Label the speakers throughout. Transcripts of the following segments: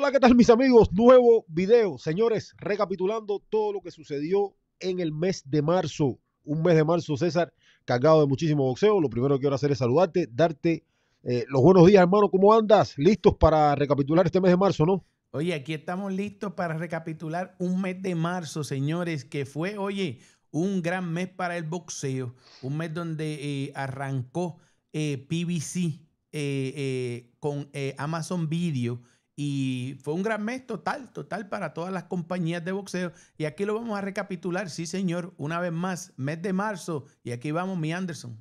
Speaker 1: Hola, ¿qué tal mis amigos? Nuevo video. Señores, recapitulando todo lo que sucedió en el mes de marzo. Un mes de marzo, César, cargado de muchísimo boxeo. Lo primero que quiero hacer es saludarte, darte eh, los buenos días, hermano. ¿Cómo andas? ¿Listos para recapitular este mes de marzo, no?
Speaker 2: Oye, aquí estamos listos para recapitular un mes de marzo, señores, que fue, oye, un gran mes para el boxeo. Un mes donde eh, arrancó eh, PBC eh, con Amazon Video y fue un gran mes total, total para todas las compañías de boxeo. Y aquí lo vamos a recapitular, sí señor, una vez más, mes de marzo. Y aquí vamos, mi Anderson.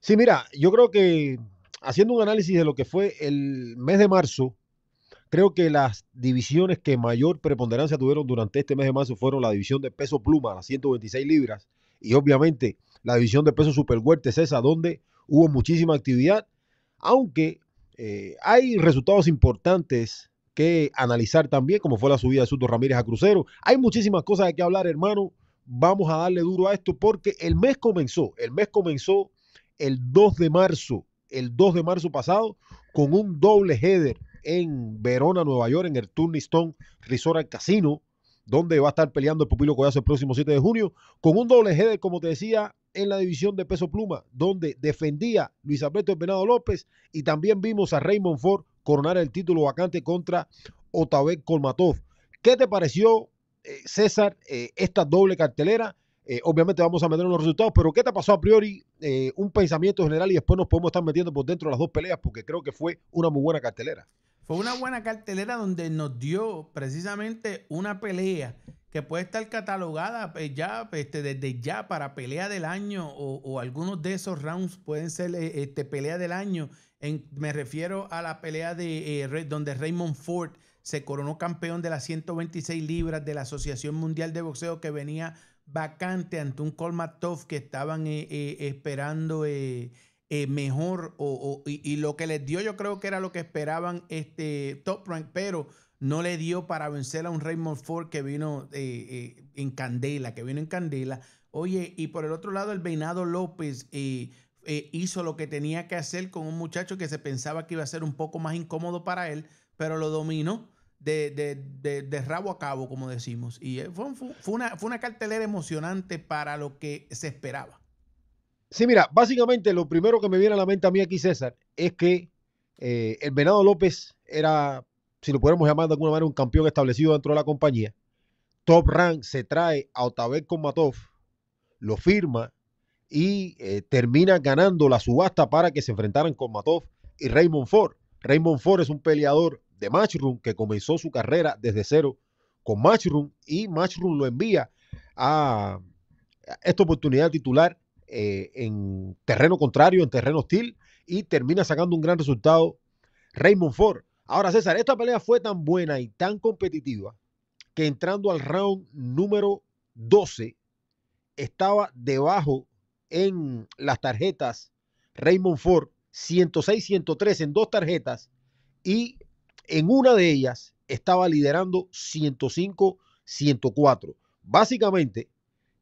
Speaker 1: Sí, mira, yo creo que haciendo un análisis de lo que fue el mes de marzo, creo que las divisiones que mayor preponderancia tuvieron durante este mes de marzo fueron la división de peso pluma, las 126 libras, y obviamente la división de peso super César, donde hubo muchísima actividad, aunque eh, hay resultados importantes que analizar también, como fue la subida de Soto Ramírez a Crucero. Hay muchísimas cosas de que hablar, hermano. Vamos a darle duro a esto porque el mes comenzó, el mes comenzó el 2 de marzo, el 2 de marzo pasado, con un doble header en Verona, Nueva York, en el Turnistón Stone Resort Casino, donde va a estar peleando el Pupilo Coyazo el próximo 7 de junio, con un doble header, como te decía, en la división de peso pluma, donde defendía Luis Alberto Venado López y también vimos a Raymond Ford coronar el título vacante contra Otabek Kolmatov. ¿Qué te pareció, eh, César, eh, esta doble cartelera? Eh, obviamente vamos a meter unos resultados, pero ¿qué te pasó a priori? un pensamiento general y después nos podemos estar metiendo por dentro de las dos peleas porque creo que fue una muy buena cartelera.
Speaker 2: Fue una buena cartelera donde nos dio precisamente una pelea que puede estar catalogada eh, ya este, desde ya para pelea del año o, algunos de esos rounds pueden ser eh, este, pelea del año. En, me refiero a la pelea de eh, donde Raymond Ford se coronó campeón de las 126 libras de la Asociación Mundial de Boxeo que venía vacante ante un Colmatov que estaban esperando eh, mejor o, y, lo que les dio yo creo que era lo que esperaban este Top Rank, pero no le dio para vencer a un Raymond Ford que vino eh, eh, en candela, que vino en candela. Oye, y por el otro lado el Venado López hizo lo que tenía que hacer con un muchacho que se pensaba que iba a ser un poco más incómodo para él, pero lo dominó. De, de, de, de, rabo a cabo, como decimos. Y fue una cartelera emocionante para lo que se esperaba. Sí, mira,
Speaker 1: básicamente lo primero que me viene a la mente a mí aquí, César, es que eh, el Venado López era, si lo podemos llamar de alguna manera, un campeón establecido dentro de la compañía. Top Rank se trae a con Matov, lo firma y eh, termina ganando la subasta para que se enfrentaran con Komatov y Raymond Ford. Raymond Ford es un peleador de Matchroom que comenzó su carrera desde cero con Matchroom y Matchroom lo envía a esta oportunidad titular eh, en terreno contrario, en terreno hostil, y termina sacando un gran resultado Raymond Ford. Ahora, César, esta pelea fue tan buena y tan competitiva que entrando al round número 12 estaba debajo en las tarjetas Raymond Ford 106-103 en dos tarjetas y en una de ellas estaba liderando 105-104. Básicamente,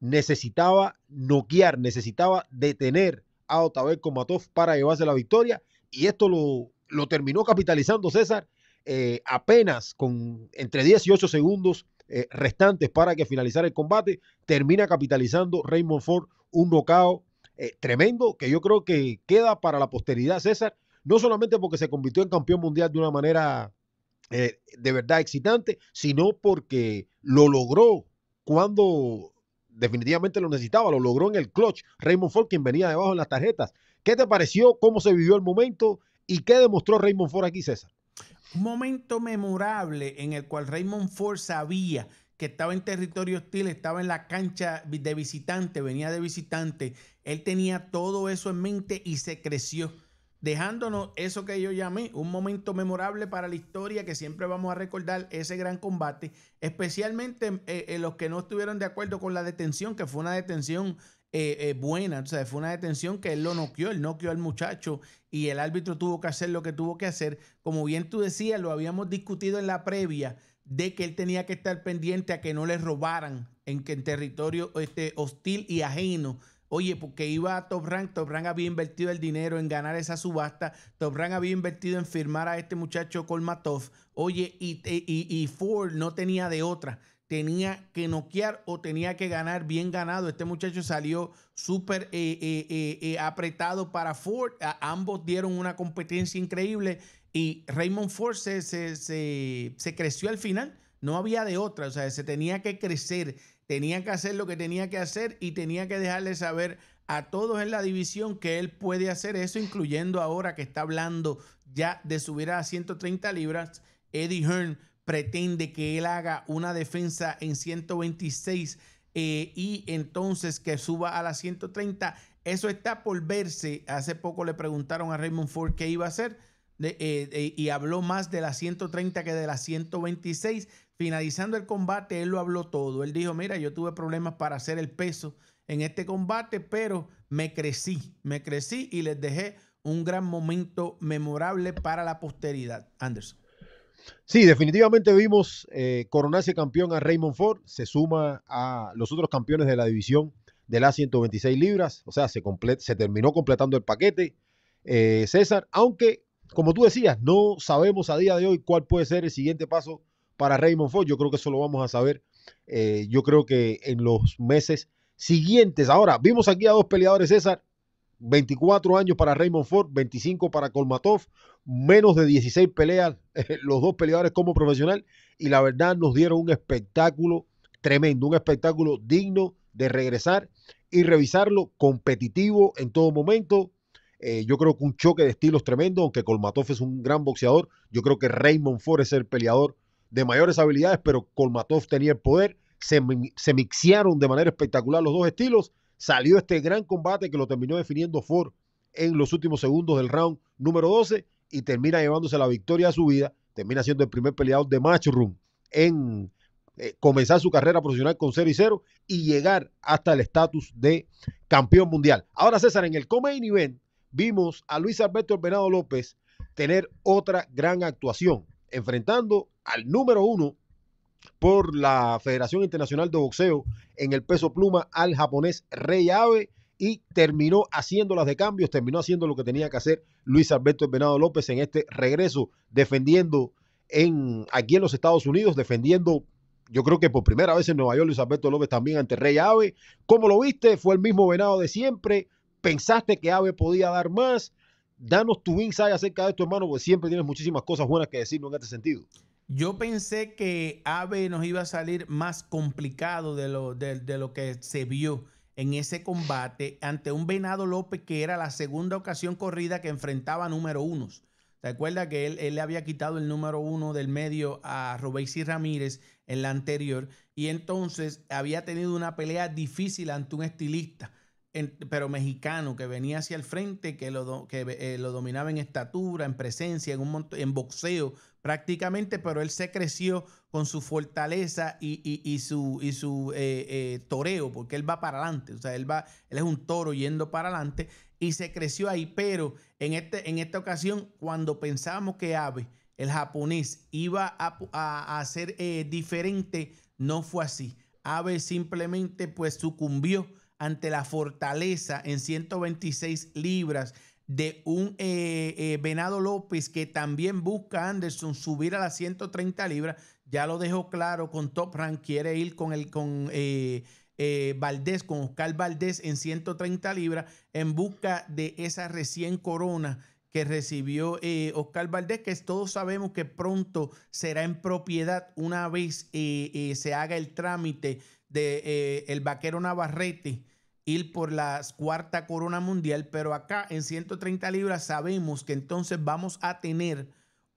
Speaker 1: necesitaba noquear, necesitaba detener a Otabel Komatov para llevarse la victoria y esto lo, lo terminó capitalizando César eh, apenas con entre 10 y 8 segundos eh, restantes para que finalizara el combate, termina capitalizando Raymond Ford un bocado eh, tremendo que yo creo que queda para la posteridad César, no solamente porque se convirtió en campeón mundial de una manera de verdad excitante, sino porque lo logró cuando definitivamente lo necesitaba, lo logró en el clutch. Raymond Ford, quien venía debajo de las tarjetas. ¿Qué te pareció? ¿Cómo se vivió el momento? ¿Y qué demostró Raymond Ford aquí, César?
Speaker 2: Un momento memorable en el cual Raymond Ford sabía que estaba en territorio hostil, estaba en la cancha de visitante, venía de visitante. Él tenía todo eso en mente y se creció dejándonos eso que yo llamé un momento memorable para la historia que siempre vamos a recordar ese gran combate, especialmente eh, eh, los que no estuvieron de acuerdo con la detención, que fue una detención eh, buena, o sea, fue una detención que él lo noqueó, él noqueó al muchacho y el árbitro tuvo que hacer lo que tuvo que hacer. Como bien tú decías, lo habíamos discutido en la previa de que él tenía que estar pendiente a que no le robaran en, en territorio este, hostil y ajeno Oye, porque iba a Top Rank, Top Rank había invertido el dinero en ganar esa subasta, Top Rank había invertido en firmar a este muchacho Kolmatov. Oye, y, Ford no tenía de otra tenía que noquear o tenía que ganar bien ganado. Este muchacho salió súper eh, eh, eh, apretado para Ford. ambos dieron una competencia increíble y Raymond Ford se, creció al final. No había de otra, o sea, se tenía que crecer tenía que hacer lo que tenía que hacer y tenía que dejarle saber a todos en la división que él puede hacer eso, incluyendo ahora que está hablando ya de subir a 130 libras. Eddie Hearn pretende que él haga una defensa en 126 eh, y entonces que suba a las 130. Eso está por verse. Hace poco le preguntaron a Raymond Ford qué iba a hacer eh, eh, y habló más de las 130 que de las 126 Finalizando el combate, él lo habló todo. Él dijo, mira, yo tuve problemas para hacer el peso en este combate, pero me crecí, me crecí y les dejé un gran momento memorable para la posteridad. Anderson.
Speaker 1: Sí, definitivamente vimos eh, coronarse campeón a Raymond Ford, se suma a los otros campeones de la división de las 126 libras, o sea, se, se terminó completando el paquete, eh, César, aunque, como tú decías, no sabemos a día de hoy cuál puede ser el siguiente paso para Raymond Ford. Yo creo que eso lo vamos a saber. Eh, yo creo que en los meses siguientes. Ahora, vimos aquí a dos peleadores, César. 24 años para Raymond Ford, 25 para Kolmatov, menos de 16 peleas eh, los dos peleadores como profesional y la verdad nos dieron un espectáculo tremendo, un espectáculo digno de regresar y revisarlo competitivo en todo momento. Eh, yo creo que un choque de estilos tremendo, aunque Kolmatov es un gran boxeador, yo creo que Raymond Ford es el peleador de mayores habilidades, pero Kolmatov tenía el poder, se, se de manera espectacular los dos estilos, salió este gran combate que lo terminó definiendo Ford en los últimos segundos del round número 12 y termina llevándose la victoria a su vida, termina siendo el primer peleador de Matchroom en eh, comenzar su carrera profesional con 0 y 0 y llegar hasta el estatus de campeón mundial. Ahora César, en el Come Event vimos a Luis Alberto Venado López tener otra gran actuación, enfrentando al número uno por la Federación Internacional de Boxeo en el peso pluma al japonés Rey Ave y terminó haciéndolas las de cambios, terminó haciendo lo que tenía que hacer Luis Alberto Venado López en este regreso, defendiendo en, aquí en los Estados Unidos, defendiendo, yo creo que por primera vez en Nueva York, Luis Alberto López también ante Rey Ave. ¿Cómo lo viste? Fue el mismo Venado de siempre. ¿Pensaste que Ave podía dar más? Danos tu insight acerca de esto, hermano, porque siempre tienes muchísimas cosas buenas que decirnos
Speaker 2: en este sentido. Yo pensé que Ave nos iba a salir más complicado de lo, que se vio en ese combate ante un Venado López que era la segunda ocasión corrida que enfrentaba número uno. ¿Te acuerdas que él, le había quitado el número uno del medio a y Ramírez en la anterior? Y entonces había tenido una pelea difícil ante un estilista, pero mexicano, que venía hacia el frente, que lo, que, eh, lo dominaba en estatura, en presencia, en, un en boxeo, prácticamente, pero él se creció con su fortaleza y, su, y su eh, eh, toreo, porque él va para adelante, o sea, él, va, él es un toro yendo para adelante y se creció ahí, pero en, este, en esta ocasión, cuando pensábamos que Abe, el japonés, iba a, ser eh, diferente, no fue así. Abe simplemente pues sucumbió ante la fortaleza en 126 libras de un eh, eh, Venado López que también busca Anderson subir a las 130 libras. Ya lo dejó claro con Top Rank, quiere ir con el con eh, Valdés, con Oscar Valdés en 130 libras en busca de esa recién corona que recibió Oscar Valdés, que todos sabemos que pronto será en propiedad una vez se haga el trámite de el vaquero Navarrete ir por la cuarta corona mundial, pero acá en 130 libras sabemos que entonces vamos a tener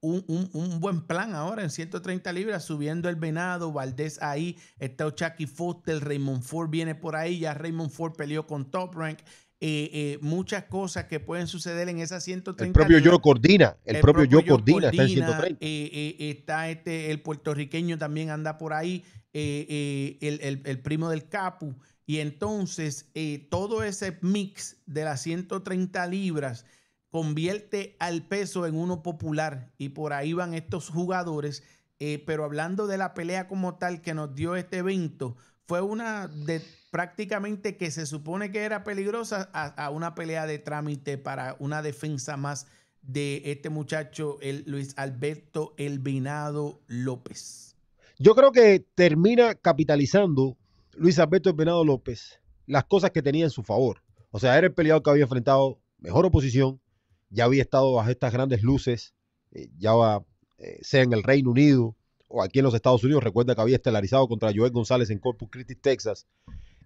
Speaker 2: un, buen plan ahora en 130 libras, subiendo el venado, Valdés ahí, está Chucky Foster, Raymond Ford viene por ahí, ya Raymond Ford peleó con Top Rank, eh, eh, muchas cosas que pueden suceder en esas 130 El propio yo coordina, el, propio, yo coordina, está en 130. Eh, está este, el puertorriqueño también anda por ahí, el, el primo del Capu. Y entonces eh, todo ese mix de las 130 libras convierte al peso en uno popular. Y por ahí van estos jugadores. Eh, pero hablando de la pelea como tal que nos dio este evento, fue una de prácticamente que se supone que era peligrosa a, una pelea de trámite para una defensa más de este muchacho, el Luis Alberto Elvinado López.
Speaker 1: Yo creo que termina capitalizando Luis Alberto Venado López las cosas que tenía en su favor. O sea, era el peleado que había enfrentado mejor oposición, ya había estado bajo estas grandes luces, eh, ya va, eh, sea en el Reino Unido o aquí en los Estados Unidos. Recuerda que había estelarizado contra Joel González en Corpus Christi, Texas,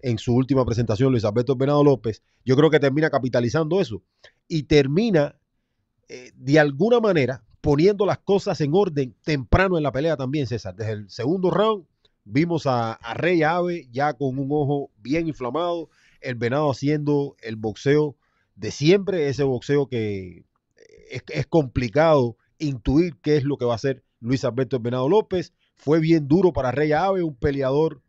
Speaker 1: en su última presentación, Luis Alberto Venado López. Yo creo que termina capitalizando eso y termina eh, de alguna manera poniendo las cosas en orden temprano en la pelea también, César. Desde el segundo round Vimos a, Rey Ave ya con un ojo bien inflamado, el venado haciendo el boxeo de siempre, ese boxeo que eh, es, complicado intuir qué es lo que va a hacer Luis Alberto el Venado López. Fue bien duro para Rey Ave, un peleador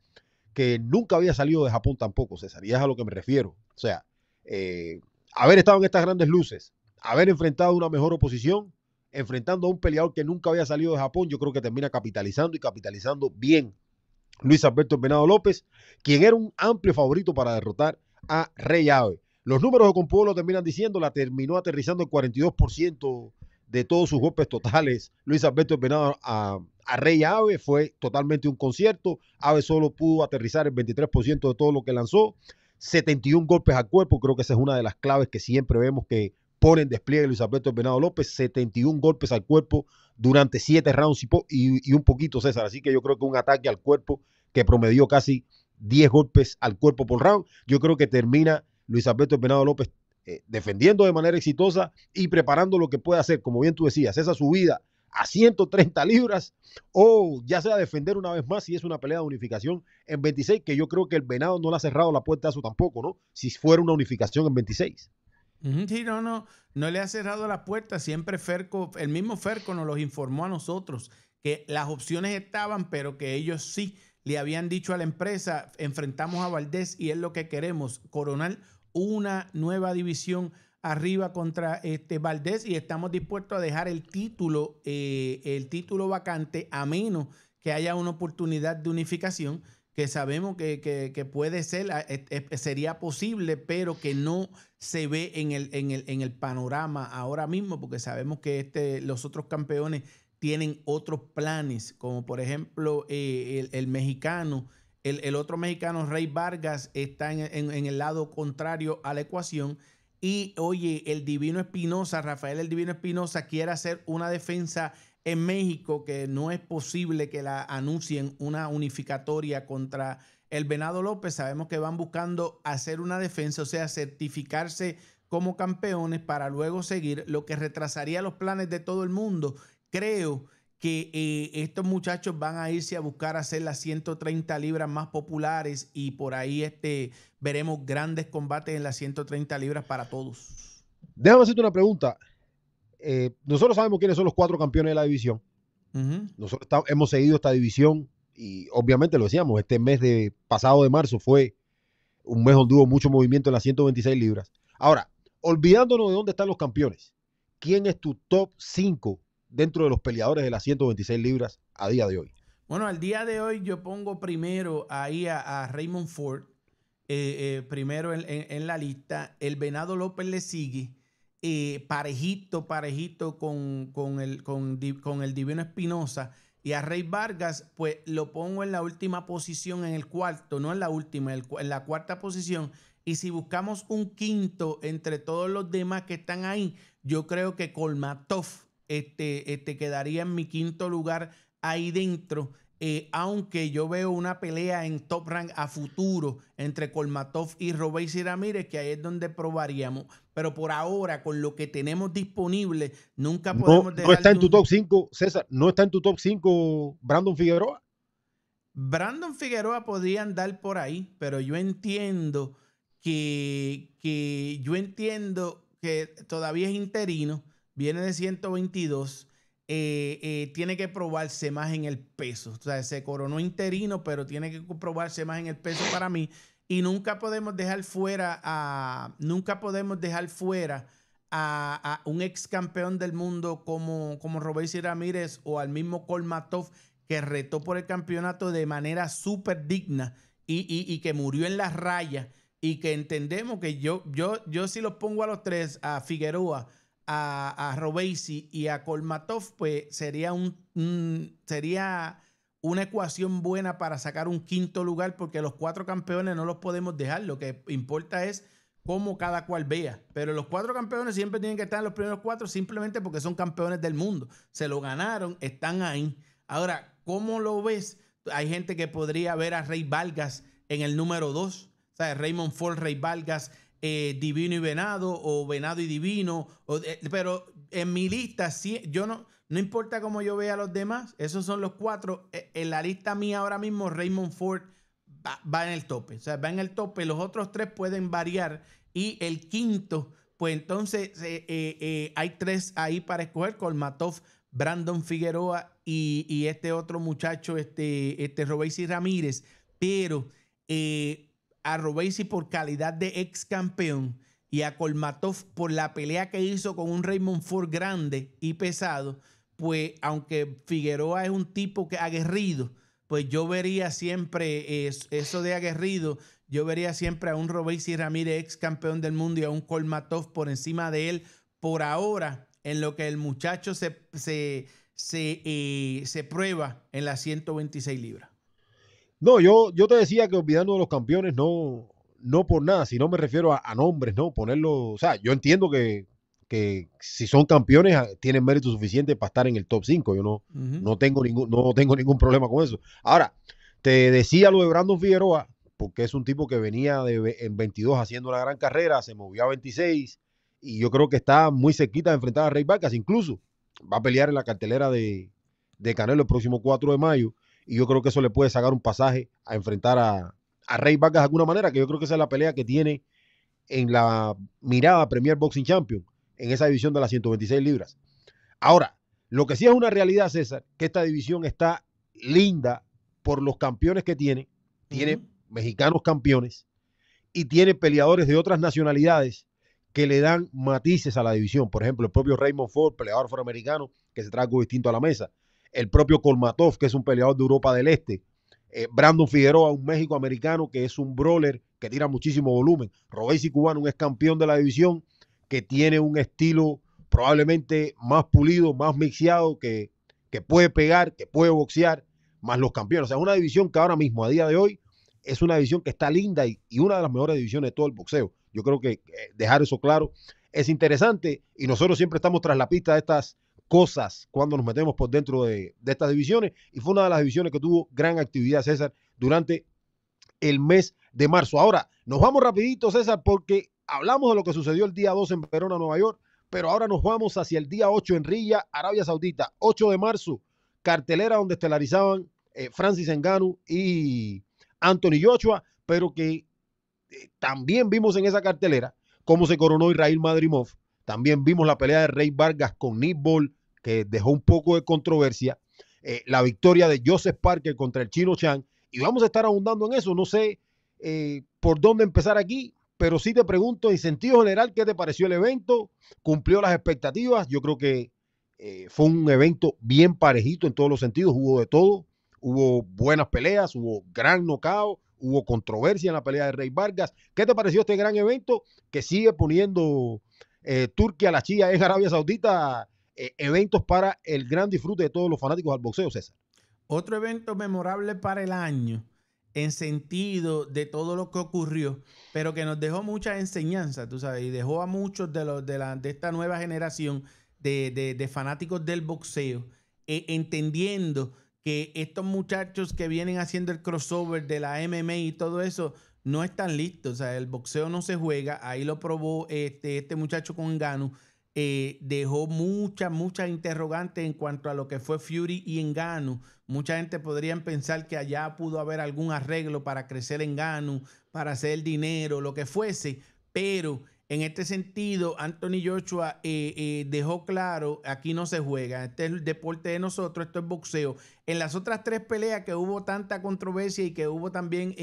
Speaker 1: que nunca había salido de Japón tampoco, César, y es a lo que me refiero. O sea, eh, haber estado en estas grandes luces, haber enfrentado una mejor oposición, enfrentando a un peleador que nunca había salido de Japón, yo creo que termina capitalizando y capitalizando bien Luis Alberto Venado López, quien era un amplio favorito para derrotar a Rey Ave. Los números de compuolo terminan diciendo, la terminó aterrizando el 42% de todos sus golpes totales. Luis Alberto Venado a, a, Rey Ave fue totalmente un concierto. Ave solo pudo aterrizar el 23% de todo lo que lanzó. 71 golpes al cuerpo, creo que esa es una de las claves que siempre vemos que por en despliegue Luis Alberto Venado López, 71 golpes al cuerpo durante 7 rounds y, un poquito, César. Así que yo creo que un ataque al cuerpo que promedió casi 10 golpes al cuerpo por round, yo creo que termina Luis Alberto Venado López eh, defendiendo de manera exitosa y preparando lo que puede hacer, como bien tú decías, esa subida a 130 libras o ya sea defender una vez más si es una pelea de unificación en 26, que yo creo que el Venado no le ha cerrado la puerta a eso tampoco, ¿no? Si fuera una unificación en 26.
Speaker 2: Sí, no, no, no le ha cerrado la puerta. Siempre Ferco, el mismo Ferco nos los informó a nosotros que las opciones estaban, pero que ellos sí le habían dicho a la empresa, enfrentamos a Valdés y es lo que queremos, coronar una nueva división arriba contra este Valdés y estamos dispuestos a dejar el título, eh, el título vacante a menos que haya una oportunidad de unificación que sabemos que, puede ser, e, e, sería posible, pero que no se ve en el, en, el, en el panorama ahora mismo, porque sabemos que este, los otros campeones tienen otros planes, como por ejemplo eh, el, mexicano, el, otro mexicano, Rey Vargas, está en, en, el lado contrario a la ecuación. Y oye, el Divino Espinosa, Rafael el Divino Espinosa, quiere hacer una defensa en México que no es posible que la anuncien una unificatoria contra el Venado López. Sabemos que van buscando hacer una defensa, o sea, certificarse como campeones para luego seguir, lo que retrasaría los planes de todo el mundo. Creo que eh, estos muchachos van a irse a buscar hacer las 130 libras más populares y por ahí este, veremos grandes combates en las 130 libras para todos.
Speaker 1: Déjame hacerte una pregunta. Eh, nosotros sabemos quiénes son los cuatro campeones de la división. Nosotros hemos seguido esta división y obviamente lo decíamos, este mes pasado de marzo fue un mes donde hubo mucho movimiento en las 126 libras. Ahora, olvidándonos de dónde están los campeones, ¿quién es tu top 5 dentro de los peleadores de las 126 libras a día de hoy?
Speaker 2: Bueno, al día de hoy yo pongo primero ahí a, Raymond Ford, eh, eh, primero en, la lista. El Venado López le sigue. Eh, parejito, parejito con, el, con, el Divino Espinosa. Y a Rey Vargas, pues lo pongo en la última posición, en el cuarto, no en la última, en la cuarta posición. Y si buscamos un quinto entre todos los demás que están ahí, yo creo que Kolmatov este, este, quedaría en mi quinto lugar ahí dentro. Eh, aunque yo veo una pelea en top rank a futuro entre Kolmatov y y Ramírez, que ahí es donde probaríamos pero por ahora, con lo que tenemos disponible, nunca podemos no, está en tu
Speaker 1: top 5, César, no está en
Speaker 2: tu top 5 Brandon Figueroa. Brandon Figueroa podría andar por ahí, pero yo entiendo que, que yo entiendo que todavía es interino, viene de 122. Eh, eh, tiene que probarse más en el peso. O sea, se coronó interino, pero tiene que probarse más en el peso para mí. Y nunca podemos dejar fuera a, nunca podemos dejar fuera a, un ex campeón del mundo como, como Ramírez o al mismo Kolmatov que retó por el campeonato de manera súper digna y, que murió en las rayas y que entendemos que yo, yo, yo si los pongo a los tres, a Figueroa, a, a y a Kolmatov, pues sería un, un sería una ecuación buena para sacar un quinto lugar, porque los cuatro campeones no los podemos dejar. Lo que importa es cómo cada cual vea. Pero los cuatro campeones siempre tienen que estar en los primeros cuatro simplemente porque son campeones del mundo. Se lo ganaron, están ahí. Ahora, ¿cómo lo ves? Hay gente que podría ver a Rey Vargas en el número dos. O sea, Raymond Ford, Rey Vargas, eh, Divino y Venado, o Venado y Divino. Eh, pero en mi lista, sí, yo no no importa cómo yo vea a los demás, esos son los cuatro. E, en la lista mía ahora mismo, Raymond Ford va, en el tope. O sea, va en el tope. Los otros tres pueden variar. Y el quinto, pues entonces eh, eh, eh, hay tres ahí para escoger: Kolmatov, Brandon Figueroa y, este otro muchacho, este, este Robesi Ramírez. Pero a Robesi por calidad de ex campeón y a Kolmatov por la pelea que hizo con un Raymond Ford grande y pesado pues aunque Figueroa es un tipo que aguerrido, pues yo vería siempre eso de aguerrido, yo vería siempre a un Robesi Ramírez, ex campeón del mundo, y a un Kolmatov por encima de él por ahora, en lo que el muchacho se, se, se, eh, prueba en las 126 libras.
Speaker 1: No, yo, yo te decía que olvidando de los campeones, no, no por nada, si no me refiero a, a nombres, ¿no? Ponerlo, o sea, yo entiendo que que si son campeones ah, tienen mérito suficiente para estar en el top 5. Yo no, no, tengo ningún, no tengo ningún problema con eso. Ahora, te decía lo de Brandon Figueroa, porque es un tipo que venía en 22 haciendo una gran carrera, se movió a 26 y yo creo que está muy cerquita de enfrentar a Rey Vargas. Incluso va a pelear en la cartelera de, de Canelo el próximo 4 de mayo y yo creo que eso le puede sacar un pasaje a enfrentar a, a Rey Vargas de alguna manera, que yo creo que esa es la pelea que tiene en la mirada Premier Boxing Champion en esa división de las 126 libras. Ahora, lo que sí es una realidad, César, que esta división está linda por los campeones que tiene. Tiene mexicanos campeones y tiene peleadores de otras nacionalidades que le dan matices a la división. Por ejemplo, el propio Raymond Ford, peleador afroamericano, que se trae distinto a la mesa. El propio Kolmatov, que es un peleador de Europa del Este. Eh, Brandon Figueroa, un méxico americano que es un brawler que tira muchísimo volumen. Robesi Cubano, un ex campeón de la división que tiene un estilo probablemente más pulido, más mixeado, que, que puede pegar, que puede boxear, más los campeones. O sea, es una división que ahora mismo, a día de hoy, es una división que está linda y, una de las mejores divisiones de todo el boxeo. Yo creo que eh, dejar eso claro es interesante y nosotros siempre estamos tras la pista de estas cosas cuando nos metemos por dentro de, de estas divisiones y fue una de las divisiones que tuvo gran actividad César durante el mes de marzo. Ahora, nos vamos rapidito César porque Hablamos de lo que sucedió el día 2 en Verona, Nueva York, pero ahora nos vamos hacia el día 8 en Rilla, Arabia Saudita, 8 de marzo, cartelera donde estelarizaban eh, Francis Enganu y Anthony Joshua, pero que eh, también vimos en esa cartelera cómo se coronó Israel Madrimov. También vimos la pelea de Rey Vargas con Nick que dejó un poco de controversia. Eh, la victoria de Joseph Parker contra el chino Chan. Y vamos a estar ahondando en eso. No sé por dónde empezar aquí pero sí te pregunto, en sentido general, ¿qué te pareció el evento? ¿Cumplió las expectativas? Yo creo que eh, fue un evento bien parejito en todos los sentidos, hubo de todo, hubo buenas peleas, hubo gran nocao, hubo controversia en la pelea de Rey Vargas. ¿Qué te pareció este gran evento que sigue poniendo eh, Turquía, la Chía, en Arabia Saudita, eh, eventos para el gran disfrute de todos los fanáticos al
Speaker 2: boxeo, César? Otro evento memorable para el año en sentido de todo lo que ocurrió, pero que nos dejó muchas enseñanzas, tú sabes, y dejó a muchos de, los, de, de esta nueva generación de, fanáticos del boxeo eh, entendiendo que estos muchachos que vienen haciendo el crossover de la MMA y todo eso no están listos. O sea, el boxeo no se juega. Ahí lo probó este, este muchacho con Gano. Eh, dejó muchas, muchas interrogantes en cuanto a lo que fue Fury y Engano. Mucha gente podría pensar que allá pudo haber algún arreglo para crecer Engano, para hacer dinero, lo que fuese, pero en este sentido, Anthony Joshua eh, eh, dejó claro, aquí no se juega, este es el deporte de nosotros, esto es boxeo. En las otras tres peleas que hubo tanta controversia y que hubo también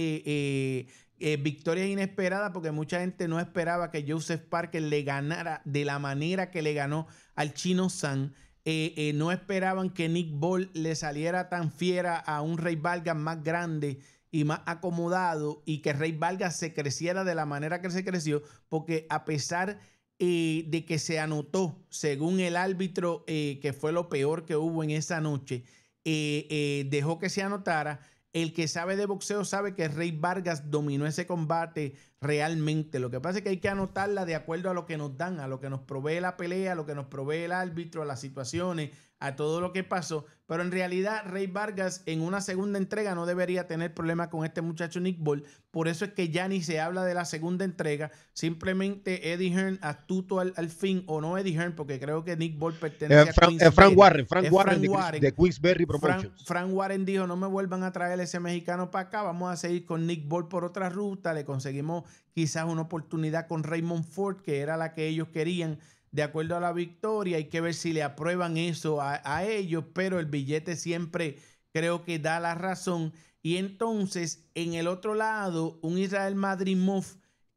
Speaker 2: eh, Victoria inesperada, porque mucha gente no esperaba que Joseph Parker le ganara de la manera que le ganó al chino San. Eh, eh, no esperaban que Nick Ball le saliera tan fiera a un Rey Vargas más grande y más acomodado y que Rey Vargas se creciera de la manera que se creció porque a pesar de que se anotó según el árbitro que fue lo peor que hubo en esa noche, dejó que se anotara el que sabe de boxeo sabe que Rey Vargas dominó ese combate realmente. Lo que pasa es que hay que anotarla de acuerdo a lo que nos dan, a lo que nos provee la pelea, a lo que nos provee el árbitro, a las situaciones, a todo lo que pasó. Pero en realidad, Rey Vargas en una segunda entrega no debería tener problema con este muchacho Nick Ball. Por eso es que ya ni se habla de la segunda entrega. Simplemente Eddie Hearn, astuto al, fin, o no Eddie Hearn, porque creo que Nick Ball pertenece eh, a Frank eh, Warren, Frank, Warren, de, Warren dijo: No me vuelvan a traer ese mexicano para acá. Vamos a seguir con Nick Ball por otra ruta. Le conseguimos quizás una oportunidad con Raymond Ford, que era la que ellos querían de acuerdo a la victoria. Hay que ver si le aprueban eso a, ellos, pero el billete siempre creo que da la razón. Y entonces, en el otro lado, un Israel Madrimov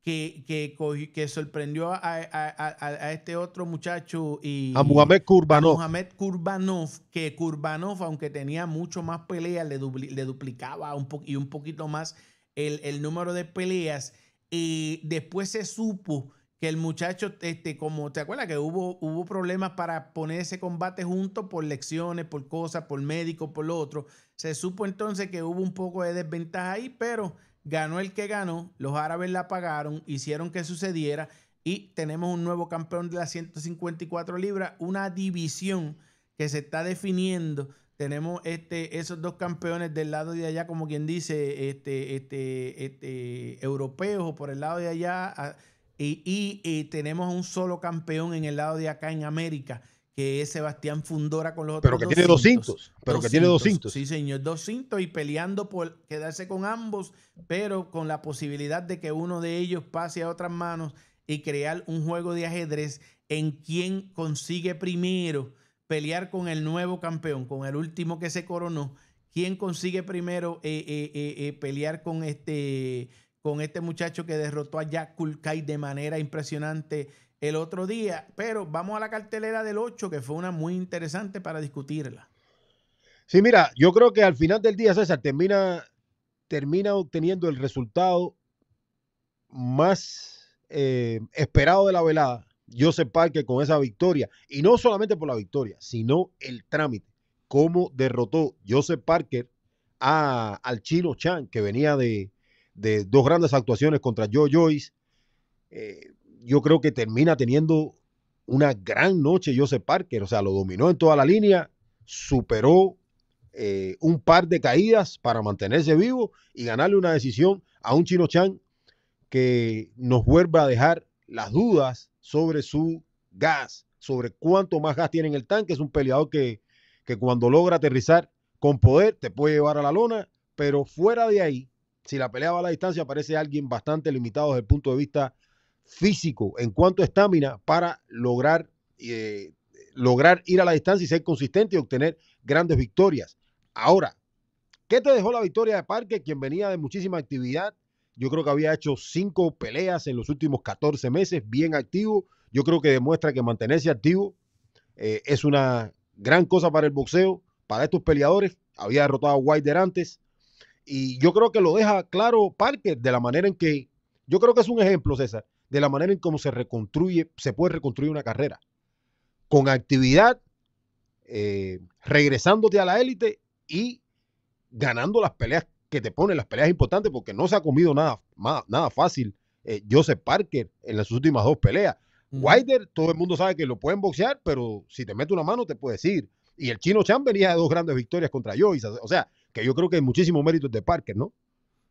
Speaker 2: que, que, sorprendió a, este otro muchacho y a Mohamed Kurbanov. Mohamed Kurbanov, que Kurbanov, aunque tenía mucho más peleas, le, duplicaba un y un poquito más el, el número de peleas. Y después se supo que el muchacho, este, como te acuerdas que hubo, hubo problemas para poner ese combate junto por lecciones, por cosas, por médico, por lo otro. Se supo entonces que hubo un poco de desventaja ahí, pero ganó el que ganó, los árabes la pagaron, hicieron que sucediera y tenemos un nuevo campeón de las 154 libras, una división que se está definiendo. Tenemos este, esos dos campeones del lado de allá, como quien dice, este, este, este, europeos o por el lado de allá. Y, tenemos un solo campeón en el lado de acá en América, que es Sebastián Fundora con los pero Que tiene cintos. pero que tiene dos cintos. Sí, señor, dos cintos y peleando por quedarse con ambos, pero con la posibilidad de que uno de ellos pase a otras manos y crear un juego de ajedrez en quien consigue primero pelear con el nuevo campeón, con el último que se coronó. ¿Quién consigue primero eh, eh, eh, pelear con este con este muchacho que derrotó a Jack Kulkai de manera impresionante el otro día. Pero vamos a la cartelera del 8, que fue una muy interesante para discutirla.
Speaker 1: Sí, mira, yo creo que al final del día, César, termina, termina obteniendo el resultado más eh, esperado de la velada, Joseph Parker con esa victoria. Y no solamente por la victoria, sino el trámite. Cómo derrotó Joseph Parker al chino Chan, que venía de, de dos grandes actuaciones contra Joe Joyce. Eh, yo creo que termina teniendo una gran noche Joseph Parker, o sea, lo dominó en toda la línea, superó eh, un par de caídas para mantenerse vivo y ganarle una decisión a un Chino Chan que nos vuelva a dejar las dudas sobre su gas, sobre cuánto más gas tiene en el tanque. Es un peleador que, que cuando logra aterrizar con poder te puede llevar a la lona, pero fuera de ahí, si la pelea va a la distancia, parece alguien bastante limitado desde el punto de vista físico en cuanto a estamina para lograr, eh, lograr ir a la distancia y ser consistente y obtener grandes victorias. Ahora, ¿qué te dejó la victoria de Parque, quien venía de muchísima actividad? Yo creo que había hecho cinco peleas en los últimos 14 meses, bien activo. Yo creo que demuestra que mantenerse activo eh, es una gran cosa para el boxeo, para estos peleadores. Había derrotado a Wilder antes, y yo creo que lo deja claro Parker de la manera en que, yo creo que es un ejemplo, César, de la manera en cómo se reconstruye, se puede reconstruir una carrera. Con actividad, eh, regresándote a la élite y ganando las peleas que te ponen, las peleas importantes, porque no se ha comido nada, nada fácil eh, Joseph Parker en las últimas dos peleas. Wider todo el mundo sabe que lo pueden boxear, pero si te mete una mano te puede ir. Y el chino Chan venía de dos grandes victorias contra Joyce. O sea, que yo creo que hay muchísimo mérito de Parker, ¿no?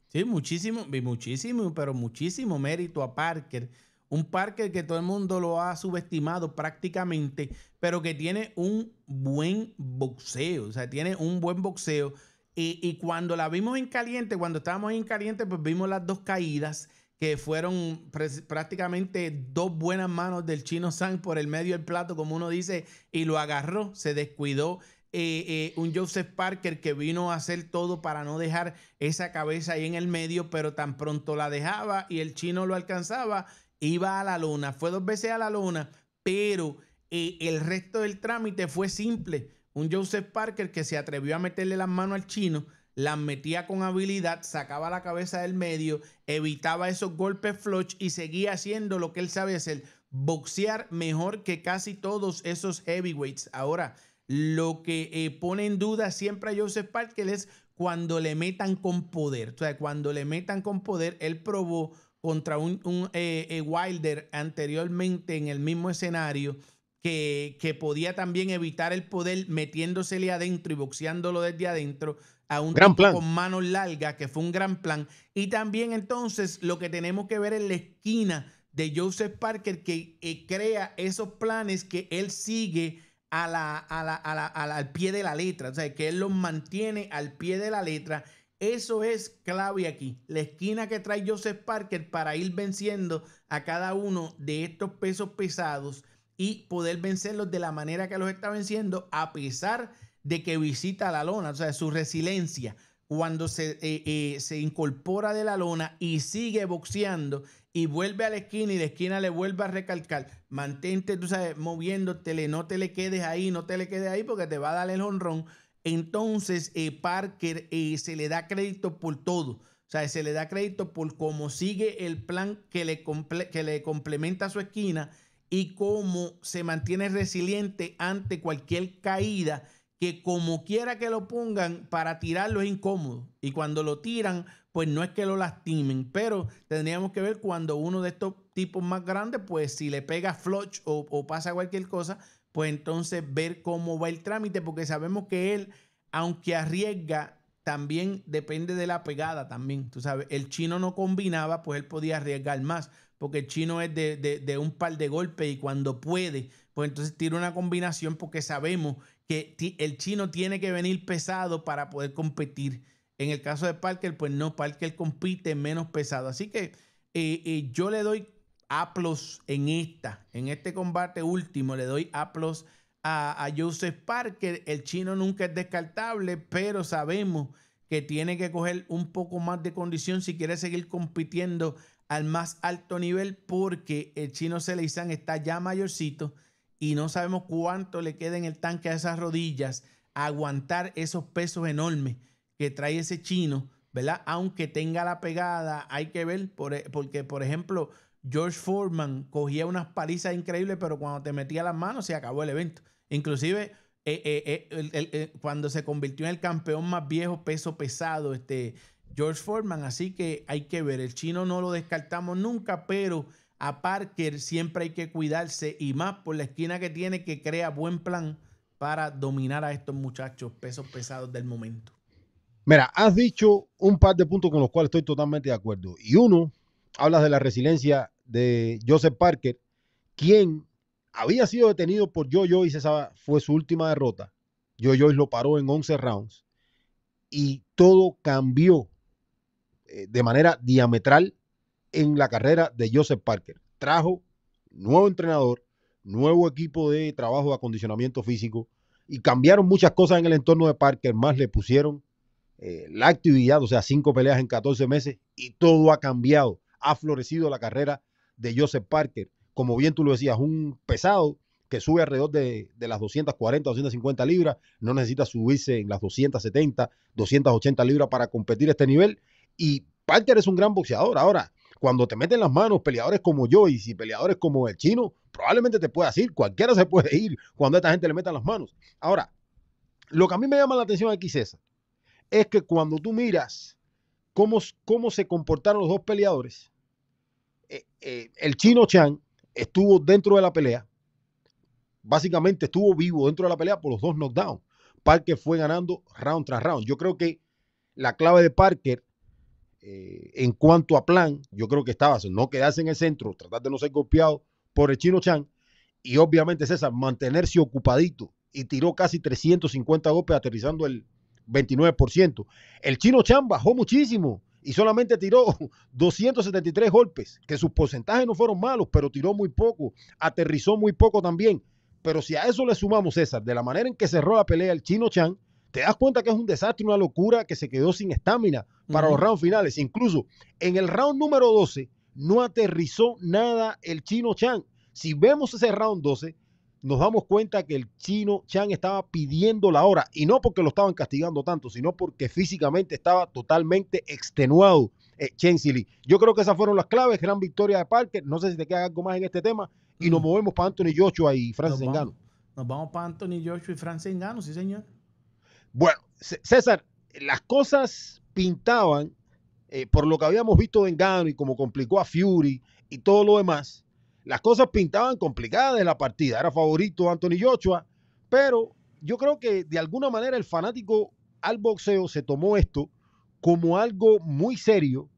Speaker 2: Sí, muchísimo, muchísimo, pero muchísimo mérito a Parker. Un Parker que todo el mundo lo ha subestimado prácticamente, pero que tiene un buen boxeo, o sea, tiene un buen boxeo. Y, y cuando la vimos en caliente, cuando estábamos en caliente, pues vimos las dos caídas que fueron prácticamente dos buenas manos del chino Sang por el medio del plato, como uno dice, y lo agarró, se descuidó eh, eh, un Joseph Parker que vino a hacer todo para no dejar esa cabeza ahí en el medio, pero tan pronto la dejaba y el chino lo alcanzaba, iba a la luna. Fue dos veces a la luna, pero eh, el resto del trámite fue simple. Un Joseph Parker que se atrevió a meterle las manos al chino, las metía con habilidad, sacaba la cabeza del medio, evitaba esos golpes flush y seguía haciendo lo que él sabe hacer, boxear mejor que casi todos esos heavyweights. Ahora, lo que eh, pone en duda siempre a Joseph Parker es cuando le metan con poder. O sea, cuando le metan con poder, él probó contra un, eh, eh, Wilder anteriormente en el mismo escenario. Que, que, podía también evitar el poder metiéndosele adentro y boxeándolo desde adentro a un gran con manos largas, que fue un gran plan. Y también entonces lo que tenemos que ver en la esquina de Joseph Parker, que crea esos planes que él sigue la, a al pie de la letra, o sea, que Él los mantiene al pie de la letra. Eso es clave aquí, la esquina que trae Joseph Parker para ir venciendo a cada uno de estos pesos pesados y poder vencerlos de la manera que los está venciendo a pesar de que visita la lona, o sea, su resiliencia cuando se, eh, eh, se incorpora de la lona y sigue boxeando y vuelve a la esquina y la esquina le vuelve a recalcar. Mantente, tú sabes, moviéndotele, no te le quedes ahí, no te le quedes ahí porque te va a dar el honrón. Entonces, eh, Parker eh, se le da crédito por todo. O sea, se le da crédito por cómo sigue el plan que le, que le complementa su esquina y cómo se mantiene resiliente ante cualquier caída que como quiera que lo pongan para tirarlo es incómodo. Y cuando lo tiran, pues no es que lo lastimen, pero tendríamos que ver cuando uno de estos tipos más grandes, pues si le pega flush o, pasa cualquier cosa, pues entonces ver cómo va el trámite, porque sabemos que él, aunque arriesga, también depende de la pegada también. Tú sabes, el chino no combinaba, pues él podía arriesgar más, porque el chino es de, de, un par de golpes y cuando puede, pues entonces tira una combinación porque sabemos que el chino tiene que venir pesado para poder competir. En el caso de Parker, pues no, Parker compite menos pesado. Así que eh, eh, yo le doy aplos en esta, en este combate último, le doy aplos a, Joseph Parker. El chino nunca es descartable, pero sabemos que tiene que coger un poco más de condición si quiere seguir compitiendo al más alto nivel porque el chino Seleizan está ya mayorcito y no sabemos cuánto le queda en el tanque a esas rodillas aguantar esos pesos enormes que trae ese chino, ¿verdad? Aunque tenga la pegada, hay que ver, e, porque por ejemplo, George Foreman cogía unas palizas increíbles, pero cuando te metía las manos se acabó el evento. Inclusive, eh, eh, eh, cuando se convirtió en el campeón más viejo, peso pesado, este, George Foreman, así que hay que ver, el chino no lo descartamos nunca, pero a Parker siempre hay que cuidarse y más por la esquina que tiene que crea buen plan para dominar a estos muchachos pesos pesados del momento.
Speaker 1: Mira, has dicho un par de puntos con los cuales estoy totalmente de acuerdo. Y uno, hablas de la resiliencia de Joseph Parker, quien había sido detenido por Joe Joyce, esa fue su última derrota. Joe Joyce lo paró en 11 rounds y todo cambió eh, de manera diametral en la carrera de Joseph Parker. Trajo nuevo entrenador, nuevo equipo de trabajo de acondicionamiento físico y cambiaron muchas cosas en el entorno de Parker, más le pusieron eh, la actividad, o sea, cinco peleas en 14 meses y todo ha cambiado. Ha florecido la carrera de Joseph Parker. Como bien tú lo decías, un pesado que sube alrededor de, las 240, 250 libras, no necesita subirse en las 270, 280 libras para competir a este nivel. Y Parker es un gran boxeador. Ahora, cuando te meten las manos peleadores como yo y si peleadores como el chino, probablemente te puedas ir, cualquiera se puede ir cuando a esta gente le metan las manos. Ahora, lo que a mí me llama la atención aquí, César, es que cuando tú miras cómo, cómo se comportaron los dos peleadores, eh, eh, el chino Chan estuvo dentro de la pelea, básicamente estuvo vivo dentro de la pelea por los dos knockdowns. Parker fue ganando round tras round. Yo creo que la clave de Parker eh, en cuanto a plan, yo creo que estaba no quedarse en el centro, tratar de no ser golpeado por el chino Chan y obviamente César mantenerse ocupadito y tiró casi 350 golpes aterrizando el, 29%. El chino Chan bajó muchísimo y solamente tiró 273 golpes, que sus porcentajes no fueron malos, pero tiró muy poco, aterrizó muy poco también. Pero si a eso le sumamos, César, de la manera en que cerró la pelea el chino Chan, te das cuenta que es un desastre, una locura que se quedó sin estamina para los rounds finales. Incluso en el round número 12 no aterrizó nada el chino Chan. Si vemos ese round 12, nos damos cuenta que el chino Chan estaba pidiendo la hora y no porque lo estaban castigando tanto, sino porque físicamente estaba totalmente extenuado eh, Chen Sili. Yo creo que esas fueron las claves, gran victoria de Parker. No sé si te queda algo más en este tema y nos mm. movemos para Anthony Joshua y Francis Engano.
Speaker 2: nos vamos para Anthony Joshua y Francis Engano, sí señor.
Speaker 1: Bueno, César, las cosas pintaban eh, por lo que habíamos visto de Engano y como complicó a Fury y todo lo demás las cosas pintaban complicadas de la partida. Era favorito Anthony Joshua, pero yo creo que de alguna manera el fanático al boxeo se tomó esto como algo muy serio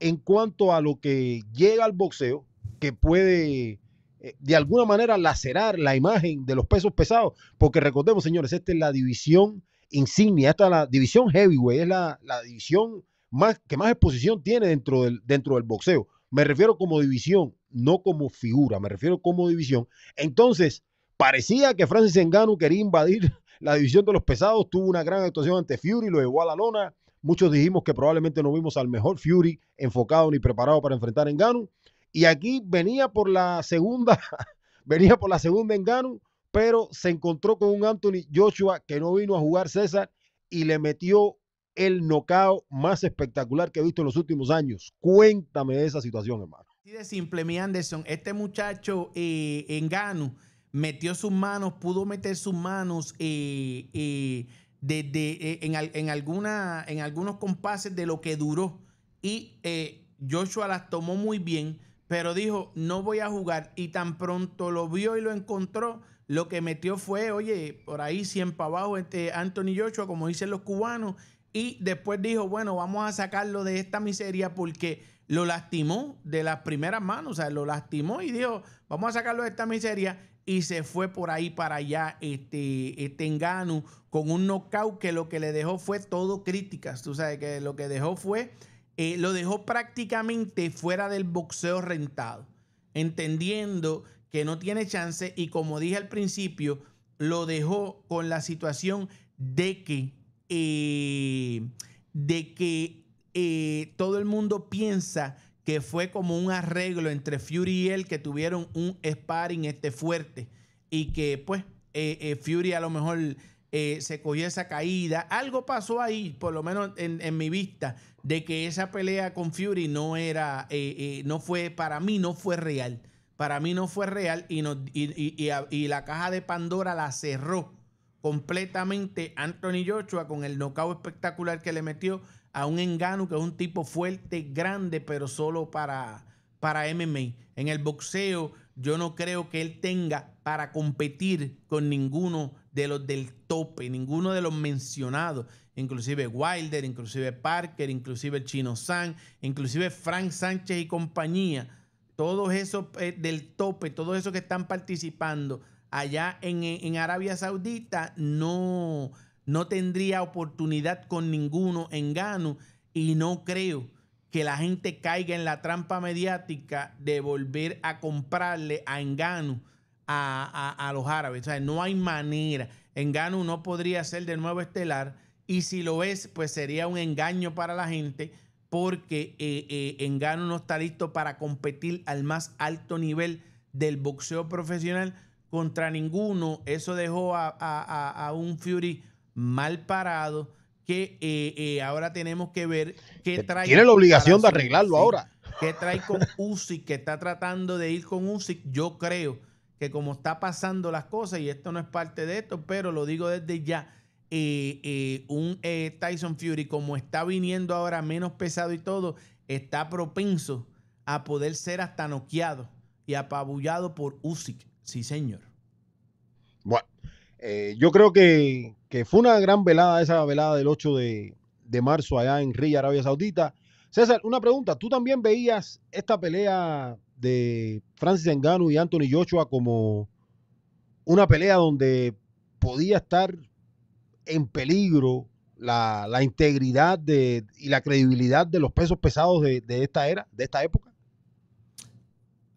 Speaker 1: en cuanto a lo que llega al boxeo, que puede eh, de alguna manera lacerar la imagen de los pesos pesados, porque recordemos, señores, esta es la división insignia, esta es la división heavyweight, es la, división que más exposición tiene dentro del, dentro del boxeo. Me refiero como división, no como figura, me refiero como división. Entonces, parecía que Francis Engano quería invadir la división de los pesados, tuvo una gran actuación ante Fury, lo llevó a la lona. Muchos dijimos que probablemente no vimos al mejor Fury enfocado ni preparado para enfrentar a Engano. Y aquí venía por la segunda, venía por la segunda Engano, pero se encontró con un Anthony Joshua que no vino a jugar César y le metió el nocao más espectacular que he visto en los últimos años. Cuéntame de esa situación, hermano.
Speaker 2: Así de simple, mi Anderson. Este muchacho eh, en Gano metió sus manos, pudo meter sus manos eh, eh, en, alguna, en algunos compases de lo que duró. Y Joshua las tomó muy bien, pero dijo, no voy a jugar. Y tan pronto lo vio y lo encontró, lo que metió fue, oye, por ahí 100 para abajo este Anthony Joshua, como dicen los cubanos. Y después dijo, bueno, vamos a sacarlo de esta miseria porque lo lastimó de las primeras manos, o sea, lo lastimó y dijo, vamos a sacarlo de esta miseria y se fue por ahí para allá este, este engano con un knockout que lo que le dejó fue todo críticas, tú sabes que lo que dejó fue, eh, lo dejó prácticamente fuera del boxeo rentado, entendiendo que no tiene chance y como dije al principio, lo dejó con la situación de que, eh, de que todo el mundo piensa que fue como un arreglo entre Fury y él, que tuvieron un sparring este fuerte y que pues eh, eh, Fury a lo mejor eh, se cogió esa caída. Algo pasó ahí, por lo menos en, mi vista, de que esa pelea con Fury no era, no fue, para mí no fue real. Para mí no fue real y, y, la caja de Pandora la cerró completamente Anthony Joshua con el knockout espectacular que le metió a un Engano, que es un tipo fuerte, grande, pero solo para, para MMA. En el boxeo, yo no creo que él tenga para competir con ninguno de los del tope, ninguno de los mencionados, inclusive Wilder, inclusive Parker, inclusive el Chino San, inclusive Frank Sánchez y compañía. Todos esos eh, del tope, todos esos que están participando allá en, en Arabia Saudita, no, no tendría oportunidad con ninguno en Gano y no creo que la gente caiga en la trampa mediática de volver a comprarle a Engano a, los árabes. O sea, no hay manera. Engano no podría ser de nuevo estelar y si lo es, pues sería un engaño para la gente porque eh, eh, Engano no está listo para competir al más alto nivel del boxeo profesional contra ninguno. Eso dejó a, a un Fury mal parado que eh, eh, ahora tenemos que ver qué trae. Tiene la obligación de arreglarlo ahora. ¿Qué trae con Usyk? Que está tratando de ir con Usyk. Yo creo que como está pasando las cosas, y esto no es parte de esto, pero lo digo desde ya, eh, un Tyson Fury, como está viniendo ahora menos pesado y todo, está propenso a poder ser hasta noqueado y apabullado por Usyk. Sí, señor.
Speaker 1: Bueno, eh, yo creo que, fue una gran velada, esa velada del 8 de, marzo allá en Río Arabia Saudita. César, una pregunta. ¿Tú también veías esta pelea de Francis Engano y Anthony Joshua como una pelea donde podía estar en peligro la, integridad de, y la credibilidad de los pesos pesados de, de, esta era, de esta época?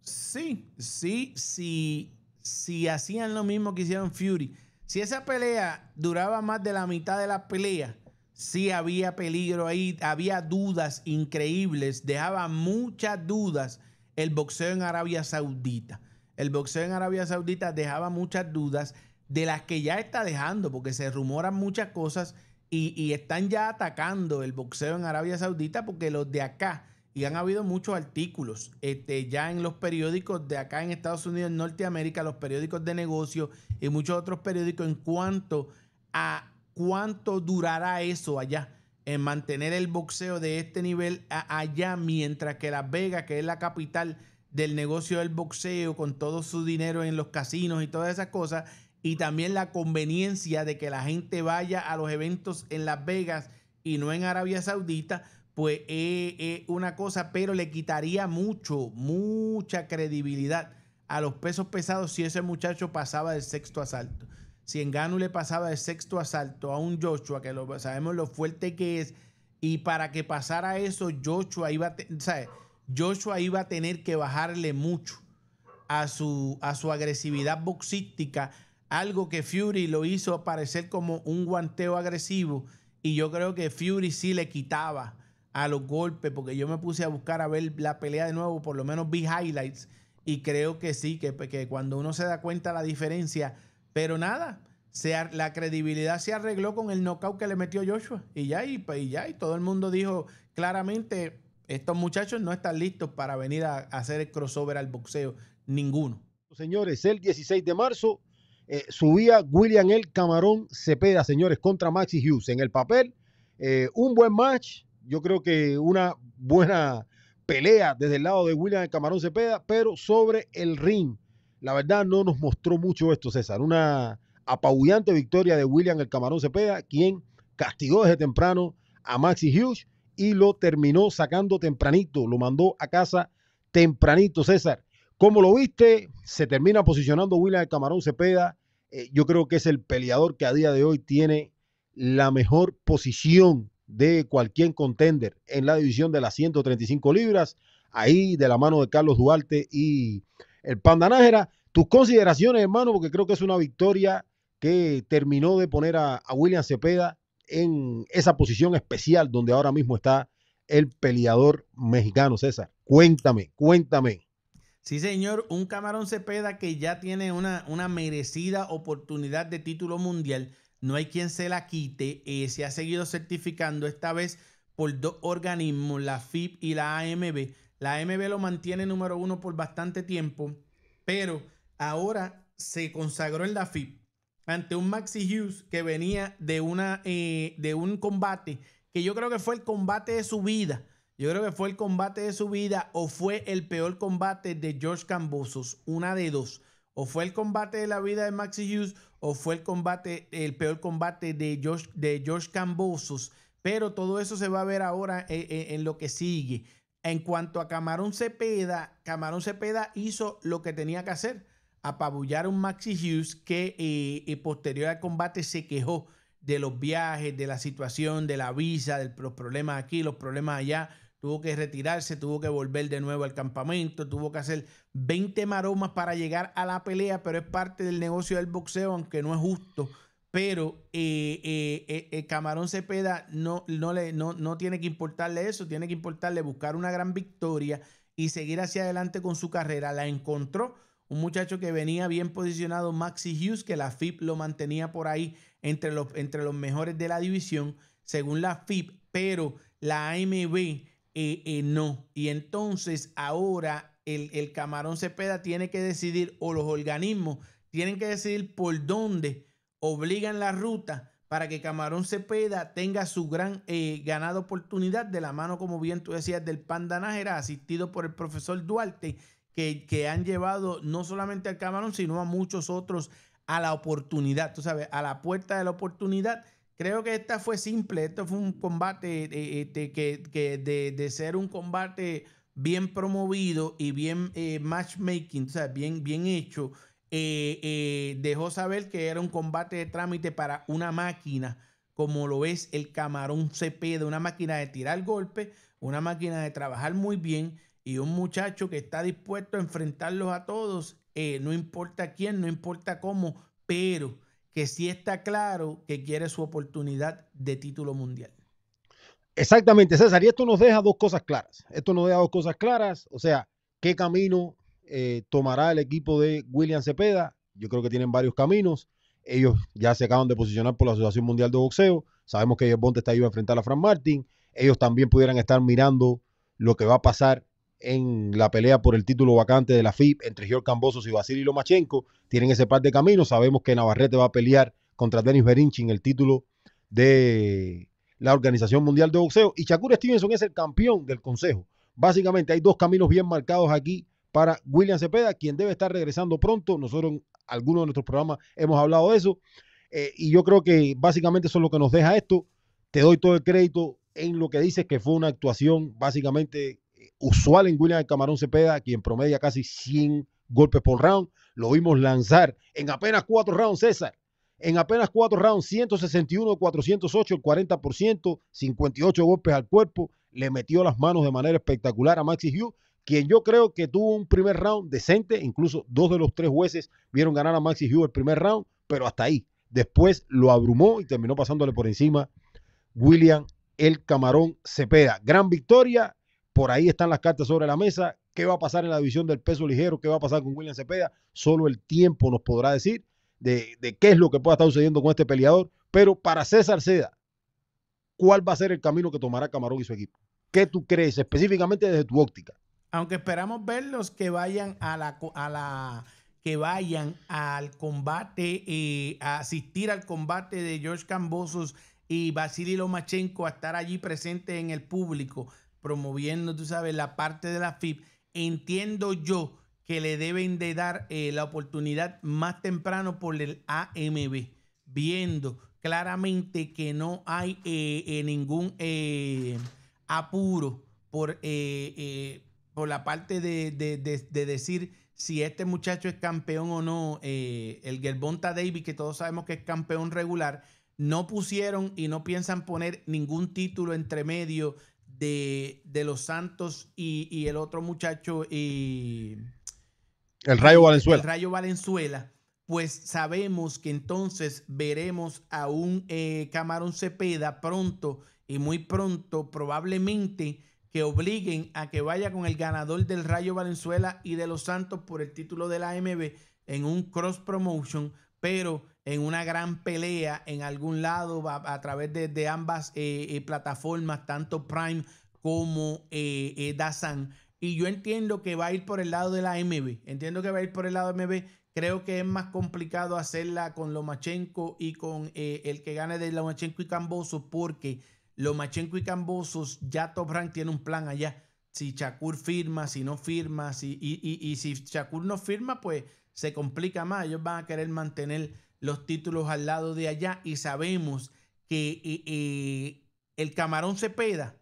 Speaker 2: Sí, sí, sí, sí hacían lo mismo que hicieron Fury si esa pelea duraba más de la mitad de la pelea, sí había peligro ahí, había dudas increíbles, dejaba muchas dudas el boxeo en Arabia Saudita. El boxeo en Arabia Saudita dejaba muchas dudas de las que ya está dejando, porque se rumoran muchas cosas y, están ya atacando el boxeo en Arabia Saudita porque los de acá y han habido muchos artículos este, ya en los periódicos de acá en Estados Unidos, en Norteamérica, los periódicos de negocio y muchos otros periódicos en cuanto a cuánto durará eso allá, en mantener el boxeo de este nivel allá, mientras que Las Vegas, que es la capital del negocio del boxeo, con todo su dinero en los casinos y todas esas cosas, y también la conveniencia de que la gente vaya a los eventos en Las Vegas y no en Arabia Saudita, pues es eh, eh, una cosa, pero le quitaría mucho, mucha credibilidad a los pesos pesados si ese muchacho pasaba del sexto asalto. Si Engano le pasaba del sexto asalto a un Joshua, que lo, sabemos lo fuerte que es, y para que pasara eso, Joshua iba, iba a tener que bajarle mucho a su, a su agresividad boxística, algo que Fury lo hizo parecer como un guanteo agresivo, y yo creo que Fury sí le quitaba a los golpes, porque yo me puse a buscar a ver la pelea de nuevo, por lo menos vi highlights y creo que sí, que, cuando uno se da cuenta la diferencia, pero nada, se, la credibilidad se arregló con el knockout que le metió Joshua y ya, y, ya, y todo el mundo dijo claramente, estos muchachos no están listos para venir a, hacer el crossover al boxeo, ninguno. Señores, el 16 de marzo
Speaker 1: eh, subía William el Camarón Cepeda, señores, contra Maxi Hughes. En el papel, eh, un buen match, yo creo que una buena pelea desde el lado de William el Camarón Cepeda, pero sobre el ring. La verdad no nos mostró mucho esto, César. Una apabullante victoria de William el Camarón Cepeda, quien castigó desde temprano a Maxi Hughes y lo terminó sacando tempranito, lo mandó a casa tempranito, César. Como lo viste, se termina posicionando William el Camarón Cepeda. Eh, yo creo que es el peleador que a día de hoy tiene la mejor posición de cualquier contender en la división de las 135 libras, ahí de la mano de Carlos Duarte y el Panda Nájera. Tus consideraciones, hermano, porque creo que es una victoria que terminó de poner a, William Cepeda en esa posición especial donde ahora mismo está el peleador mexicano, César. Cuéntame, cuéntame.
Speaker 2: Sí, señor, un Camarón Cepeda que ya tiene una, una merecida oportunidad de título mundial no hay quien se la quite. se ha seguido certificando esta vez por dos organismos, la FIP y la AMB. La AMB lo mantiene número uno por bastante tiempo, pero ahora se consagró en la FIP ante un Maxi Hughes que venía de, una, eh, de un combate que yo creo que fue el combate de su vida. Yo creo que fue el combate de su vida o fue el peor combate de George Cambosos, una de dos. O fue el combate de la vida de Maxi Hughes o fue el combate, el peor combate de George, de Cambosos, pero todo eso se va a ver ahora en, lo que sigue. En cuanto a Camarón Cepeda, Camarón Cepeda hizo lo que tenía que hacer, apabullar a un Maxi Hughes que eh, eh, posterior al combate se quejó de los viajes, de la situación, de la visa, de los problemas aquí, los problemas allá tuvo que retirarse, tuvo que volver de nuevo al campamento, tuvo que hacer 20 maromas para llegar a la pelea, pero es parte del negocio del boxeo, aunque no es justo. Pero eh, eh, eh, Camarón Cepeda no, no, le, no, no tiene que importarle eso, tiene que importarle buscar una gran victoria y seguir hacia adelante con su carrera. La encontró un muchacho que venía bien posicionado, Maxi Hughes, que la FIP lo mantenía por ahí entre los, entre los mejores de la división, según la FIP, pero la AMB eh, eh, no. Y entonces ahora el, el camarón Cepeda tiene que decidir, o los organismos tienen que decidir por dónde obligan la ruta para que Camarón Cepeda tenga su gran eh, ganada oportunidad de la mano, como bien tú decías, del Panda Nájera, asistido por el profesor Duarte, que, que, han llevado no solamente al Camarón, sino a muchos otros a la oportunidad, tú sabes, a la puerta de la oportunidad Creo que esta fue simple, esto fue un combate eh, este, que, de, ser un combate bien promovido y bien eh, matchmaking, o sea, bien, bien hecho, eh, dejó saber que era un combate de trámite para una máquina, como lo es el camarón CP, de una máquina de tirar golpes, una máquina de trabajar muy bien y un muchacho que está dispuesto a enfrentarlos a todos, no importa quién, no importa cómo, pero que sí está claro que quiere su oportunidad de título mundial.
Speaker 1: Exactamente, César. Y esto nos deja dos cosas claras. Esto nos deja dos cosas claras. O sea, ¿qué camino eh, tomará el equipo de William Cepeda? Yo creo que tienen varios caminos. Ellos ya se acaban de posicionar por la Asociación Mundial de Boxeo. Sabemos que el Bonte está ahí a enfrentar a Frank Martin. Ellos también pudieran estar mirando lo que va a pasar en la pelea por el título vacante de la FIB entre George Cambosos y Vasily Lomachenko. Tienen ese par de caminos. Sabemos que Navarrete va a pelear contra Denis Berinchi en el título de la Organización Mundial de Boxeo. Y Shakur Stevenson es el campeón del Consejo. Básicamente hay dos caminos bien marcados aquí para William Cepeda, quien debe estar regresando pronto. Nosotros en algunos de nuestros programas hemos hablado de eso. Eh, y yo creo que básicamente eso es lo que nos deja esto. Te doy todo el crédito en lo que dices que fue una actuación básicamente usual en William el Camarón Cepeda, quien promedia casi 100 golpes por round. Lo vimos lanzar en apenas cuatro rounds, César. En apenas cuatro rounds, 161 408, el 40%, 58 golpes al cuerpo. Le metió las manos de manera espectacular a Maxi Hugh quien yo creo que tuvo un primer round decente. Incluso dos de los tres jueces vieron ganar a Maxi Hugh el primer round, pero hasta ahí. Después lo abrumó y terminó pasándole por encima William el Camarón Cepeda. Gran victoria por ahí están las cartas sobre la mesa. ¿Qué va a pasar en la división del peso ligero? ¿Qué va a pasar con William Cepeda? Solo el tiempo nos podrá decir de, qué es lo que pueda estar sucediendo con este peleador. Pero para César Seda, ¿cuál va a ser el camino que tomará Camarón y su equipo? ¿Qué tú crees específicamente desde tu óptica?
Speaker 2: Aunque esperamos verlos que vayan a la, que vayan al combate, y eh, a asistir al combate de George Cambosos y Vasily Lomachenko a estar allí presente en el público promoviendo, tú sabes, la parte de la FIP, entiendo yo que le deben de dar eh, la oportunidad más temprano por el AMB, viendo claramente que no hay eh, eh, ningún apuro por, por la parte de, decir si este muchacho es campeón o no. el Gerbonta Davis, que todos sabemos que es campeón regular, no pusieron y no piensan poner ningún título entre medio de, los Santos y, el otro muchacho y...
Speaker 1: El Rayo Valenzuela. El
Speaker 2: Rayo Valenzuela, pues sabemos que entonces veremos a un eh, Camarón Cepeda pronto y muy pronto probablemente que obliguen a que vaya con el ganador del Rayo Valenzuela y de los Santos por el título de la mb en un cross promotion, pero en una gran pelea en algún lado a, través de, ambas eh, eh, plataformas, tanto Prime como eh, Dazan. Y yo entiendo que va a ir por el lado de la MB. Entiendo que va a ir por el lado de MB. Creo que es más complicado hacerla con Lomachenko y con el que gane de Lomachenko y Cambosos porque Lomachenko y Cambosos ya Top Rank tiene un plan allá. Si Shakur firma, si no firma, y, y si Shakur no firma, pues se complica más. Ellos van a querer mantener los títulos al lado de allá y sabemos que eh, eh, el Camarón Cepeda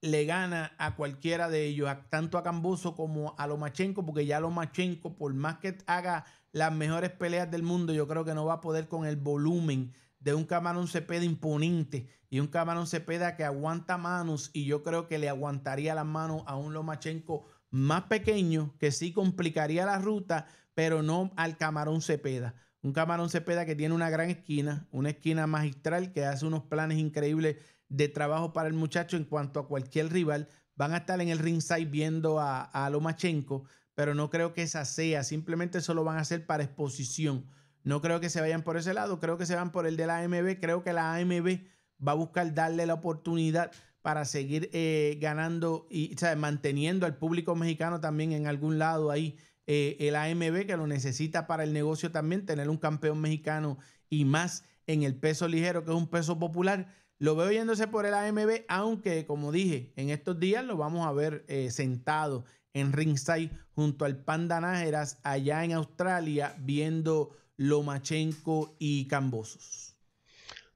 Speaker 2: le gana a cualquiera de ellos, tanto a Camboso como a Lomachenko, porque ya Lomachenko, por más que haga las mejores peleas del mundo, yo creo que no va a poder con el volumen de un Camarón Cepeda imponente y un Camarón Cepeda que aguanta manos y yo creo que le aguantaría las manos a un Lomachenko más pequeño que sí complicaría la ruta, pero no al Camarón Cepeda. Un camarón Cepeda que tiene una gran esquina, una esquina magistral que hace unos planes increíbles de trabajo para el muchacho en cuanto a cualquier rival. Van a estar en el ringside viendo a, a Lomachenko, pero no creo que esa sea. Simplemente solo van a hacer para exposición. No creo que se vayan por ese lado, creo que se van por el de la AMB. Creo que la AMB va a buscar darle la oportunidad para seguir eh, ganando y manteniendo al público mexicano también en algún lado ahí eh, el AMB que lo necesita para el negocio también, tener un campeón mexicano y más en el peso ligero, que es un peso popular. Lo veo yéndose por el AMB, aunque como dije, en estos días lo vamos a ver eh, sentado en ringside junto al Panda Nájeras allá en Australia viendo Lomachenko y Cambosos.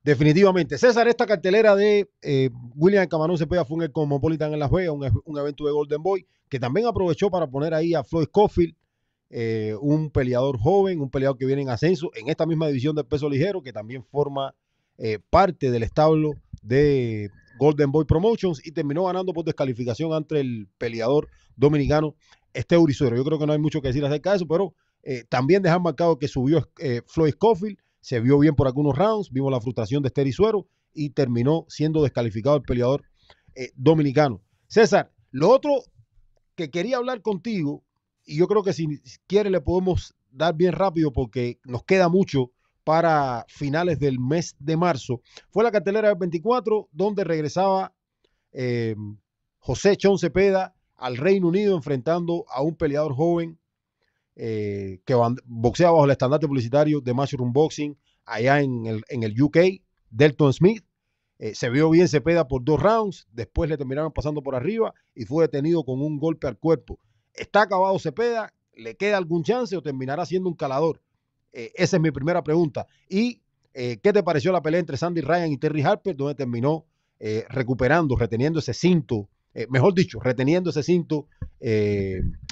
Speaker 1: Definitivamente. César, esta cartelera de eh, William Camarón se puede en el Cosmopolitan en la juega un, evento de Golden Boy, que también aprovechó para poner ahí a Floyd Cofield eh, un peleador joven, un peleador que viene en ascenso en esta misma división de peso ligero que también forma eh, parte del establo de Golden Boy Promotions y terminó ganando por descalificación ante el peleador dominicano este Yo creo que no hay mucho que decir acerca de eso, pero eh, también dejar marcado que subió Floyd Scofield, se vio bien por algunos rounds, vimos la frustración de este y terminó siendo descalificado el peleador dominicano. César, lo otro que quería hablar contigo y yo creo que si quiere le podemos dar bien rápido porque nos queda mucho para finales del mes de marzo. Fue la cartelera del 24 donde regresaba em, José Chon Cepeda al Reino Unido enfrentando a un peleador joven eh, que boxeaba bajo el estandarte publicitario de Matchroom Boxing allá en el, en el UK, Delton Smith. Eh, se vio bien Cepeda por dos rounds, después le terminaron pasando por arriba y fue detenido con un golpe al cuerpo. ¿Está acabado Cepeda? ¿Le queda algún chance o terminará siendo un calador? Eh, esa es mi primera pregunta. ¿Y eh, qué te pareció la pelea entre Sandy Ryan y Terry Harper, donde terminó eh, recuperando, reteniendo ese cinto, mejor dicho, reteniendo ese cinto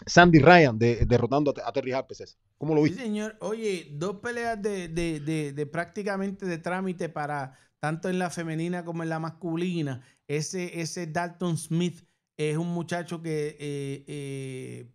Speaker 1: Sandy Ryan, derrotando a, Terry Harper? ¿Cómo
Speaker 2: lo viste? Sí, señor. Oye, dos peleas de, prácticamente de trámite para tanto en la femenina como en la masculina. Ese, ese Dalton Smith es un muchacho que eh, eh,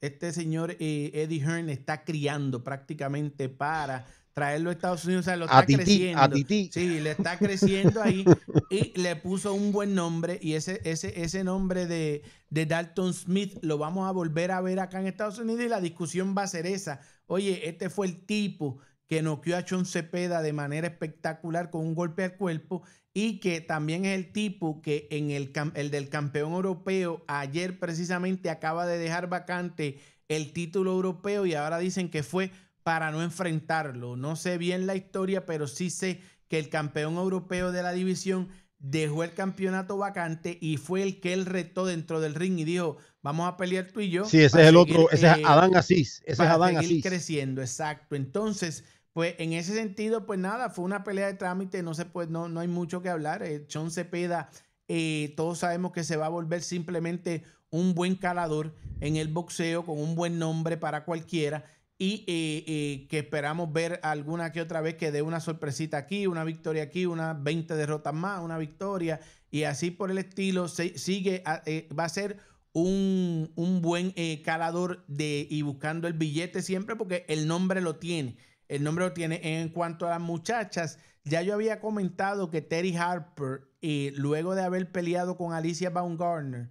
Speaker 2: este señor eh, Eddie Hearn está criando prácticamente para traerlo a Estados Unidos. O sea, lo está a creciendo. sí, le está creciendo ahí y le puso un buen nombre. Y ese, ese, ese nombre de, de Dalton Smith lo vamos a volver a ver acá en Estados Unidos. Y la discusión va a ser esa. Oye, este fue el tipo que noqueó a Chon Cepeda de manera espectacular con un golpe al cuerpo y que también es el tipo que en el, el del campeón europeo ayer precisamente acaba de dejar vacante el título europeo y ahora dicen que fue para no enfrentarlo. No sé bien la historia, pero sí sé que el campeón europeo de la división dejó el campeonato vacante y fue el que él retó dentro del ring y dijo, vamos a pelear tú y yo. Sí, ese es el otro, ese es eh, Adán Asís, ese es Adán seguir Asís. creciendo, exacto. Entonces, pues en ese sentido, pues nada, fue una pelea de trámite, no, se pues no, no hay mucho que hablar. Eh, Cepeda, eh, todos sabemos que se va a volver simplemente un buen calador en el boxeo con un buen nombre para cualquiera y eh, eh, que esperamos ver alguna que otra vez que dé una sorpresita aquí, una victoria aquí, unas 20 derrotas más, una victoria y así por el estilo. Se, sigue, va a ser un, buen calador de, y buscando el billete siempre porque el nombre lo tiene el nombre lo tiene. En cuanto a las muchachas, ya yo había comentado que Terry Harper, y luego de haber peleado con Alicia Baumgartner,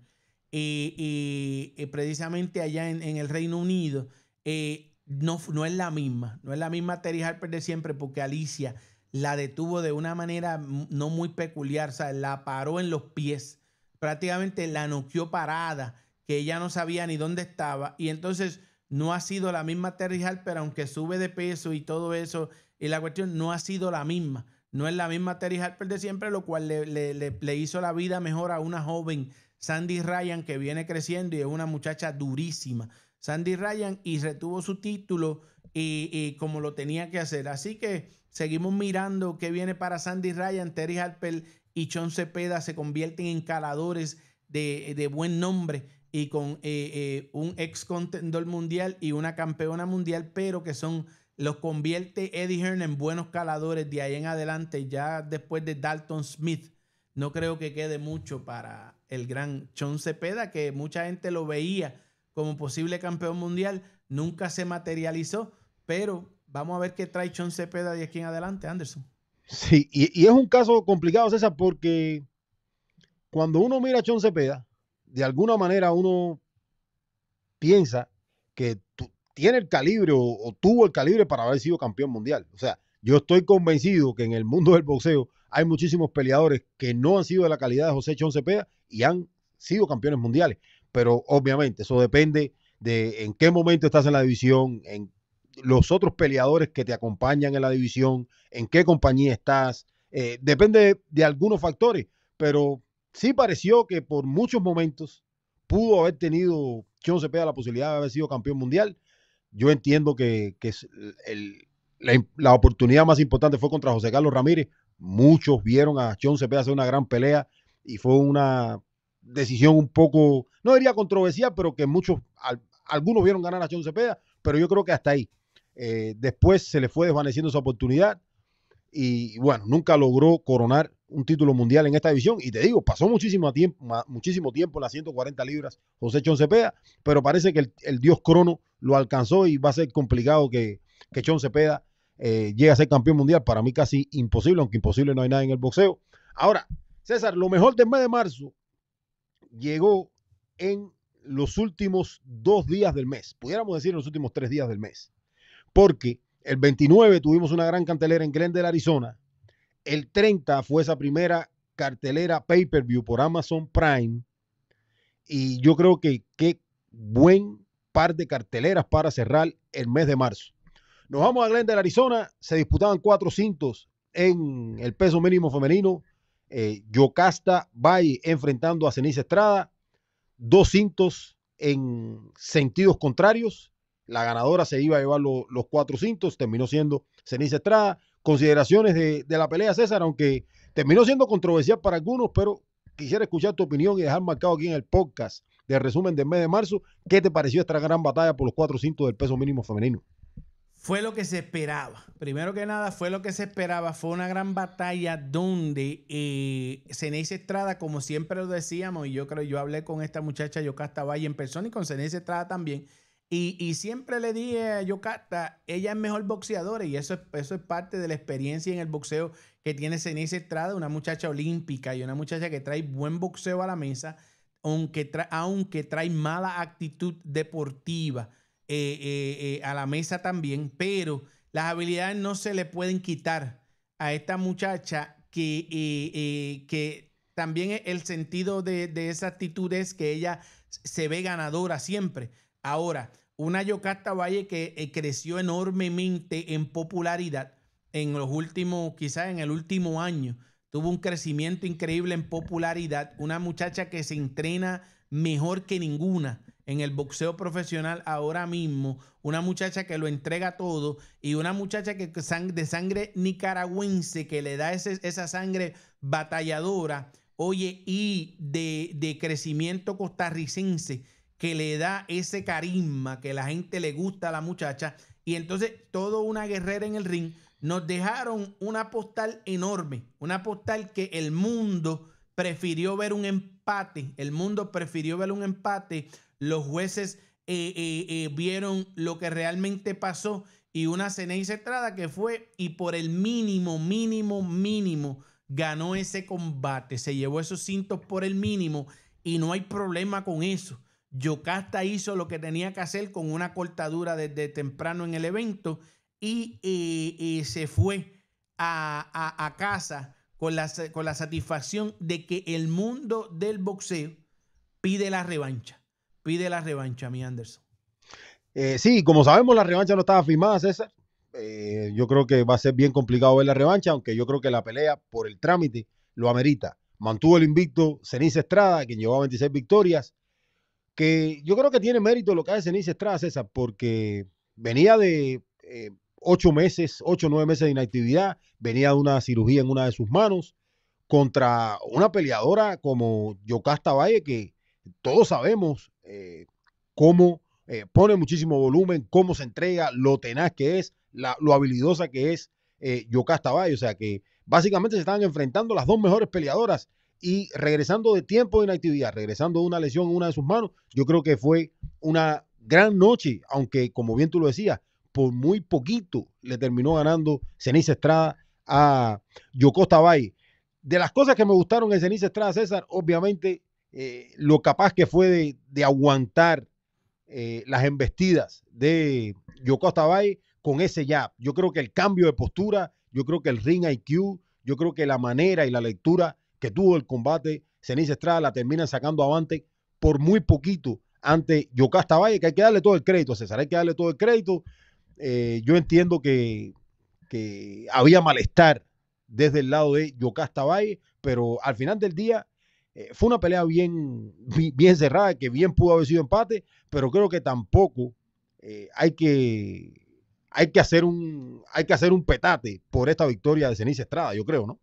Speaker 2: y precisamente allá en, el Reino Unido, eh, no, no es la misma, no es la misma Terry Harper de siempre, porque Alicia la detuvo de una manera no muy peculiar, o sea, la paró en los pies, prácticamente la noqueó parada, que ella no sabía ni dónde estaba, y entonces no ha sido la misma Terry Harper, aunque sube de peso y todo eso, y la cuestión no ha sido la misma. No es la misma Terry Harper de siempre, lo cual le, hizo la vida mejor a una joven Sandy Ryan que viene creciendo y es una muchacha durísima. Sandy Ryan y retuvo su título y, como lo tenía que hacer. Así que seguimos mirando qué viene para Sandy Ryan, Terry Harper y Chon Cepeda se convierten en caladores de, de buen nombre y con eh, eh, un ex contendor mundial y una campeona mundial, pero que son los convierte Eddie Hearn en buenos caladores de ahí en adelante, ya después de Dalton Smith. No creo que quede mucho para el gran Chon Cepeda, que mucha gente lo veía como posible campeón mundial, nunca se materializó, pero vamos a ver qué trae Chon Cepeda de aquí en adelante, Anderson.
Speaker 1: Sí, y, es un caso complicado, César, porque cuando uno mira a Chon Cepeda, de alguna manera uno piensa que tiene el calibre o, tuvo el calibre para haber sido campeón mundial. O sea, yo estoy convencido que en el mundo del boxeo hay muchísimos peleadores que no han sido de la calidad de José Chon Cepeda y han sido campeones mundiales. Pero obviamente eso depende de en qué momento estás en la división, en los otros peleadores que te acompañan en la división, en qué compañía estás. Eh, depende de algunos factores, pero sí pareció que por muchos momentos pudo haber tenido Chon Cepeda la posibilidad de haber sido campeón mundial. Yo entiendo que, la, oportunidad más importante fue contra José Carlos Ramírez. Muchos vieron a Chon Cepeda hacer una gran pelea y fue una decisión un poco, no diría controversia, pero que muchos, algunos vieron ganar a Chon Cepeda, pero yo creo que hasta ahí. Eh, después se le fue desvaneciendo esa oportunidad y bueno, nunca logró coronar un título mundial en esta división. Y te digo, pasó muchísimo tiempo, muchísimo tiempo en las 140 libras José Chon Cepeda, pero parece que el, dios crono lo alcanzó y va a ser complicado que, que Chon Cepeda eh, llegue a ser campeón mundial. Para mí casi imposible, aunque imposible no hay nada en el boxeo. Ahora, César, lo mejor del mes de marzo llegó en los últimos dos días del mes, pudiéramos decir en los últimos tres días del mes, porque el 29 tuvimos una gran cartelera en Glendale, Arizona. El 30 fue esa primera cartelera pay-per-view por Amazon Prime. Y yo creo que qué buen par de carteleras para cerrar el mes de marzo. Nos vamos a Glendale, Arizona. Se disputaban cuatro cintos en el peso mínimo femenino. Eh, Yocasta va enfrentando a Ceniza Estrada. Dos cintos en sentidos contrarios la ganadora se iba a llevar los cuatro cintos, terminó siendo Ceniza Estrada. Consideraciones de, la pelea, César, aunque terminó siendo controversial para algunos, pero quisiera escuchar tu opinión y dejar marcado aquí en el podcast de resumen del mes de marzo, ¿qué te pareció esta gran batalla por los cuatro cintos del peso mínimo femenino?
Speaker 2: Fue lo que se esperaba. Primero que nada, fue lo que se esperaba. Fue una gran batalla donde eh, Estrada, como siempre lo decíamos, y yo creo, yo hablé con esta muchacha Yocasta Valle en persona y con Cenice Estrada también, y, siempre le dije a Yocasta, ella es mejor boxeadora y eso es, es parte de la experiencia en el boxeo que tiene Cenice Estrada, una muchacha olímpica y una muchacha que trae buen boxeo a la mesa, aunque, aunque trae mala actitud deportiva eh, eh, eh, a la mesa también, pero las habilidades no se le pueden quitar a esta muchacha que, que también el sentido de, de esa actitud es que ella se ve ganadora siempre Ahora, una Yocasta Valle que eh, creció enormemente en popularidad en los últimos, quizás en el último año, tuvo un crecimiento increíble en popularidad, una muchacha que se entrena mejor que ninguna en el boxeo profesional ahora mismo, una muchacha que lo entrega todo y una muchacha que de sangre nicaragüense que le da esa sangre batalladora, oye, y de crecimiento costarricense que le da ese carisma que la gente le gusta a la muchacha. Y entonces, todo una guerrera en el ring, nos dejaron una postal enorme, una postal que el mundo prefirió ver un empate, el mundo prefirió ver un empate, los jueces eh, eh, eh, vieron lo que realmente pasó y una Ceney Estrada que fue y por el mínimo, mínimo, mínimo ganó ese combate, se llevó esos cintos por el mínimo y no hay problema con eso. Yocasta hizo lo que tenía que hacer con una cortadura desde temprano en el evento y, se fue a, casa con la, con la, satisfacción de que el mundo del boxeo pide la revancha. Pide la revancha, mi Anderson.
Speaker 1: Eh, sí, como sabemos, la revancha no estaba firmada, César. Eh, yo creo que va a ser bien complicado ver la revancha, aunque yo creo que la pelea por el trámite lo amerita. Mantuvo el invicto Cenice Estrada, quien llevó 26 victorias que yo creo que tiene mérito lo que hace Nice Estrada, César, porque venía de eh, ocho meses, ocho o nueve meses de inactividad, venía de una cirugía en una de sus manos, contra una peleadora como Yocasta Valle, que todos sabemos eh, cómo eh, pone muchísimo volumen, cómo se entrega, lo tenaz que es, lo habilidosa que es Yocasta Valle. O sea que básicamente se están enfrentando las dos mejores peleadoras y regresando de tiempo de inactividad, regresando de una lesión en una de sus manos, yo creo que fue una gran noche, aunque como bien tú lo decías, por muy poquito le terminó ganando Ceniza Estrada a Yocosta Bay. De las cosas que me gustaron en Ceniza Estrada, César, obviamente eh, lo capaz que fue de, aguantar eh, las embestidas de Yocosta Bay con ese jab. Yo creo que el cambio de postura, yo creo que el ring IQ, yo creo que la manera y la lectura que tuvo el combate Ceniza Estrada, la terminan sacando avante por muy poquito ante Yocasta Valle, que hay que darle todo el crédito a César, hay que darle todo el crédito. Eh, yo entiendo que, había malestar desde el lado de Yocasta Valle, pero al final del día eh, fue una pelea bien, bien cerrada, que bien pudo haber sido empate, pero creo que tampoco eh, hay que hay que hacer un hay que hacer un petate por esta victoria de Ceniza Estrada, yo creo, ¿no?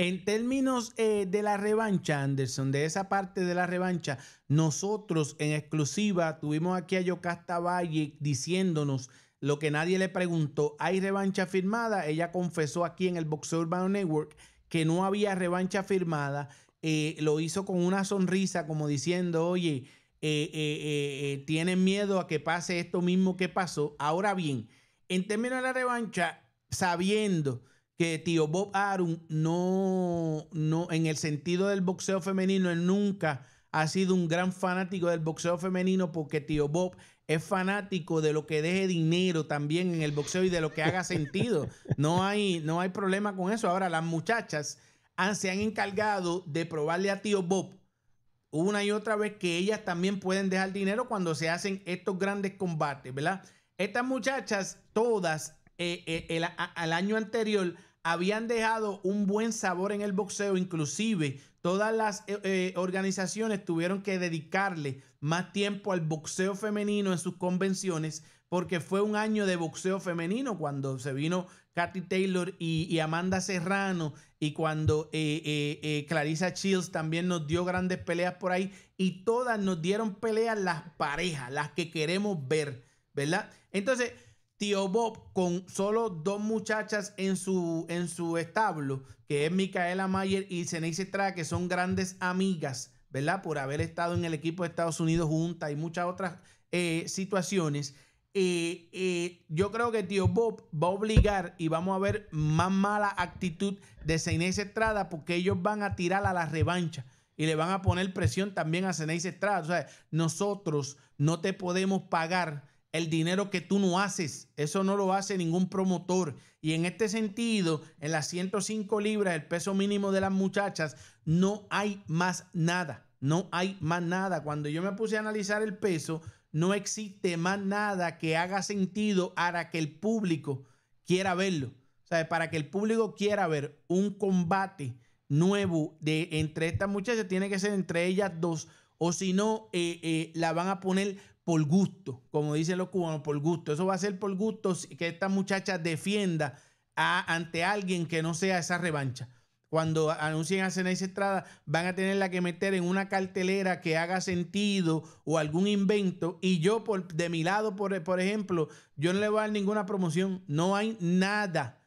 Speaker 2: En términos eh, de la revancha, Anderson, de esa parte de la revancha, nosotros en exclusiva tuvimos aquí a Yocasta Valle diciéndonos lo que nadie le preguntó. ¿Hay revancha firmada? Ella confesó aquí en el Boxeo Urbano Network que no había revancha firmada. Eh, lo hizo con una sonrisa, como diciendo, oye, eh, eh, tienen miedo a que pase esto mismo que pasó. Ahora bien, en términos de la revancha, sabiendo que tío Bob Arum no, no, en el sentido del boxeo femenino, él nunca ha sido un gran fanático del boxeo femenino porque tío Bob es fanático de lo que deje dinero también en el boxeo y de lo que haga sentido. No hay, no hay problema con eso. Ahora, las muchachas se han encargado de probarle a tío Bob una y otra vez que ellas también pueden dejar dinero cuando se hacen estos grandes combates, ¿verdad? Estas muchachas, todas, eh, eh, al año anterior, habían dejado un buen sabor en el boxeo, inclusive todas las eh, eh, organizaciones tuvieron que dedicarle más tiempo al boxeo femenino en sus convenciones porque fue un año de boxeo femenino cuando se vino Katy Taylor y, Amanda Serrano y cuando eh, Clarissa Chills también nos dio grandes peleas por ahí y todas nos dieron peleas las parejas, las que queremos ver, ¿verdad? Entonces tío Bob con solo dos muchachas en su, en su establo, que es Micaela Mayer y Zeneise Estrada, que son grandes amigas, ¿verdad? Por haber estado en el equipo de Estados Unidos juntas y muchas otras eh, situaciones. Eh, eh, yo creo que tío Bob va a obligar y vamos a ver más mala actitud de Zeneise Estrada porque ellos van a tirar a la revancha y le van a poner presión también a Zeneise Estrada. O sea, nosotros no te podemos pagar el dinero que tú no haces. Eso no lo hace ningún promotor. Y en este sentido, en las 105 libras, el peso mínimo de las muchachas, no hay más nada. No hay más nada. Cuando yo me puse a analizar el peso, no existe más nada que haga sentido para que el público quiera verlo. O sea, para que el público quiera ver un combate nuevo de entre estas muchachas, tiene que ser entre ellas dos. O si no, eh, eh, la van a poner por gusto, como dicen los cubanos, por gusto. Eso va a ser por gusto que esta muchacha defienda a, ante alguien que no sea esa revancha. Cuando anuncien a esa Estrada, van a tenerla que meter en una cartelera que haga sentido o algún invento. Y yo, de mi lado, por, por ejemplo, yo no le voy a dar ninguna promoción. No hay nada.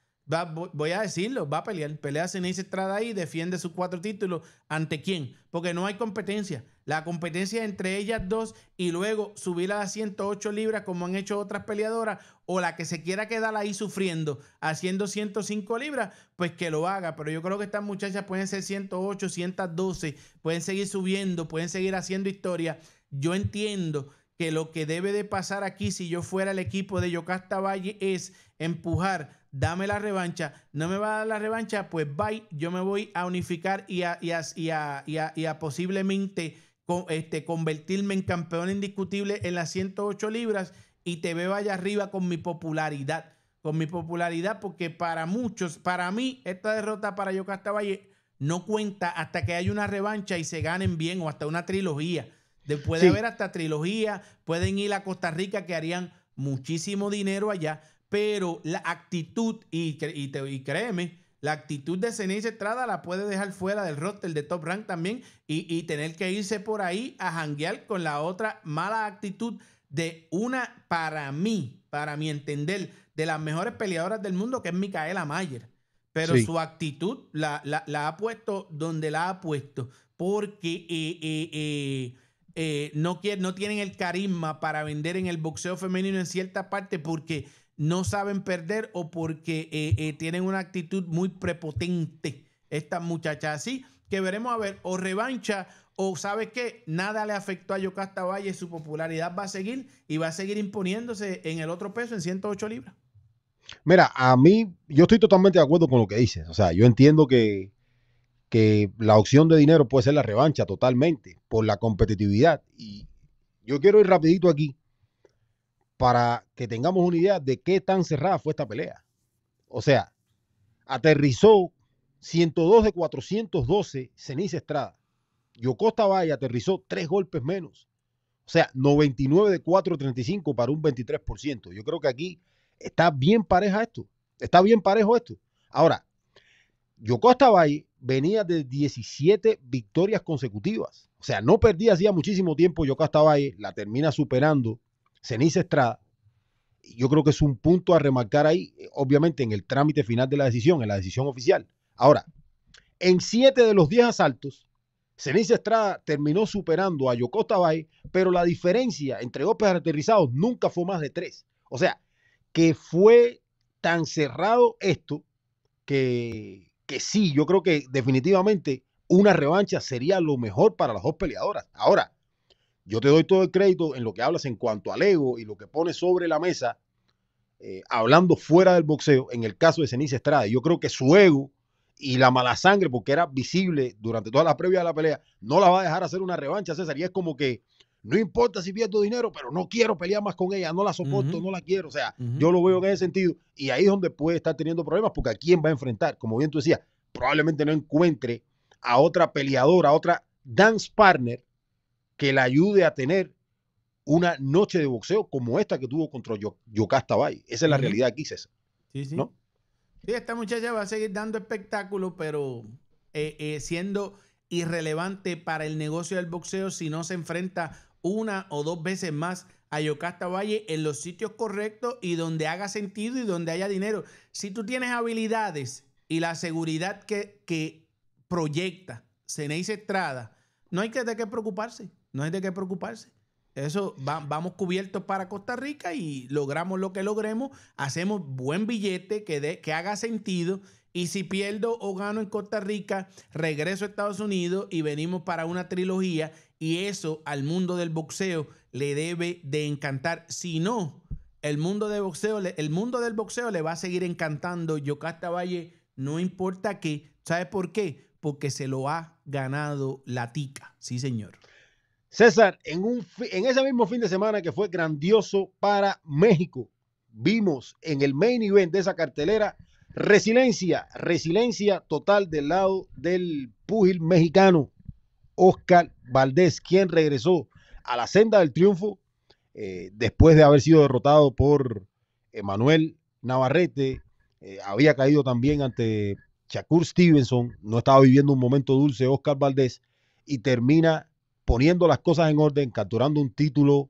Speaker 2: voy a decirlo, va a pelear. Pelea esa Estrada ahí, defiende sus cuatro títulos. ¿Ante quién? Porque no hay competencia la competencia entre ellas dos y luego subir a las 108 libras como han hecho otras peleadoras o la que se quiera quedar ahí sufriendo haciendo 105 libras, pues que lo haga. Pero yo creo que estas muchachas pueden ser 108, 112, pueden seguir subiendo, pueden seguir haciendo historia. Yo entiendo que lo que debe de pasar aquí si yo fuera el equipo de Yocasta Valle es empujar, dame la revancha, no me va a dar la revancha, pues bye, yo me voy a unificar y y a posiblemente con, este, convertirme en campeón indiscutible en las 108 libras y te veo allá arriba con mi popularidad. Con mi popularidad, porque para muchos, para mí, esta derrota para Yocasta Valle no cuenta hasta que haya una revancha y se ganen bien o hasta una trilogía. De, puede haber hasta trilogía, pueden ir a Costa Rica que harían muchísimo dinero allá, pero la actitud, y, y créeme, la actitud de Ceneice Estrada la puede dejar fuera del roster de Top Rank también y, tener que irse por ahí a janguear con la otra mala actitud de una, para mí, para mi entender, de las mejores peleadoras del mundo, que es Micaela Mayer. Pero su actitud la, la, ha puesto donde la ha puesto, porque eh, eh, eh, no, no tienen el carisma para vender en el boxeo femenino en cierta parte, porque no saben perder o porque eh, eh, tienen una actitud muy prepotente estas muchachas. Así que veremos a ver, o revancha o sabe que nada le afectó a Yocasta Valle, su popularidad va a seguir y va a seguir imponiéndose en el otro peso en 108 libras.
Speaker 1: Mira, a mí yo estoy totalmente de acuerdo con lo que dices. O sea, yo entiendo que, que la opción de dinero puede ser la revancha totalmente por la competitividad. Y yo quiero ir rapidito aquí para que tengamos una idea de qué tan cerrada fue esta pelea. O sea, aterrizó 102 de 412 Ceniza Estrada. Yocosta Valle aterrizó tres golpes menos. O sea, 99 de 435 para un 23%. Yo creo que aquí está bien pareja esto. Está bien parejo esto. Ahora, Yocosta Valle venía de 17 victorias consecutivas. O sea, no perdía hacía muchísimo tiempo Yocosta Valle, la termina superando Ceniza Estrada, yo creo que es un punto a remarcar ahí, eh, obviamente en el trámite final de la decisión, en la decisión oficial. Ahora, en siete de los diez asaltos, Ceniza Estrada terminó superando a yokota Bay, pero la diferencia entre golpes aterrizados nunca fue más de tres. O sea, que fue tan cerrado esto que, que sí, yo creo que definitivamente una revancha sería lo mejor para las dos peleadoras. Ahora, yo te doy todo el crédito en lo que hablas en cuanto al ego y lo que pones sobre la mesa, eh, hablando fuera del boxeo, en el caso de Ceniza Estrada. Yo creo que su ego y la mala sangre, porque era visible durante toda la previa de la pelea, no la va a dejar hacer una revancha, César. Y es como que no importa si pierdo dinero, pero no quiero pelear más con ella, no la soporto, no la quiero. O sea, yo lo veo en ese sentido. Y ahí es donde puede estar teniendo problemas, porque a quién va a enfrentar, como bien tú decías, probablemente no encuentre a otra peleadora, a otra dance partner que la ayude a tener una noche de boxeo como esta que tuvo contra Yocasta Valle, Esa es la realidad aquí, César.
Speaker 2: Sí, sí. ¿No? esta muchacha va a seguir dando espectáculo, pero eh, eh, siendo irrelevante para el negocio del boxeo si no se enfrenta una o dos veces más a Yocasta Valle en los sitios correctos y donde haga sentido y donde haya dinero. Si tú tienes habilidades y la seguridad que, proyecta Ceneice Estrada, no hay que, de qué preocuparse. No hay de qué preocuparse. Eso vamos cubiertos para Costa Rica y logramos lo que logremos, hacemos buen billete que, que haga sentido y si pierdo o gano en Costa Rica, regreso a Estados Unidos y venimos para una trilogía y eso al mundo del boxeo le debe de encantar. Si no, el mundo, de boxeo, el mundo del boxeo le va a seguir encantando Yocasta Valle, no importa qué. ¿Sabes por qué? Porque se lo ha ganado la tica. Sí, señor. César, en, ese mismo fin de semana
Speaker 1: que fue grandioso para México, vimos en el main event de esa cartelera resiliencia, resiliencia total del lado del púgil mexicano, Oscar Valdés, quien regresó a la senda del triunfo eh, después de haber sido derrotado por Emanuel Navarrete. Eh, había caído también ante Shakur Stevenson, no estaba viviendo un momento dulce Oscar Valdés y termina poniendo las cosas en orden, capturando un título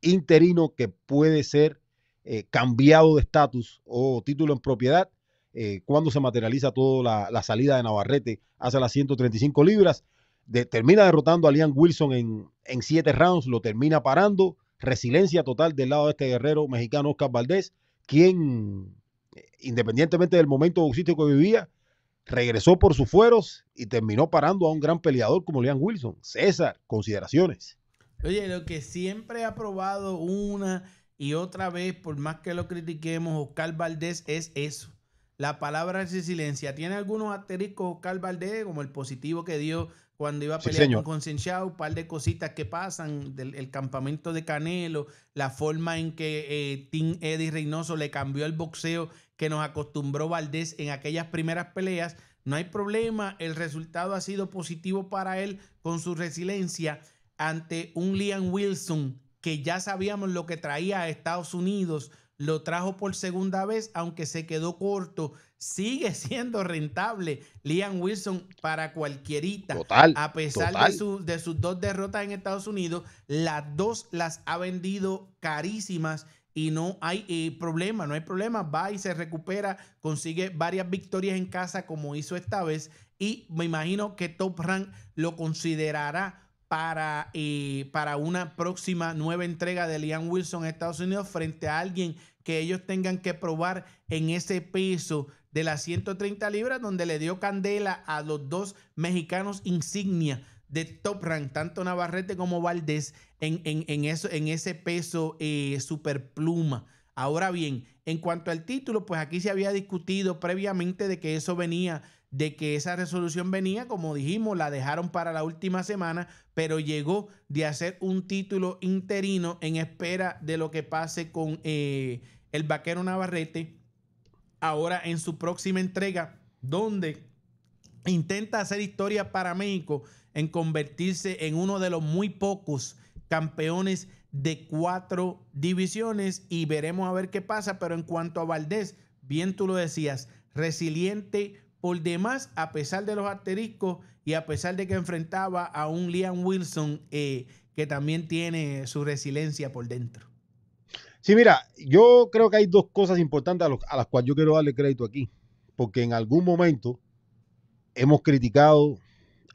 Speaker 1: interino que puede ser eh, cambiado de estatus o título en propiedad eh, cuando se materializa toda la, salida de Navarrete hacia las 135 libras. termina derrotando a Liam Wilson en, en siete rounds, lo termina parando. Resiliencia total del lado de este guerrero mexicano Oscar Valdés, quien, eh, independientemente del momento boxístico que vivía, regresó por sus fueros y terminó parando a un gran peleador como Leon Wilson. César, consideraciones.
Speaker 2: Oye, lo que siempre ha probado una y otra vez, por más que lo critiquemos, Oscar Valdés es eso. La palabra silencio. Tiene algunos asteriscos Oscar Valdés, como el positivo que dio cuando iba a pelear con Concienciado, un par de cositas que pasan, del el campamento de Canelo, la forma en que eh, Tim Eddie Reynoso le cambió el boxeo que nos acostumbró Valdés en aquellas primeras peleas. No hay problema, el resultado ha sido positivo para él con su resiliencia ante un Liam Wilson que ya sabíamos lo que traía a Estados Unidos lo trajo por segunda vez, aunque se quedó corto, sigue siendo rentable Liam Wilson para cualquierita. Total, a pesar De, de sus dos derrotas en Estados Unidos, las dos las ha vendido carísimas y no hay eh, problema, no hay problema. Va y se recupera, consigue varias victorias en casa como hizo esta vez y me imagino que Top Rank lo considerará para, eh, para una próxima nueva entrega de Liam Wilson a Estados Unidos frente a alguien que ellos tengan que probar en ese peso de las 130 libras, donde le dio candela a los dos mexicanos insignia de top rank, tanto Navarrete como Valdés, en, eso, en ese peso eh, super pluma. Ahora bien, en cuanto al título, pues aquí se había discutido previamente de que eso venía de que esa resolución venía, como dijimos, la dejaron para la última semana, pero llegó de hacer un título interino en espera de lo que pase con eh, el vaquero Navarrete, ahora en su próxima entrega, donde intenta hacer historia para México en convertirse en uno de los muy pocos campeones de cuatro divisiones y veremos a ver qué pasa, pero en cuanto a Valdés, bien tú lo decías, resiliente, por demás, a pesar de los asteriscos y a pesar de que enfrentaba a un Liam Wilson eh, que también tiene su resiliencia por dentro.
Speaker 1: Sí, mira, yo creo que hay dos cosas importantes a, las cuales yo quiero darle crédito aquí, porque en algún momento hemos criticado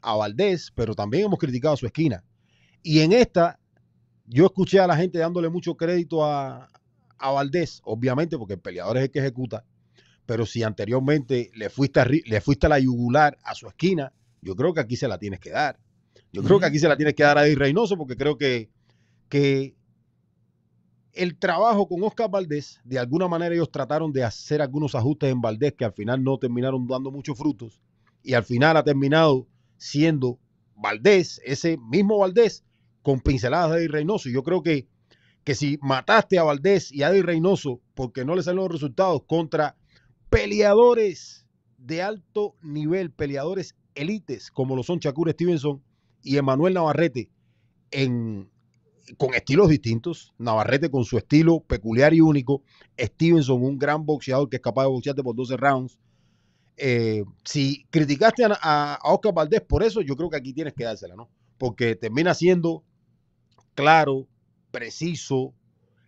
Speaker 1: a Valdés, pero también hemos criticado a su esquina. Y en esta, yo escuché a la gente dándole mucho crédito a, a Valdés, obviamente, porque el peleador es el que ejecuta, pero si anteriormente le fuiste a, le fuiste la yugular a su esquina, yo creo que aquí se la tienes que dar. Yo creo que aquí se la tienes que dar a Eddie Reynoso porque creo que, el trabajo con Oscar Valdés, de alguna manera ellos trataron de hacer algunos ajustes en Valdés que al final no terminaron dando muchos frutos y al final ha terminado siendo Valdés, ese mismo Valdés, con pinceladas de Eddie Reynoso. Yo creo que, que si mataste a Valdés y a Eddie Reynoso porque no le salieron los resultados contra peleadores de alto nivel, peleadores élites, como lo son Shakur Stevenson y Emanuel Navarrete, con estilos distintos. Navarrete con su estilo peculiar y único. Stevenson, un gran boxeador que es capaz de boxearte por 12 rounds. Eh, si criticaste a, Oscar Valdés por eso, yo creo que aquí tienes que dársela, ¿no? Porque termina siendo claro, preciso.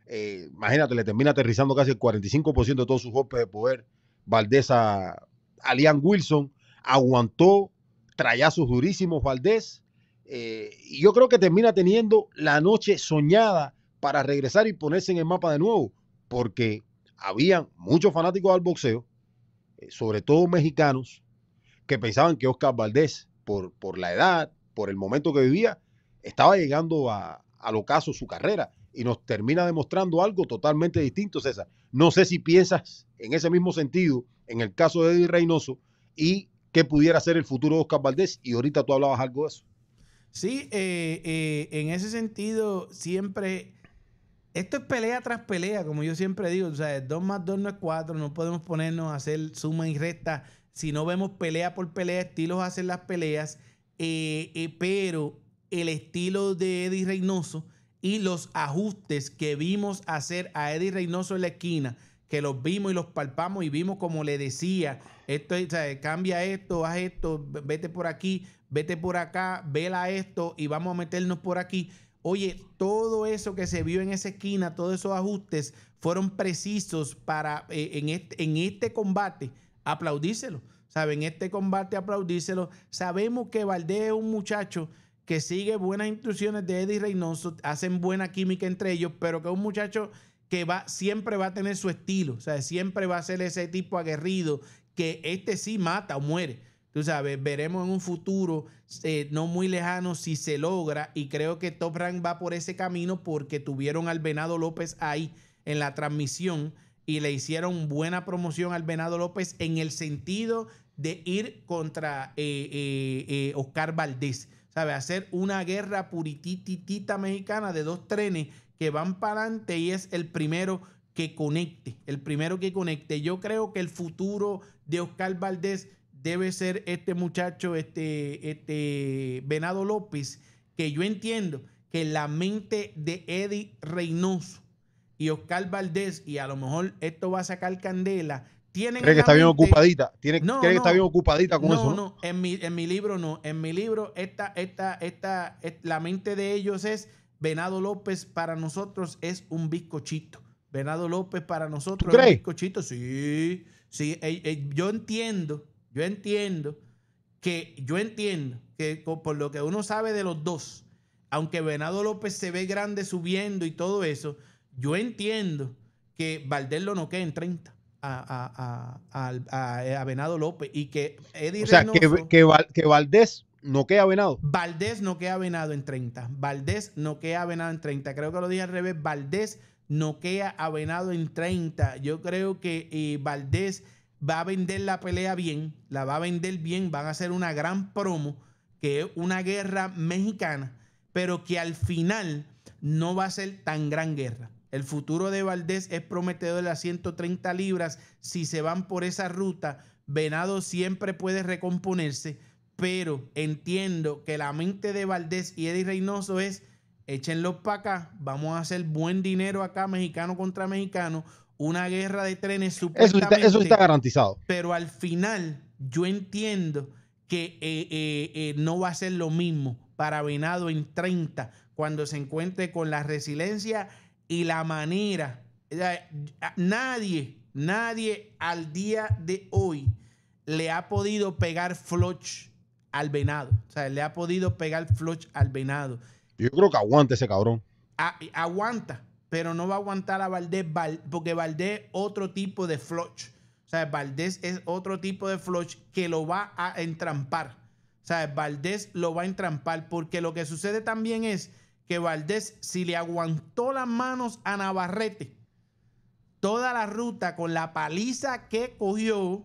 Speaker 1: Eh, imagínate, le termina aterrizando casi el 45% de todos sus golpes de poder Valdés a, Alian Wilson, aguantó trayazos durísimos Valdés. Eh, y yo creo que termina teniendo la noche soñada para regresar y ponerse en el mapa de nuevo, porque habían muchos fanáticos al boxeo, eh, sobre todo mexicanos, que pensaban que Oscar Valdés, por, por la edad, por el momento que vivía, estaba llegando a, al ocaso su carrera y nos termina demostrando algo totalmente distinto, César. No sé si piensas en ese mismo sentido, en el caso de Eddie Reynoso, y qué pudiera ser el futuro de Oscar Valdés. Y ahorita tú hablabas algo
Speaker 2: de eso. Sí, eh, eh, en ese sentido, siempre. Esto es pelea tras pelea, como yo siempre digo. O sea, 2 más 2 no es 4. No podemos ponernos a hacer suma y resta. Si no vemos pelea por pelea, estilos hacen las peleas. Eh, pero el estilo de Eddie Reynoso y los ajustes que vimos hacer a Eddie Reynoso en la esquina, que los vimos y los palpamos y vimos como le decía, esto cambia esto, haz esto, vete por aquí, vete por acá, vela esto y vamos a meternos por aquí. Oye, todo eso que se vio en esa esquina, todos esos ajustes fueron precisos para eh, en, este, en este combate aplaudírselo. ¿Saben? Este combate aplaudírselo. Sabemos que Valdés es un muchacho que sigue buenas instrucciones de Eddie Reynoso, hacen buena química entre ellos, pero que un muchacho que va, siempre va a tener su estilo, o sea, siempre va a ser ese tipo aguerrido que este sí mata o muere. Tú sabes, veremos en un futuro eh, no muy lejano si se logra y creo que Top Rank va por ese camino porque tuvieron al Venado López ahí en la transmisión y le hicieron buena promoción al Venado López en el sentido de ir contra eh, eh, Oscar Valdés ¿sabe? Hacer una guerra purititita mexicana de dos trenes que van para adelante y es el primero que conecte, el primero que conecte. Yo creo que el futuro de Oscar Valdés debe ser este muchacho, este, este Venado López, que yo entiendo que la mente de Eddie Reynoso y Oscar Valdés, y a lo mejor esto va a sacar candela, Cree que está bien ocupadita.
Speaker 1: no, no, que bien ocupadita con No, no,
Speaker 2: en mi, libro no. En mi libro, esta, esta, esta, la mente de ellos es Venado López para nosotros es un bizcochito. Venado López para nosotros es un bizcochito. Sí, sí. yo entiendo, yo entiendo que yo entiendo que por lo que uno sabe de los dos, aunque Venado López se ve grande subiendo y todo eso, yo entiendo que Valdés lo noquea en 30 a, eh, a, Venado López y que Eddie O que, que, Valdés no queda Venado. Valdés no queda Venado en 30. Valdés no queda Venado en 30. Creo que lo dije al revés. Valdés no queda a Venado en 30. Yo creo que eh, Valdés va a vender la pelea bien, la va a vender bien, van a hacer una gran promo, que es una guerra mexicana, pero que al final no va a ser tan gran guerra. El futuro de Valdés es prometedor de las 130 libras. Si se van por esa ruta, Venado siempre puede recomponerse. Pero entiendo que la mente de Valdés y Eddie Reynoso es: échenlo para acá, vamos a hacer buen dinero acá, mexicano contra mexicano. Una guerra de trenes supuestamente. Eso está,
Speaker 1: garantizado.
Speaker 2: Pero al final, yo entiendo que eh, eh, eh, no va a ser lo mismo para Venado en 30 cuando se encuentre con la resiliencia y la manera. Nadie, nadie al día de hoy le ha podido pegar floch al venado. O sea, le ha podido pegar floch al venado.
Speaker 1: Yo creo que aguanta ese cabrón.
Speaker 2: aguanta, pero no va a aguantar a Valdés porque Valdés es otro tipo de floch. O sea, Valdés es otro tipo de floch que lo va a entrampar. O sea, Valdés lo va a entrampar porque lo que sucede también es Valdés, si le aguantó las manos a Navarrete toda la ruta con la paliza que cogió,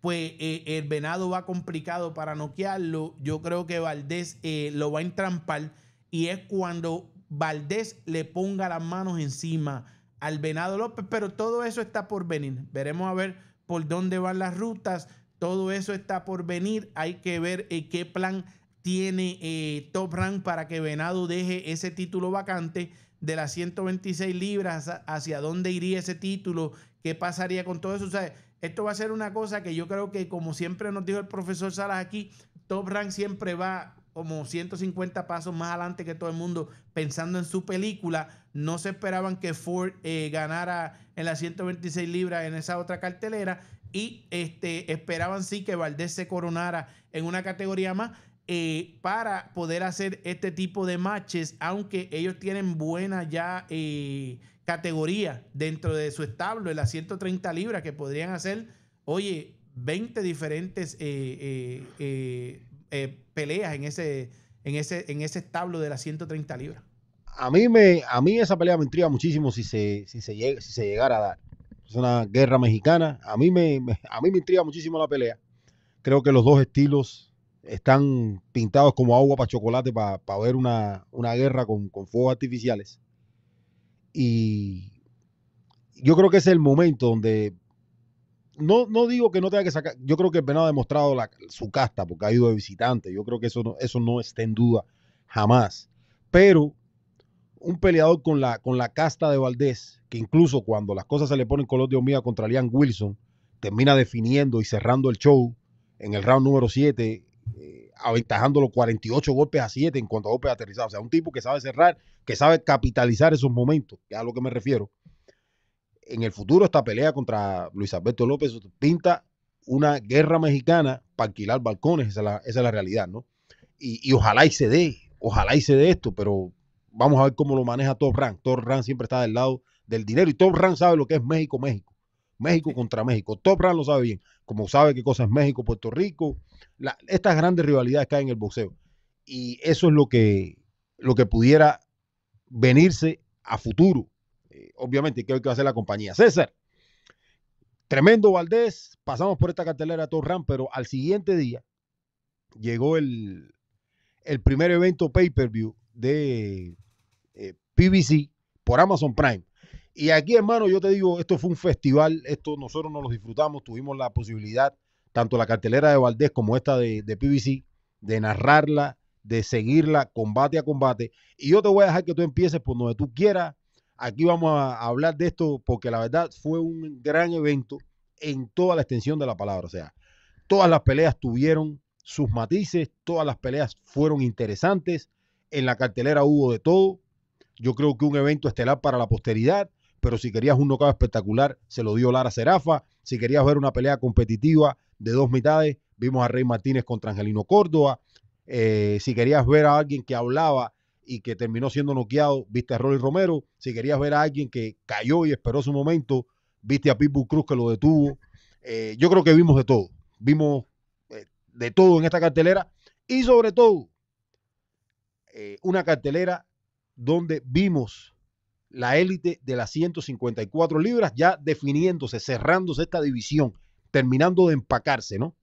Speaker 2: pues eh, el venado va complicado para noquearlo. Yo creo que Valdés eh, lo va a entrampar y es cuando Valdés le ponga las manos encima al venado López. Pero todo eso está por venir. Veremos a ver por dónde van las rutas. Todo eso está por venir. Hay que ver eh, qué plan tiene eh, Top Rank para que Venado deje ese título vacante de las 126 libras, hacia dónde iría ese título, qué pasaría con todo eso. O sea, esto va a ser una cosa que yo creo que, como siempre nos dijo el profesor Salas aquí, Top Rank siempre va como 150 pasos más adelante que todo el mundo pensando en su película. No se esperaban que Ford eh, ganara en las 126 libras en esa otra cartelera y este, esperaban sí que Valdés se coronara en una categoría más. Eh, para poder hacer este tipo de matches, aunque ellos tienen buena ya eh, categoría dentro de su establo, de las 130 libras, que podrían hacer, oye, 20 diferentes eh, peleas en ese, en, ese, en ese establo de las 130 libras.
Speaker 1: A mí, me, a mí esa pelea me intriga muchísimo si se, si se, llegara a dar. Es una guerra mexicana. A mí a mí me intriga muchísimo la pelea. Creo que los dos estilos están pintados como agua para chocolate para, para ver una, guerra con, con, fuegos artificiales. Y yo creo que es el momento donde, no, digo que no tenga que sacar, yo creo que el Venado ha demostrado su casta porque ha ido de visitante, yo creo que eso no, eso no está en duda jamás. Pero un peleador con la, con la casta de Valdés, que incluso cuando las cosas se le ponen color de hormiga contra Liam Wilson, termina definiendo y cerrando el show en el round número 7 aventajándolo eh, aventajando los 48 golpes a 7 en cuanto a golpes aterrizados. O sea, un tipo que sabe cerrar, que sabe capitalizar esos momentos, que es a lo que me refiero. En el futuro, esta pelea contra Luis Alberto López pinta una guerra mexicana para alquilar balcones, esa es la, realidad, ¿no? Y, ojalá y se dé, ojalá y se dé esto, pero vamos a ver cómo lo maneja Top Rank. Top Rank siempre está del lado del dinero y Top Rank sabe lo que es México, México. México contra México. Top Run lo sabe bien, como sabe qué cosas México, Puerto Rico, estas grandes rivalidades que hay en el boxeo. Y eso es lo que, lo que pudiera venirse a futuro. Eh, obviamente, que que va a hacer la compañía. César, tremendo Valdés, pasamos por esta cartelera Top Run pero al siguiente día llegó el, el primer evento pay-per-view de eh, PBC por Amazon Prime y aquí, hermano, yo te digo, esto fue un festival, esto nosotros nos lo disfrutamos, tuvimos la posibilidad, tanto la cartelera de Valdés como esta de, de PBC, de narrarla, de seguirla combate a combate. Y yo te voy a dejar que tú empieces por donde tú quieras. Aquí vamos a hablar de esto porque la verdad fue un gran evento en toda la extensión de la palabra. O sea, todas las peleas tuvieron sus matices, todas las peleas fueron interesantes, en la cartelera hubo de todo. Yo creo que un evento estelar para la posteridad pero si querías un nocaut espectacular, se lo dio Lara Serafa. Si querías ver una pelea competitiva de dos mitades, vimos a Rey Martínez contra Angelino Córdoba. Eh, si querías ver a alguien que hablaba y que terminó siendo noqueado, viste a Rolly Romero. Si querías ver a alguien que cayó y esperó su momento, viste a Pitbull Cruz que lo detuvo. Eh, yo creo que vimos de todo. Vimos eh, de todo en esta cartelera y sobre todo una cartelera donde vimos la élite de las 154 libras, ya definiéndose, cerrándose esta división, terminando de empacarse, ¿no?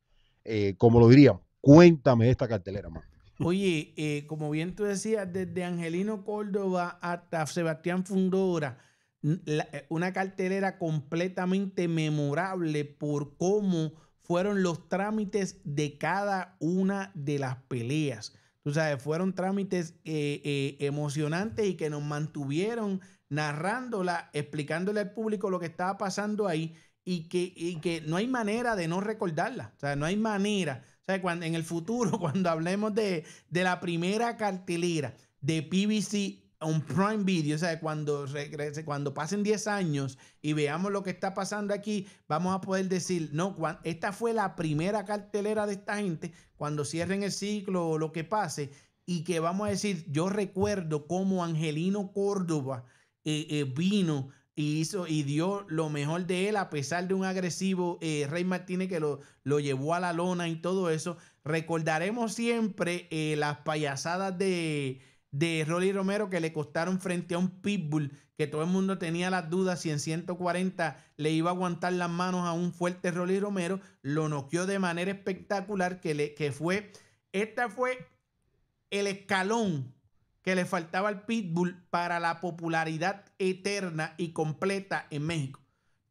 Speaker 1: Eh, como lo diríamos, cuéntame esta cartelera, man.
Speaker 2: Oye, eh, como bien tú decías, desde Angelino Córdoba hasta Sebastián Fundora, eh, una cartelera completamente memorable por cómo fueron los trámites de cada una de las peleas. Tú sabes, fueron trámites emocionantes y que nos mantuvieron narrándola, explicándole al público lo que estaba pasando ahí y que, que no hay manera de no recordarla. O sea, no hay manera. O sea, cuando, en el futuro, cuando hablemos de, la primera cartelera de PBC on Prime Video, o sea, cuando regrese, cuando pasen 10 años y veamos lo que está pasando aquí, vamos a poder decir, no, esta fue la primera cartelera de esta gente, cuando cierren el ciclo o lo que pase, y que vamos a decir, yo recuerdo cómo Angelino Córdoba eh, eh, vino y hizo y dio lo mejor de él a pesar de un agresivo eh, Rey Martínez que lo, lo, llevó a la lona y todo eso. Recordaremos siempre las payasadas de, de Rolly Romero que le costaron frente a un pitbull que todo el mundo tenía las dudas si en 140 le iba a aguantar las manos a un fuerte Rolly Romero. Lo noqueó de manera espectacular que, le, que fue, esta fue el escalón que le faltaba el Pitbull para la popularidad eterna y completa en México.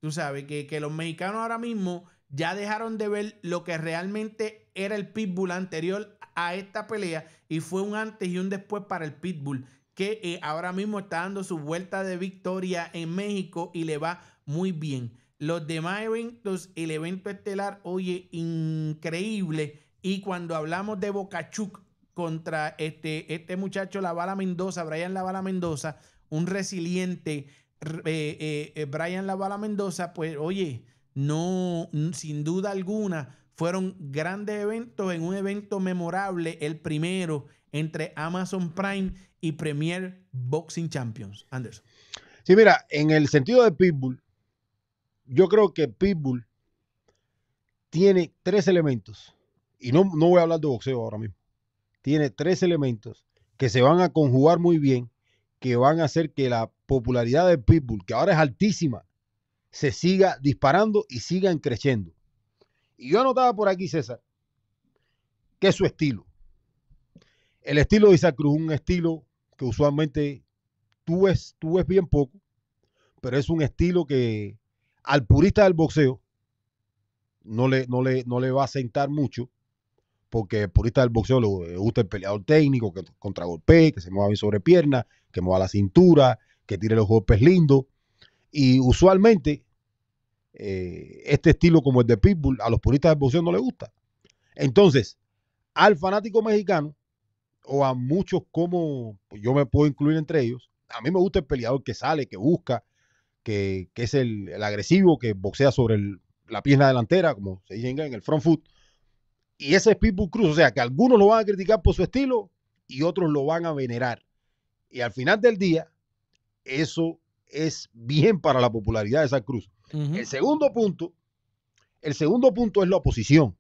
Speaker 2: Tú sabes que, los mexicanos ahora mismo ya dejaron de ver lo que realmente era el Pitbull anterior a esta pelea y fue un antes y un después para el Pitbull que eh, ahora mismo está dando su vuelta de victoria en México y le va muy bien. Los demás eventos, el evento estelar, oye, increíble. Y cuando hablamos de Bocachuc, contra este, este muchacho, La Bala Mendoza, Brian La Bala Mendoza, un resiliente, eh, eh, eh, Brian La Bala Mendoza, pues oye, no, sin duda alguna, fueron grandes eventos en un evento memorable, el primero entre Amazon Prime y Premier Boxing Champions. Anderson.
Speaker 1: Sí, mira, en el sentido de Pitbull, yo creo que Pitbull tiene tres elementos. Y no, no voy a hablar de boxeo ahora mismo tiene tres elementos que se van a conjugar muy bien, que van a hacer que la popularidad de Pitbull, que ahora es altísima, se siga disparando y sigan creciendo. Y yo anotaba por aquí, César, que es su estilo. El estilo de Isaac Cruz, un estilo que usualmente tú ves, tú ves bien poco, pero es un estilo que al purista del boxeo no le, no le, no le va a sentar mucho, porque purista del boxeo le gusta el peleador técnico, que contragolpee, que se mueva bien sobre pierna, que mueva la cintura, que tire los golpes lindos. Y usualmente eh, este estilo como el de Pitbull a los puristas del boxeo no le gusta. Entonces, al fanático mexicano o a muchos como yo me puedo incluir entre ellos, a mí me gusta el peleador que sale, que busca, que, es el, agresivo, que boxea sobre la pierna delantera, como se dice en el front foot y ese es Pitbull Cruz, o sea, que algunos lo van a criticar por su estilo y otros lo van a venerar. Y al final del día, eso es bien para la popularidad de esa cruz. El segundo punto, el segundo punto es la oposición.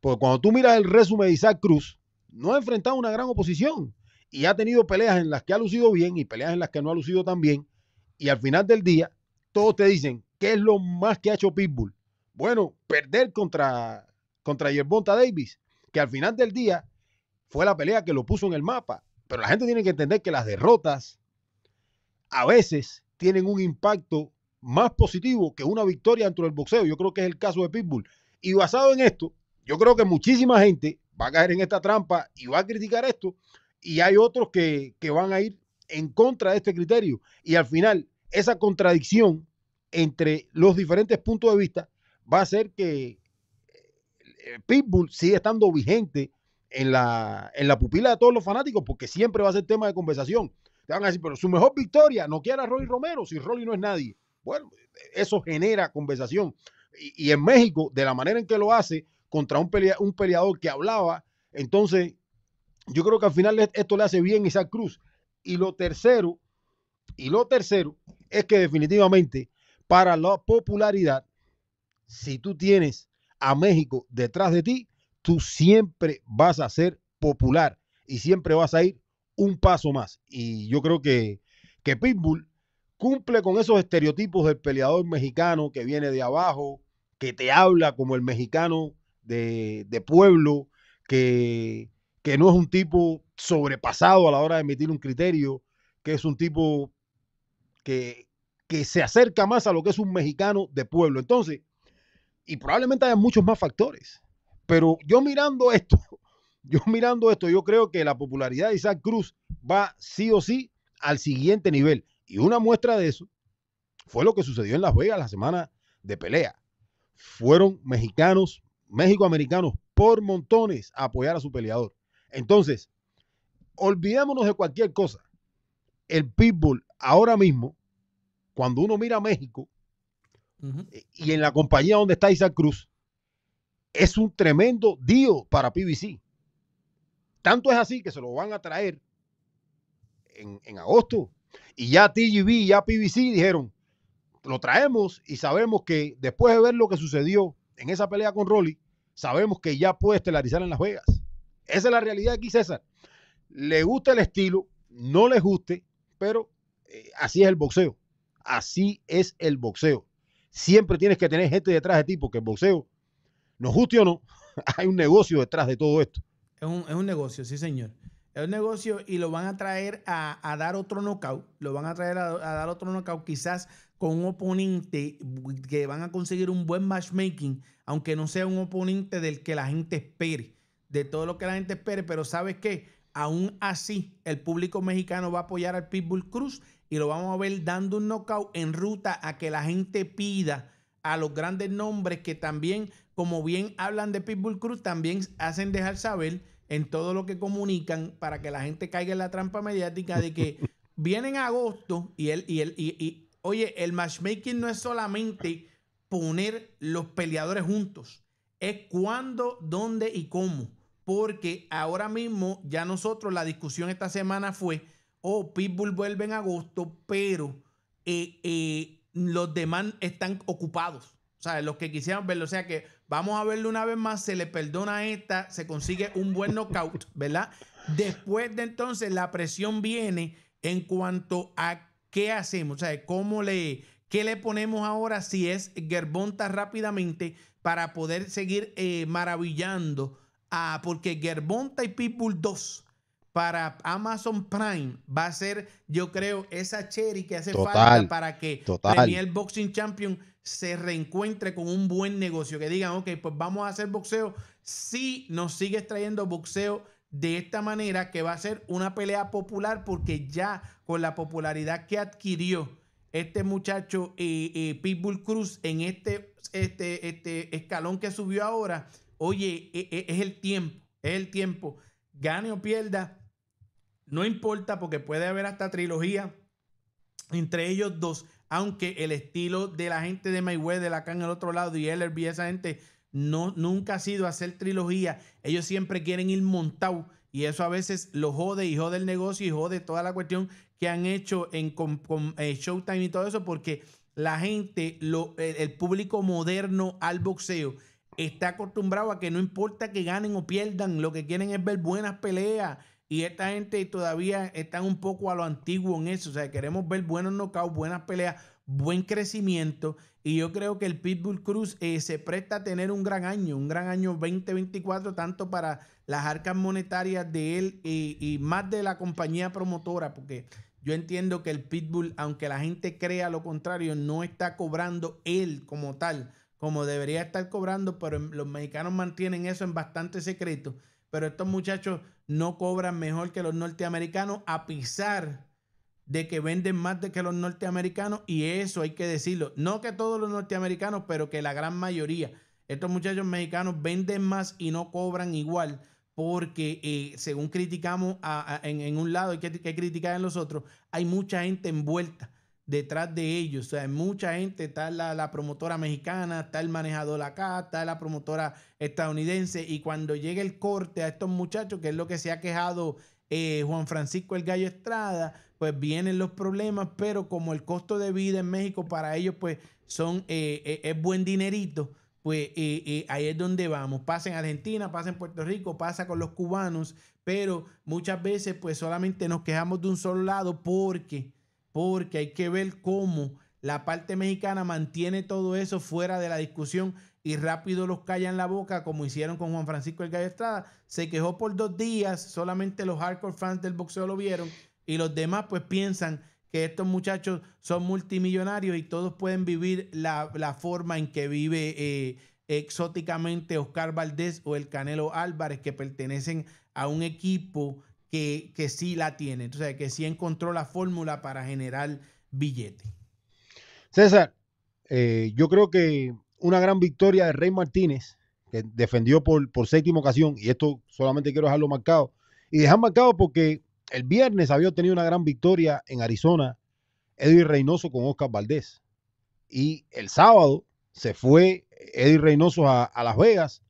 Speaker 1: Porque cuando tú miras el resumen de Isaac Cruz, no ha enfrentado una gran oposición y ha tenido peleas en las que ha lucido bien y peleas en las que no ha lucido tan bien. Y al final del día, todos te dicen, ¿qué es lo más que ha hecho Pitbull? Bueno, perder contra contra Yerbonta Davis, que al final del día fue la pelea que lo puso en el mapa. Pero la gente tiene que entender que las derrotas a veces tienen un impacto más positivo que una victoria dentro del boxeo. Yo creo que es el caso de Pitbull. Y basado en esto, yo creo que muchísima gente va a caer en esta trampa y va a criticar esto. Y hay otros que, que van a ir en contra de este criterio. Y al final, esa contradicción entre los diferentes puntos de vista va a hacer que eh, Pitbull sigue estando vigente en la, pupila de todos los fanáticos porque siempre va a ser tema de conversación. Te van a decir, pero su mejor victoria no quiera Rolly Romero si Rolly no es nadie. Bueno, eso genera conversación. Y, en México, de la manera en que lo hace, contra un, un peleador que hablaba, entonces yo creo que al final esto le hace bien a Isaac Cruz. Y lo tercero, y lo tercero es que definitivamente para la popularidad, si tú tienes a México detrás de ti, tú siempre vas a ser popular y siempre vas a ir un paso más. Y yo creo que, Pitbull cumple con esos estereotipos del peleador mexicano que viene de abajo, que te habla como el mexicano de, de pueblo, que, que no es un tipo sobrepasado a la hora de emitir un criterio, que es un tipo que, que se acerca más a lo que es un mexicano de pueblo. Entonces, y probablemente haya muchos más factores. Pero yo mirando esto, yo mirando esto, yo creo que la popularidad de Isaac Cruz va sí o sí al siguiente nivel. Y una muestra de eso fue lo que sucedió en Las Vegas la semana de pelea. Fueron mexicanos, méxico-americanos, por montones a apoyar a su peleador. Entonces, olvidémonos de cualquier cosa. El pitbull ahora mismo, cuando uno mira a México, eh, y en la compañía donde está Isaac Cruz, es un tremendo dio para PBC. Tanto es así que se lo van a traer en, agosto. Y ya TGV y ya PBC dijeron, lo traemos y sabemos que después de ver lo que sucedió en esa pelea con Rolly, sabemos que ya puede estelarizar en Las Vegas. Esa es la realidad aquí, César. Le gusta el estilo, no le guste, pero eh, así es el boxeo. Así es el boxeo. Siempre tienes que tener gente detrás de ti, porque el boxeo,
Speaker 2: no justo o no, hay un negocio detrás de todo esto. Es un, negocio, sí, señor. Es un negocio y lo van a traer a, dar otro knockout. Lo van a traer a, dar otro knockout, quizás con un oponente que van a conseguir un buen matchmaking, aunque no sea un oponente del que la gente espere, de todo lo que la gente espere, pero ¿sabes qué? Aún así, el público mexicano va a apoyar al Pitbull Cruz y lo vamos a ver dando un knockout en ruta a que la gente pida a los grandes nombres que también, como bien hablan de Pitbull Cruz, también hacen dejar saber en todo lo que comunican para que la gente caiga en la trampa mediática de que viene en agosto y él, y él, y, y, oye, el matchmaking no es solamente poner los peleadores juntos, es cuándo, dónde y cómo. Porque ahora mismo ya nosotros la discusión esta semana fue oh, Pitbull vuelve en agosto, pero eh, eh, los demás están ocupados. O sea, los que quisieran verlo. O sea que vamos a verlo una vez más, se le perdona a esta, se consigue un buen knockout, ¿verdad? Después de entonces la presión viene en cuanto a qué hacemos, o sea, cómo le, qué le ponemos ahora si es Gerbonta rápidamente para poder seguir eh, maravillando. A, porque Gerbonta y Pitbull 2 para Amazon Prime va a ser, yo creo, esa cherry que hace falta para que total. Boxing Champion se reencuentre con un buen negocio. Que digan, ok, pues vamos a hacer boxeo si nos sigues trayendo boxeo de esta manera, que va a ser una pelea popular, porque ya con la popularidad que adquirió este muchacho eh, eh, Pitbull Cruz en este, este, este escalón que subió ahora, oye, e, e, es el tiempo, es el tiempo. Gane o pierda, no importa porque puede haber hasta trilogía entre ellos dos, aunque el estilo de la gente de Mayweather acá en el otro lado y LRB, esa gente no, nunca ha sido hacer trilogía. Ellos siempre quieren ir montado y eso a veces lo jode y jode el negocio y jode toda la cuestión que han hecho en eh, Showtime y todo eso porque la gente, el público moderno al boxeo está acostumbrado a que no importa que ganen o pierdan, lo que quieren es ver buenas peleas y esta gente todavía está un poco a lo antiguo en eso. O sea, queremos ver buenos knockouts, buenas peleas, buen crecimiento. Y yo creo que el Pitbull Cruz eh, se presta a tener un gran año, un gran año 2024, tanto para las arcas monetarias de él y más de la compañía promotora, porque yo entiendo que el Pitbull, aunque la gente crea lo contrario, no está cobrando él como tal, como debería estar cobrando, pero los mexicanos mantienen eso en bastante secreto. Pero estos muchachos no cobran mejor que los norteamericanos, a pesar de que venden más de que los norteamericanos, y eso hay que decirlo. No que todos los norteamericanos, pero que la gran mayoría. Estos muchachos mexicanos venden más y no cobran igual, porque eh, según criticamos en, un lado, hay que, que criticar en los otros, hay mucha gente envuelta detrás de ellos. O sea, hay mucha gente, está la, promotora mexicana, está el manejador acá, está la promotora estadounidense. Y cuando llega el corte a estos muchachos, que es lo que se ha quejado eh, Juan Francisco el Gallo Estrada, pues vienen los problemas, pero como el costo de vida en México para ellos, pues son, eh, eh, es buen dinerito. Pues ahí es donde vamos. Pasa en Argentina, pasa en Puerto Rico, pasa con los cubanos, pero muchas veces pues solamente nos quejamos de un solo lado porque porque hay que ver cómo la parte mexicana mantiene todo eso fuera de la discusión y rápido los callan la boca, como hicieron con Juan Francisco El Gallo Estrada. Se quejó por dos días, solamente los hardcore fans del boxeo lo vieron y los demás pues piensan que estos muchachos son multimillonarios y todos pueden vivir la, forma en que vive eh, exóticamente Oscar Valdés o el Canelo Álvarez, que pertenecen a un equipo que, sí la tiene, entonces que sí encontró la fórmula para generar billete.
Speaker 1: César, eh, yo creo que una gran victoria de Rey Martínez, que defendió por, séptima ocasión, y esto solamente quiero dejarlo marcado, y dejar marcado porque el viernes había obtenido una gran victoria en Arizona, Edwin Reynoso con Oscar Valdés. Y el sábado se fue Edwin Reynoso a, a Las Vegas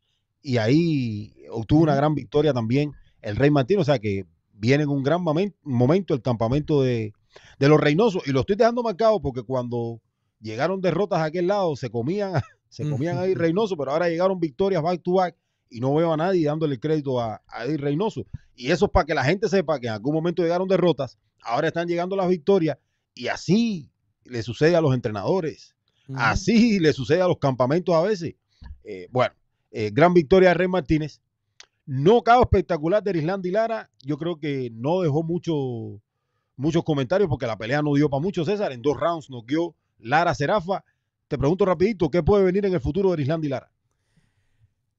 Speaker 1: y ahí obtuvo una gran victoria también el Rey Martínez. O sea que viene en un gran momento el campamento de, los Reynosos. Y lo estoy dejando marcado porque cuando llegaron derrotas a aquel lado, se comían, se comían a Eddie Reynoso, pero ahora llegaron victorias back to back y no veo a nadie dándole crédito a, a Eddie Reynoso. Y eso es para que la gente sepa que en algún momento llegaron derrotas, ahora están llegando las victorias y así le sucede a los entrenadores. Así le sucede a los campamentos a veces. Eh, bueno, eh, gran victoria de Rey Martínez. No cabo espectacular de Island y Lara. Yo creo que no dejó mucho, muchos comentarios porque la pelea no dio para mucho, César. En dos rounds nos dio Lara Serafa. Te pregunto rapidito, ¿qué puede venir en el futuro de Island y Lara?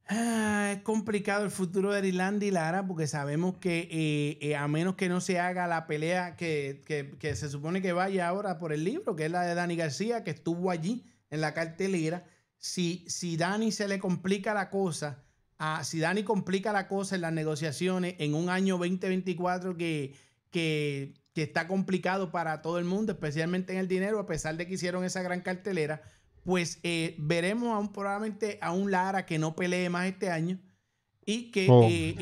Speaker 2: Ah, es complicado el futuro de Irlandi y Lara porque sabemos que eh, eh, a menos que no se haga la pelea que, que, se supone que vaya ahora por el libro, que es la de Dani García, que estuvo allí en la cartelera, si, si Dani se le complica la cosa si Dani complica la cosa en las negociaciones en un año 2024 que, que, está complicado para todo el mundo, especialmente en el dinero, a pesar de que hicieron esa gran cartelera, pues eh, veremos probablemente a un Lara que no pelee más este año y que oh. eh,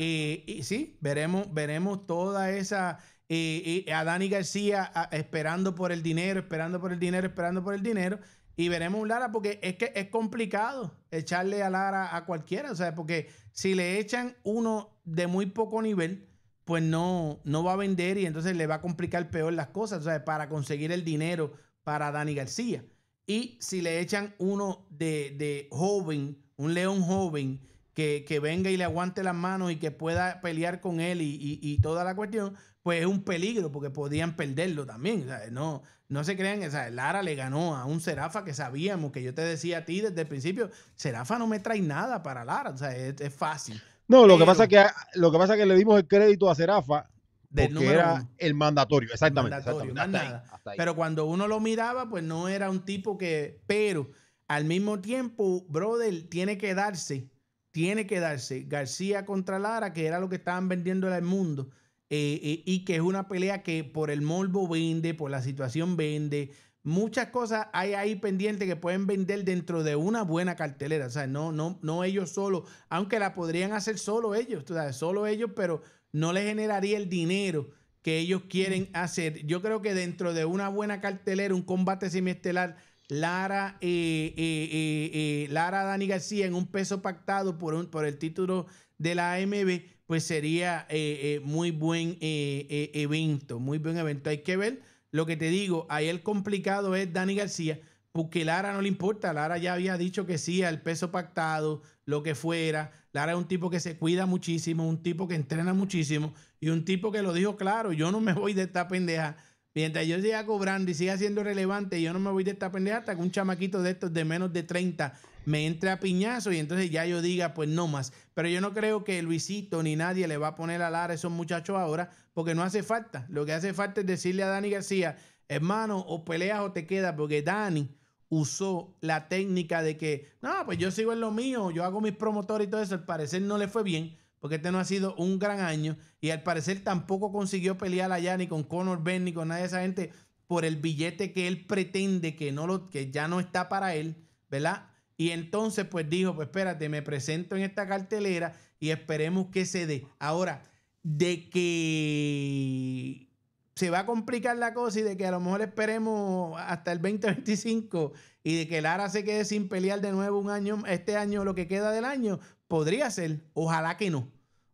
Speaker 2: eh, sí, veremos, veremos toda esa a Dani García esperando por el dinero, esperando por el dinero, esperando por el dinero y veremos un Lara porque es que es complicado echarle a Lara a cualquiera, o sea, porque si le echan uno de muy poco nivel, pues no, no va a vender y entonces le va a complicar peor las cosas, o sea, para conseguir el dinero para Dani García. Y si le echan uno de, de joven, un león joven, que, que, venga y le aguante las manos y que pueda pelear con él y, y, y toda la cuestión, pues es un peligro porque podían perderlo también. No, no se crean que Lara le ganó a un Serafa que sabíamos, que yo te decía a ti desde el principio, Serafa no me trae nada para Lara, o sea, es, fácil.
Speaker 1: No, lo que pasa es que lo que pasa que le dimos el crédito a Serafa porque era el
Speaker 2: mandatorio, exactamente. Pero cuando uno lo miraba, pues no era un tipo que. Pero al mismo tiempo, brother, tiene que darse, tiene que darse García contra Lara, que era lo que estaban vendiendo al mundo. Eh, eh, y que es una pelea que por el morbo vende, por la situación vende. Muchas cosas hay ahí pendientes que pueden vender dentro de una buena cartelera. O sea, no, no, no ellos solo, aunque la podrían hacer solo ellos, solo ellos, pero no les generaría el dinero que ellos quieren hacer. Yo creo que dentro de una buena cartelera, un combate semiestelar, Lara, eh, eh, eh Lara Dani García en un peso pactado por, un, por el título de la AMB pues sería eh, eh, muy buen eh, evento, muy buen evento. Hay que ver lo que te digo, ahí el complicado es Dani García, porque Lara no le importa, Lara ya había dicho que sí al peso pactado, lo que fuera, Lara es un tipo que se cuida muchísimo, un tipo que entrena muchísimo y un tipo que lo dijo claro, yo no me voy de esta pendeja. Mientras yo siga cobrando y siga siendo relevante, yo no me voy de esta pendeja hasta que un chamaquito de estos de menos de 30 me entre a piñazo y entonces ya yo diga, pues no más. Pero yo no creo que Luisito ni nadie le va a poner a Lara a esos muchachos ahora, porque no hace falta. Lo que hace falta es decirle a Dani García, hermano, o peleas o te quedas, porque Dani usó la técnica de que, no, pues yo sigo en lo mío, yo hago mis promotores y todo eso, al parecer no le fue bien, porque este no ha sido un gran año, y al parecer tampoco consiguió pelear allá ni con Conor Ben ni con nadie de esa gente por el billete que él pretende que, no lo, que ya no está para él, ¿verdad? Y entonces pues dijo, pues espérate, me presento en esta cartelera y esperemos que se dé. Ahora, de que se va a complicar la cosa y de que a lo mejor esperemos hasta el 2025 y de que Lara se quede sin pelear de nuevo un año, este año lo que queda del año, podría ser, ojalá que no.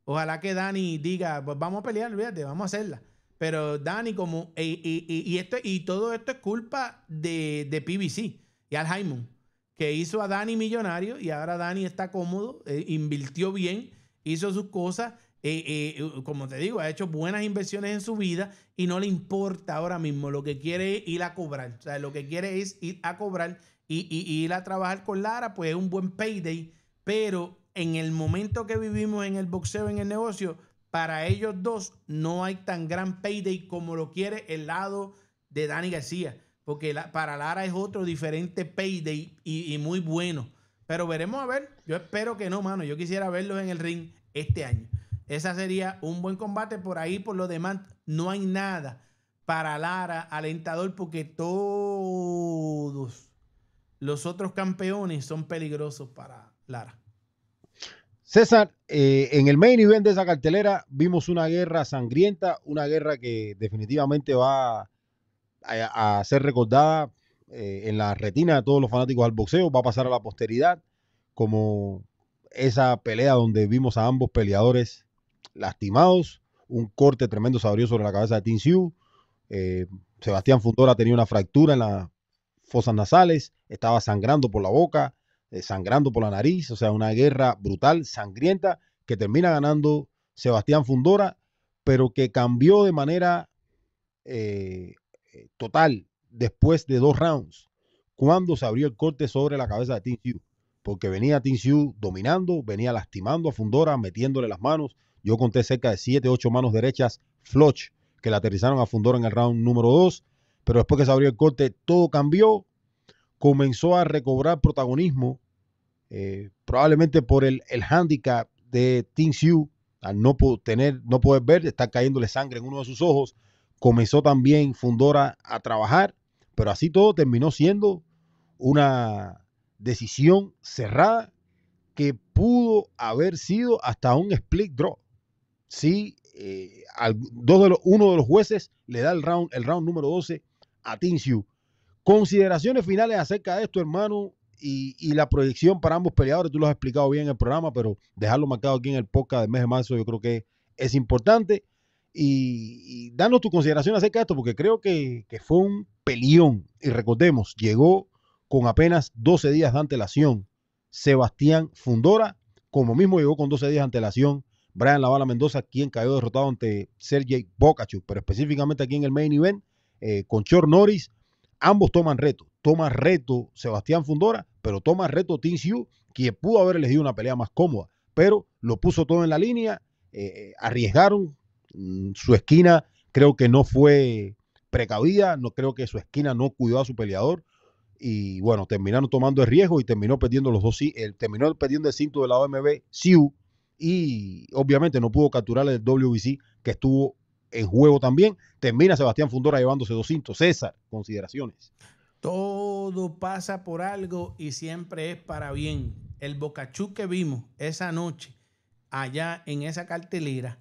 Speaker 2: Ojalá que Dani diga, pues vamos a pelear, olvídate, vamos a hacerla. Pero Dani, como, y, y todo esto es culpa de, de PBC y Al Jaimon que hizo a Dani millonario y ahora Dani está cómodo, eh, invirtió bien, hizo sus cosas, eh, eh, como te digo, ha hecho buenas inversiones en su vida y no le importa ahora mismo, lo que quiere es ir a cobrar, o sea, lo que quiere es ir a cobrar y, y ir a trabajar con Lara, pues es un buen payday, pero en el momento que vivimos en el boxeo, en el negocio, para ellos dos no hay tan gran payday como lo quiere el lado de Dani García porque para Lara es otro diferente payday y, muy bueno. Pero veremos a ver. Yo espero que no, mano. Yo quisiera verlos en el ring este año. Esa sería un buen combate. Por ahí, por lo demás, no hay nada para Lara alentador porque todos los otros campeones son peligrosos para Lara.
Speaker 1: César, eh, en el main event de esa cartelera vimos una guerra sangrienta, una guerra que definitivamente va a, ser recordada eh, en la retina de todos los fanáticos al boxeo, va a pasar a la posteridad como esa pelea donde vimos a ambos peleadores lastimados, un corte tremendo abrió sobre la cabeza de tin eh, Sebastián Fundora tenía una fractura en las fosas nasales, estaba sangrando por la boca, eh, sangrando por la nariz, o sea, una guerra brutal, sangrienta, que termina ganando Sebastián Fundora, pero que cambió de manera eh, eh, total después de dos rounds, cuando se abrió el corte sobre la cabeza de Tim Porque venía Tim Hugh dominando, venía lastimando a Fundora, metiéndole las manos. Yo conté cerca de 7, 8 manos derechas floch que le aterrizaron a Fundora en el round número 2. Pero después que se abrió el corte, todo cambió. Comenzó a recobrar protagonismo, eh, probablemente por el, el handicap de Tim Hugh, al no tener, no poder ver, está cayéndole sangre en uno de sus ojos comenzó también Fundora a trabajar, pero así todo terminó siendo una decisión cerrada que pudo haber sido hasta un split draw. Si eh, dos de los, uno de los jueces le da el round, el round número 12 a Tinsiu. Consideraciones finales acerca de esto, hermano, y, y, la proyección para ambos peleadores. Tú lo has explicado bien en el programa, pero dejarlo marcado aquí en el podcast del mes de marzo yo creo que es importante. Y, danos tu consideración acerca de esto, porque creo que, fue un pelión. Y recordemos, llegó con apenas 12 días de antelación Sebastián Fundora, como mismo llegó con 12 días de antelación Brian Lavala Mendoza, quien cayó derrotado ante Sergey Bocachu pero específicamente aquí en el main event, eh, con Chor Norris, ambos toman reto. Toma reto Sebastián Fundora, pero toma reto Tinsiu quien pudo haber elegido una pelea más cómoda, pero lo puso todo en la línea, eh, eh, arriesgaron Mm, su esquina creo que no fue precavida, no creo que su esquina no cuidó a su peleador y bueno, terminaron tomando el riesgo y terminó perdiendo los dos, el, eh, terminó perdiendo el cinto de la OMB, Siu, y obviamente no pudo capturar el WBC que estuvo en juego también. Termina Sebastián Fundora llevándose dos cintos. César, consideraciones.
Speaker 2: Todo pasa por algo y siempre es para bien. El bocachú que vimos esa noche allá en esa cartelera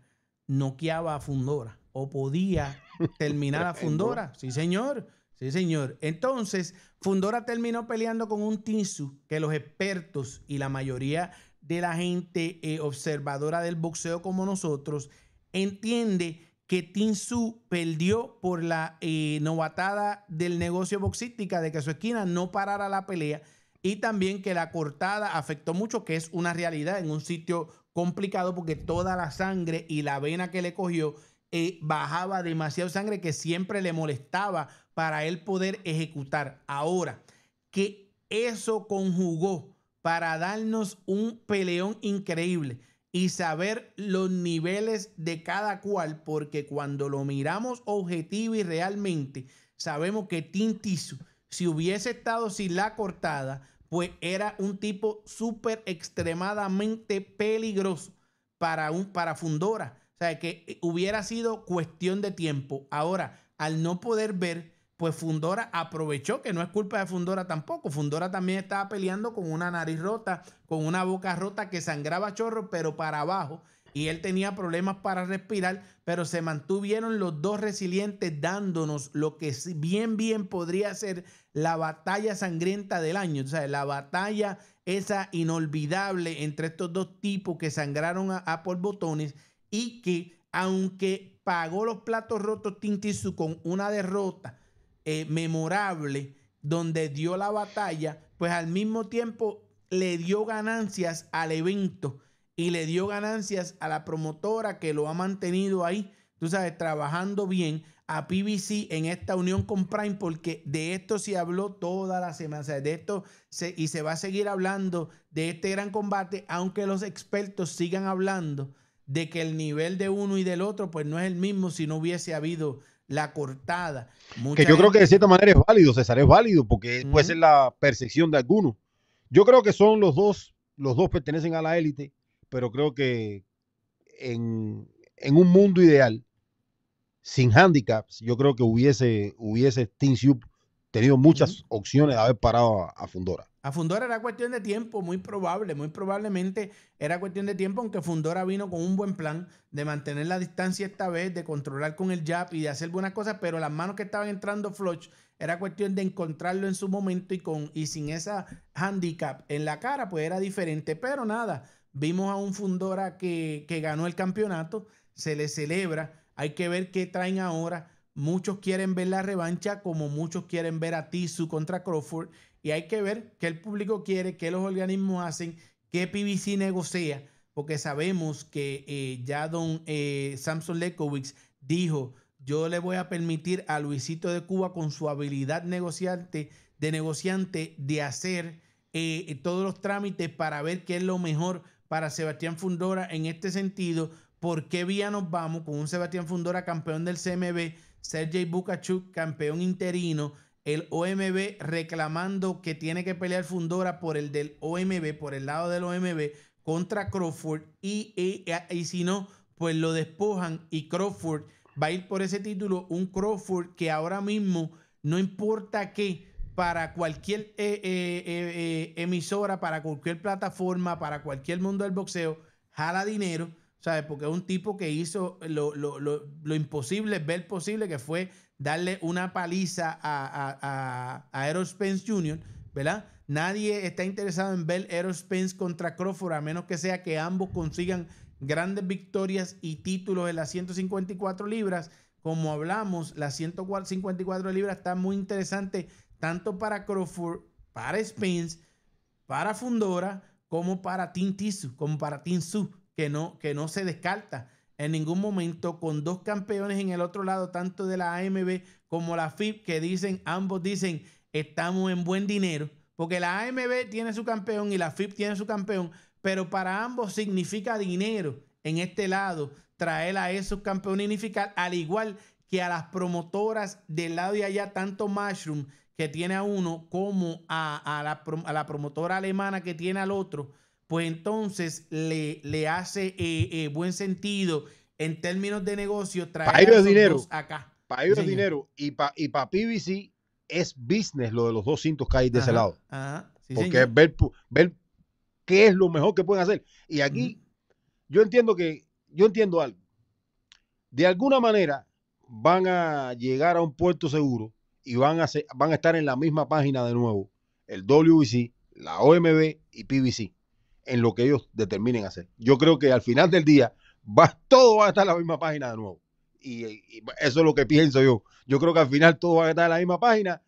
Speaker 2: noqueaba a Fundora o podía terminar a Fundora. Sí, señor. Sí, señor. Entonces, Fundora terminó peleando con un Tinsu que los expertos y la mayoría de la gente eh, observadora del boxeo como nosotros entiende que Tinsu perdió por la eh, novatada del negocio boxística de que su esquina no parara la pelea y también que la cortada afectó mucho, que es una realidad en un sitio complicado porque toda la sangre y la vena que le cogió eh, bajaba demasiado sangre que siempre le molestaba para él poder ejecutar. Ahora, que eso conjugó para darnos un peleón increíble y saber los niveles de cada cual, porque cuando lo miramos objetivo y realmente, sabemos que Tintisu, si hubiese estado sin la cortada, pues era un tipo súper extremadamente peligroso para, un, para Fundora. O sea, que eh, hubiera sido cuestión de tiempo. Ahora, al no poder ver, pues Fundora aprovechó, que no es culpa de Fundora tampoco. Fundora también estaba peleando con una nariz rota, con una boca rota que sangraba chorro, pero para abajo y él tenía problemas para respirar, pero se mantuvieron los dos resilientes dándonos lo que bien, bien podría ser la batalla sangrienta del año. O sea, la batalla esa inolvidable entre estos dos tipos que sangraron a, por botones y que aunque pagó los platos rotos Tintisu con una derrota eh, memorable donde dio la batalla, pues al mismo tiempo le dio ganancias al evento y le dio ganancias a la promotora que lo ha mantenido ahí, tú sabes, trabajando bien a PBC en esta unión con Prime, porque de esto se habló toda la semana, de esto y se va a seguir hablando de este gran combate, aunque los expertos sigan hablando de que el nivel de uno y del otro pues no es el mismo si no hubiese habido la cortada. que yo creo que de
Speaker 1: cierta manera es válido, César, es válido porque puede ser la percepción de algunos. Yo creo que son los dos, los dos pertenecen a la élite pero creo que en, un mundo ideal, sin handicaps, yo creo que hubiese, hubiese Team tenido muchas opciones de haber parado a, Fundora.
Speaker 2: A Fundora era cuestión de tiempo, muy probable, muy probablemente era cuestión de tiempo, aunque Fundora vino con un buen plan de mantener la distancia esta vez, de controlar con el jab y de hacer buenas cosas, pero las manos que estaban entrando Floch era cuestión de encontrarlo en su momento y, con, y sin esa handicap en la cara, pues era diferente, pero nada. Vimos a un Fundora que, ganó el campeonato, se le celebra, hay que ver qué traen ahora. Muchos quieren ver la revancha como muchos quieren ver a Tisu contra Crawford y hay que ver qué el público quiere, qué los organismos hacen, qué PBC negocia, porque sabemos que eh, ya don eh, Samson Lekovic dijo, yo le voy a permitir a Luisito de Cuba con su habilidad negociante, de negociante, de hacer eh, todos los trámites para ver qué es lo mejor para Sebastián Fundora en este sentido. ¿Por qué vía nos vamos con un Sebastián Fundora campeón del CMB, Sergey Bukachuk campeón interino, el OMB reclamando que tiene que pelear Fundora por el del OMB, por el lado del OMB contra Crawford y, y, y si no, pues lo despojan y Crawford va a ir por ese título, un Crawford que ahora mismo no importa qué, para cualquier eh, eh, eh, emisora, para cualquier plataforma, para cualquier mundo del boxeo, jala dinero, ¿sabes? Porque es un tipo que hizo lo, imposible, ver posible, que fue darle una paliza a, a, a, Spence Jr., ¿verdad? Nadie está interesado en ver Errol Spence contra Crawford, a menos que sea que ambos consigan grandes victorias y títulos en las 154 libras. Como hablamos, las 154 libras está muy interesante tanto para Crawford, para Spence, para Fundora, como para Team Tisu, como para Team Su, que no, que no se descarta en ningún momento, con dos campeones en el otro lado, tanto de la AMB como la FIP que dicen, ambos dicen, estamos en buen dinero, porque la AMB tiene su campeón y la FIP tiene su campeón, pero para ambos significa dinero en este lado, traer a esos campeones unificar, al igual que a las promotoras del lado de allá, tanto Mushroom que tiene a uno como a, la, promotora alemana que tiene al otro, pues entonces le, le hace eh, eh, buen sentido en términos de negocio traer dinero. acá. Para dinero
Speaker 1: y para y PBC es business lo de los dos cintos que hay de ese lado. Porque es ver, qué es lo mejor que pueden hacer. Y aquí yo entiendo que, yo entiendo algo. De alguna manera van a llegar a un puerto seguro y van a, ser, van a estar en la misma página de nuevo, el WBC, la OMB y PBC, en lo que ellos determinen hacer. Yo creo que al final del día va, todo va a estar en la misma página de nuevo. Y, eso es lo que pienso yo. Yo creo que al final todo va a estar en la misma página,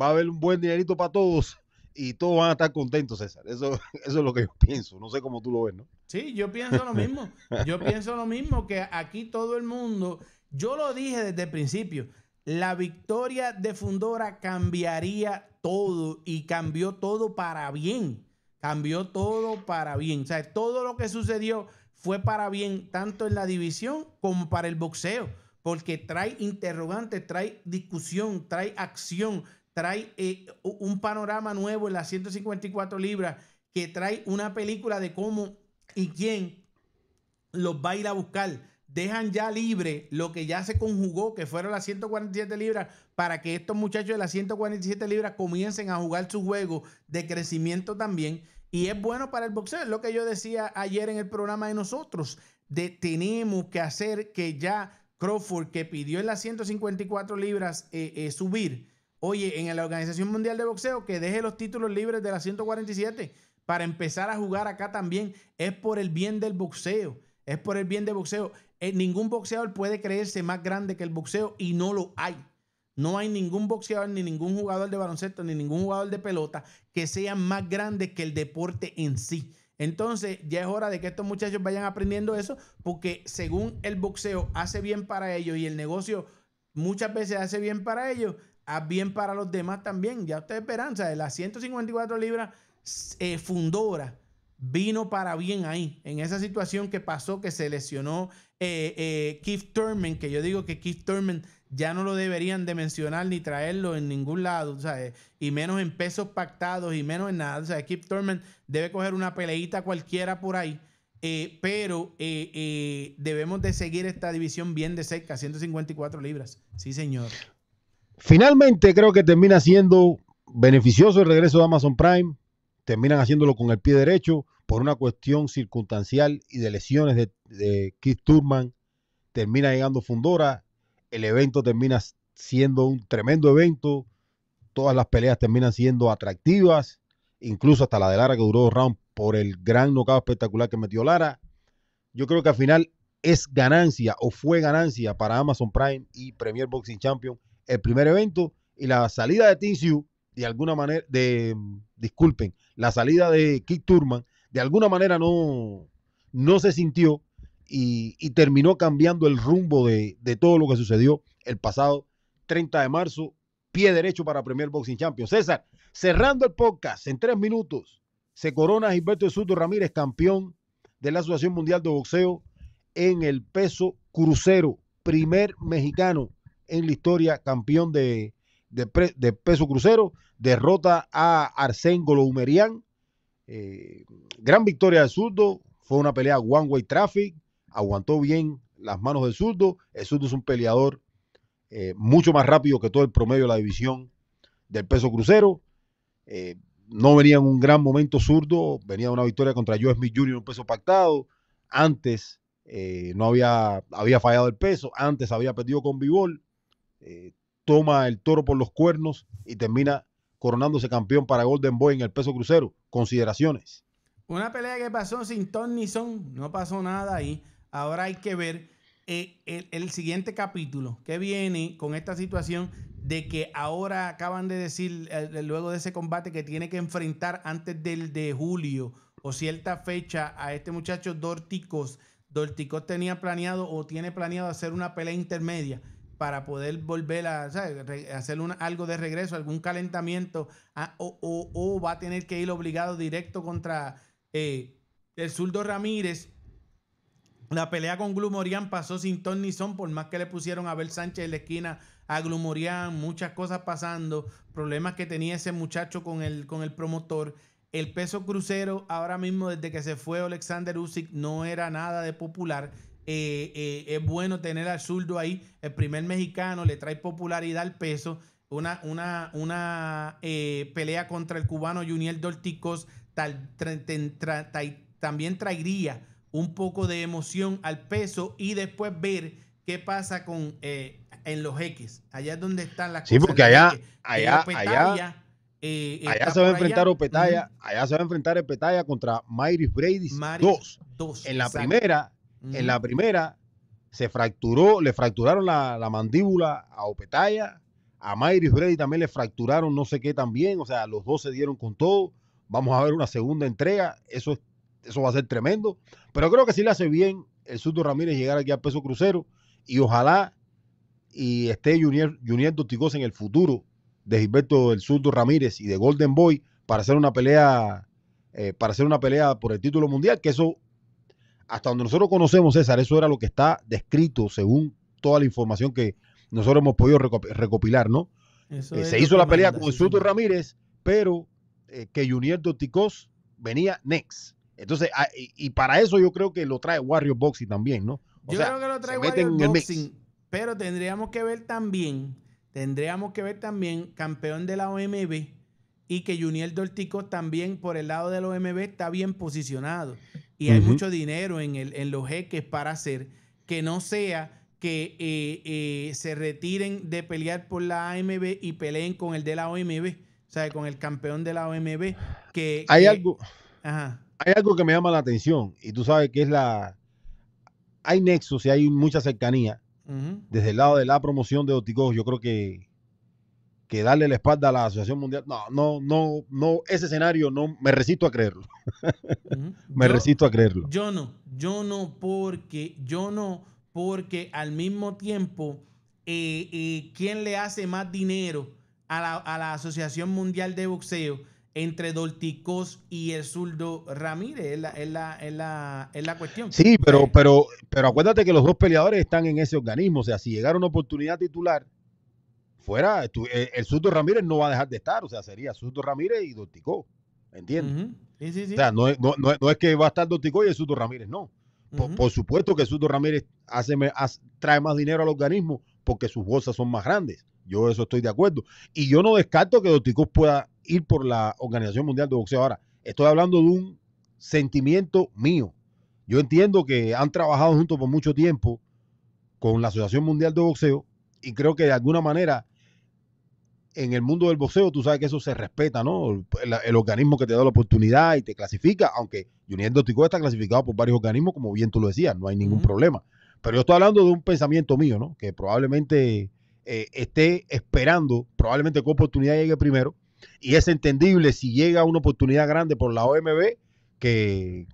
Speaker 1: va a haber un buen dinerito para todos y todos van a estar contentos, César. Eso, eso es lo que yo pienso. No sé cómo tú lo
Speaker 2: ves, ¿no? Sí, yo pienso lo mismo. Yo pienso lo mismo que aquí todo el mundo, yo lo dije desde el principio, la victoria de Fundora cambiaría todo y cambió todo para bien. Cambió todo para bien. O todo lo que sucedió fue para bien, tanto en la división como para el boxeo, porque trae interrogantes, trae discusión, trae acción, trae eh, un panorama nuevo en las 154 libras, que trae una película de cómo y quién los va a ir a buscar dejan ya libre lo que ya se conjugó, que fueron las 147 libras, para que estos muchachos de las 147 libras comiencen a jugar su juego de crecimiento también. Y es bueno para el boxeo, es lo que yo decía ayer en el programa de nosotros, tenemos que hacer que ya Crawford, que pidió en las 154 libras eh, eh, subir, oye, en la Organización Mundial de Boxeo, que deje los títulos libres de las 147 para empezar a jugar acá también. Es por el bien del boxeo, es por el bien del boxeo. Eh, ningún boxeador puede creerse más grande que el boxeo y no lo hay. No hay ningún boxeador, ni ningún jugador de baloncesto, ni ningún jugador de pelota que sea más grande que el deporte en sí. Entonces ya es hora de que estos muchachos vayan aprendiendo eso, porque según el boxeo hace bien para ellos y el negocio muchas veces hace bien para ellos, hace bien para los demás también. Ya usted verán, o sea, las 154 libras eh, fundora vino para bien ahí, en esa situación que pasó, que se lesionó eh, eh, Keith Thurman, que yo digo que Keith Thurman ya no lo deberían de mencionar ni traerlo en ningún lado, y menos en pesos pactados y menos en nada. O sea, Keith Thurman debe coger una peleita cualquiera por ahí. Eh, pero debemos de seguir esta división bien de cerca, 154 libras. Sí, señor.
Speaker 1: Finalmente creo que termina siendo beneficioso el regreso de Amazon Prime terminan haciéndolo con el pie derecho por una cuestión circunstancial y de lesiones de, de Keith Turman. Termina llegando Fundora, el evento termina siendo un tremendo evento, todas las peleas terminan siendo atractivas, incluso hasta la de Lara que duró dos por el gran nocaut espectacular que metió Lara. Yo creo que al final es ganancia o fue ganancia para Amazon Prime y Premier Boxing Champion el primer evento y la salida de Tinsiu de alguna manera, de, disculpen, la salida de Kit Turman, de alguna manera no, no se sintió y, terminó cambiando el rumbo de, todo lo que sucedió el pasado 30 de marzo, pie derecho para Premier Boxing Champions. César, cerrando el podcast en tres minutos, se corona Gilberto Suto Ramírez, campeón de la Asociación Mundial de Boxeo en el peso crucero, primer mexicano en la historia campeón de de, peso crucero, derrota a Arsén Golovumerian. Eh, gran victoria del zurdo, fue una pelea one way traffic, aguantó bien las manos del zurdo. El zurdo es un peleador eh, mucho más rápido que todo el promedio de la división del peso crucero. Eh, no venía en un gran momento zurdo, venía una victoria contra Joe Smith Jr. en un peso pactado. Antes no había, había fallado el peso, antes había perdido con Bivol toma el toro por los cuernos y termina coronándose campeón para Golden Boy en el peso crucero. Consideraciones.
Speaker 2: Una pelea que pasó sin ton ni son, no pasó nada ahí. Ahora hay que ver eh, el, siguiente capítulo que viene con esta situación de que ahora acaban de decir, eh, luego de ese combate, que tiene que enfrentar antes del de julio o cierta fecha a este muchacho Dorticos. Dorticos tenía planeado o tiene planeado hacer una pelea intermedia para poder volver a hacer algo de regreso, algún calentamiento, ah, o, va a tener que ir obligado directo contra eh, el zurdo Ramírez. La pelea con Glumorian pasó sin ton ni son, por más que le pusieron a Bel Sánchez en la esquina a Glumorian, muchas cosas pasando, problemas que tenía ese muchacho con el, con el promotor. El peso crucero ahora mismo, desde que se fue Alexander Usyk, no era nada de popular eh, eh, es bueno tener al zurdo ahí, el primer mexicano, le trae popularidad al peso, una, una, una eh, pelea contra el cubano Juniel Dorticos tal, también traería un poco de emoción al peso y después ver qué pasa con eh, en los X, allá es donde están las cosas. Sí, porque allá, Eh, allá se va a enfrentar Opetaya,
Speaker 1: allá se va a enfrentar Opetaya contra Myris Brady En la primera, en la primera se fracturó, le fracturaron la, mandíbula a Opetaya, a Myris Brady también le fracturaron no sé qué también, o sea, los dos se dieron con todo. Vamos a ver una segunda entrega, eso, eso va a ser tremendo. Pero creo que sí le hace bien el Sudo Ramírez llegar aquí al peso crucero y ojalá y esté Junior, Junior en el futuro de Gilberto el Surto Ramírez y de Golden Boy para hacer una pelea eh, para hacer una pelea por el título mundial, que eso hasta donde nosotros conocemos, César, eso era lo que está descrito según toda la información que nosotros hemos podido recopilar, ¿no?
Speaker 2: Eh, se hizo la pelea con el
Speaker 1: Ramírez, pero eh, que Junior Dorticos venía next. Entonces, ah, y, para
Speaker 2: eso yo creo que lo trae Warrior Boxing también, ¿no? yo creo que lo trae Warrior Boxing, pero tendríamos que ver también, tendríamos que ver también campeón de la OMB y que Junior Dorticos también por el lado de la OMB está bien posicionado y hay mucho dinero en, el, en los jeques para hacer, que no sea que eh, eh, se retiren de pelear por la AMB y peleen con el de la OMB, o sea, con el campeón de la OMB. Que, hay, algo, hay
Speaker 1: algo que me llama la atención y tú sabes que es la... Hay nexos y hay mucha cercanía. Desde el lado de la promoción de Oticos, yo creo que que darle la espalda a la Asociación Mundial. No, no,
Speaker 2: no, no, ese escenario no,
Speaker 1: me resisto a creerlo. me resisto a creerlo.
Speaker 2: Yo no, yo no porque, yo no porque al mismo tiempo, eh, eh ¿quién le hace más dinero a la, Asociación Mundial de Boxeo? entre Dolticos y el zurdo Ramírez, es la, cuestión.
Speaker 1: Sí, pero, eh. pero, pero acuérdate que los dos peleadores están en ese organismo, o sea, si llegara una oportunidad titular, fuera, eh, el, el Ramírez no va a dejar de estar, o sea, sería Suto Ramírez y Doticó, ¿entiendes? O sea, no, es que va a estar Dotico y el Suto Ramírez, no. Por, supuesto que Suto Ramírez hace, trae más dinero al organismo porque sus bolsas son más grandes. Yo eso estoy de acuerdo. Y yo no descarto que Dotico pueda ir por la Organización Mundial de Boxeo. Ahora, estoy hablando de un sentimiento mío. Yo entiendo que han trabajado juntos por mucho tiempo con la Asociación Mundial de Boxeo y creo que de alguna manera en el mundo del boxeo, tú sabes que eso se respeta, ¿no? El, organismo que te da la oportunidad y te clasifica, aunque Junior Tico está clasificado por varios organismos, como bien tú lo decías, no hay ningún problema. Pero yo estoy hablando de un pensamiento mío, ¿no? Que probablemente eh, esté esperando, probablemente qué oportunidad llegue primero. Y es entendible si llega una oportunidad grande por la OMB, que,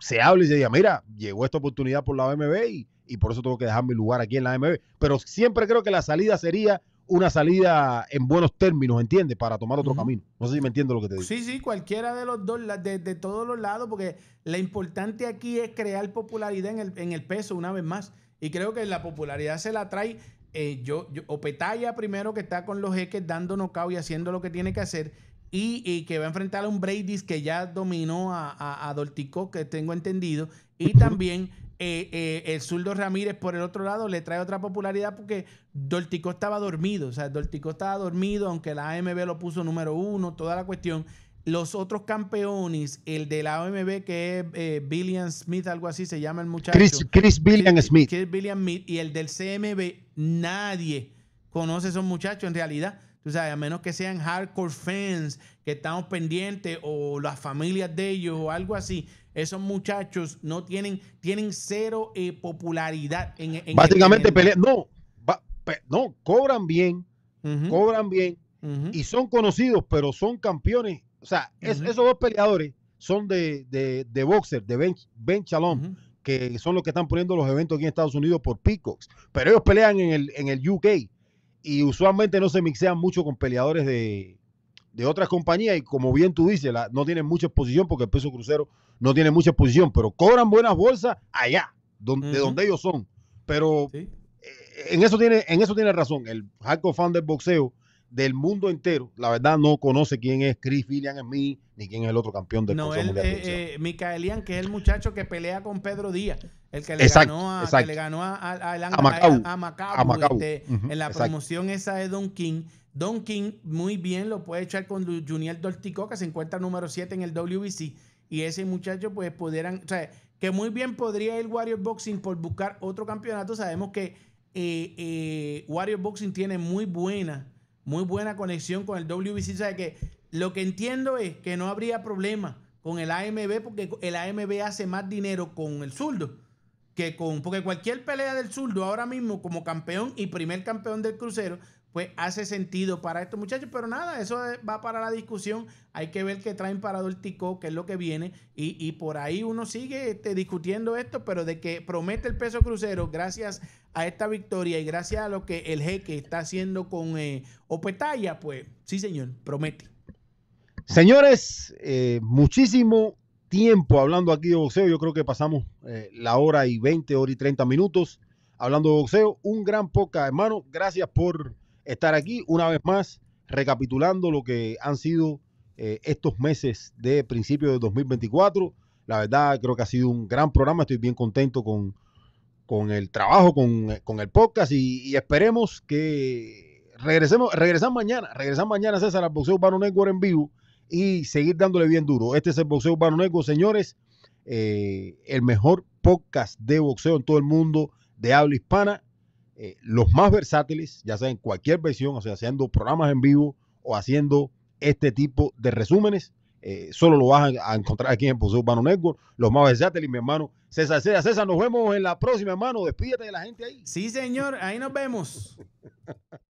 Speaker 1: se hable y se diga, mira, llegó esta oportunidad por la OMB y, y por eso tengo que dejar mi lugar aquí en la OMB. Pero siempre creo que la salida sería una salida en buenos términos, ¿entiendes? Para tomar otro camino. No sé si me entiendo lo que te digo.
Speaker 2: Sí, sí, cualquiera de los dos, de, todos los lados, porque la importante aquí es crear popularidad en el, peso una vez más. Y creo que la popularidad se la trae eh, yo, yo, Opetaya primero que está con los jeques dando knockout y haciendo lo que tiene que hacer. Y, que va a enfrentar a un Brady que ya dominó a, a, que tengo entendido. Y también eh, eh, el Zuldo Ramírez por el otro lado le trae otra popularidad porque Doltico estaba dormido. O sea, Doltico estaba dormido, aunque la AMB lo puso número uno, toda la cuestión. Los otros campeones, el de la AMB que es Billian eh, Smith, algo así se llama el muchacho.
Speaker 1: Chris, Billian Smith.
Speaker 2: Chris Smith y el del CMB, nadie conoce a esos muchachos en realidad. Tú sabes, a menos que sean hardcore fans que estamos pendientes o las familias de ellos o algo así esos muchachos no tienen, tienen cero eh, popularidad en, en Básicamente pelean,
Speaker 1: no, no, cobran bien, cobran bien y son conocidos, pero son campeones. O sea, esos dos peleadores son de, boxer, de Ben, ben Shalom, que son los que están poniendo los eventos aquí en Estados Unidos por Peacocks. Pero ellos pelean en el, en el UK y usualmente no se mixean mucho con peleadores de, de otras compañías y como bien tú dices, la, no tienen mucha exposición porque el peso crucero no tiene mucha exposición, pero cobran buenas bolsas allá, donde, de donde ellos son. Pero eh, en, eso tiene, en eso tiene razón. El hardcore fan del boxeo del mundo entero, la verdad no conoce quién es Chris en mí, ni quién es el otro campeón del no, él, eh,
Speaker 2: eh, Micaelian, que es el muchacho que pelea con Pedro Díaz, el que le ganó a, en la promoción esa de Don King Don King muy bien lo puede echar con Junior Dortico, que se encuentra número 7 en el WBC. Y ese muchacho, pues, pudieran. O sea, que muy bien podría ir Warrior Boxing por buscar otro campeonato. Sabemos que eh, eh, Warrior Boxing tiene muy buena, muy buena conexión con el WBC. O sea, que lo que entiendo es que no habría problema con el AMB, porque el AMB hace más dinero con el zurdo que con. Porque cualquier pelea del zurdo ahora mismo, como campeón y primer campeón del crucero, pues hace sentido para estos muchachos. Pero nada, eso eh, va para la discusión. Hay que ver qué traen el tico qué es lo que viene. Y, por ahí uno sigue este, discutiendo esto, pero de que promete el peso crucero, gracias a esta victoria y gracias a lo que el jeque está haciendo con eh, Opetaya, pues sí, señor, promete.
Speaker 1: Señores, eh, muchísimo tiempo hablando aquí de boxeo. Yo creo que pasamos eh, la hora y 20, hora y 30 minutos hablando de boxeo. Un gran poca, hermano. Gracias por estar aquí una vez más recapitulando lo que han sido eh, estos meses de principio de 2024. La verdad creo que ha sido un gran programa, estoy bien contento con, el trabajo, con, el podcast y, esperemos que regresemos, regresan mañana, regresan mañana César al Boxeo Urbano en vivo y seguir dándole bien duro. Este es el Boxeo Urbano señores, eh, el mejor podcast de boxeo en todo el mundo de habla hispana eh, los más versátiles, ya sea en cualquier versión, o sea, haciendo programas en vivo o haciendo este tipo de resúmenes, eh, solo lo vas a, encontrar aquí en Poseo Urbano Network, los más versátiles, mi hermano César César. César, nos vemos en la próxima, hermano. Despídete de la gente ahí. Sí, señor, ahí nos vemos.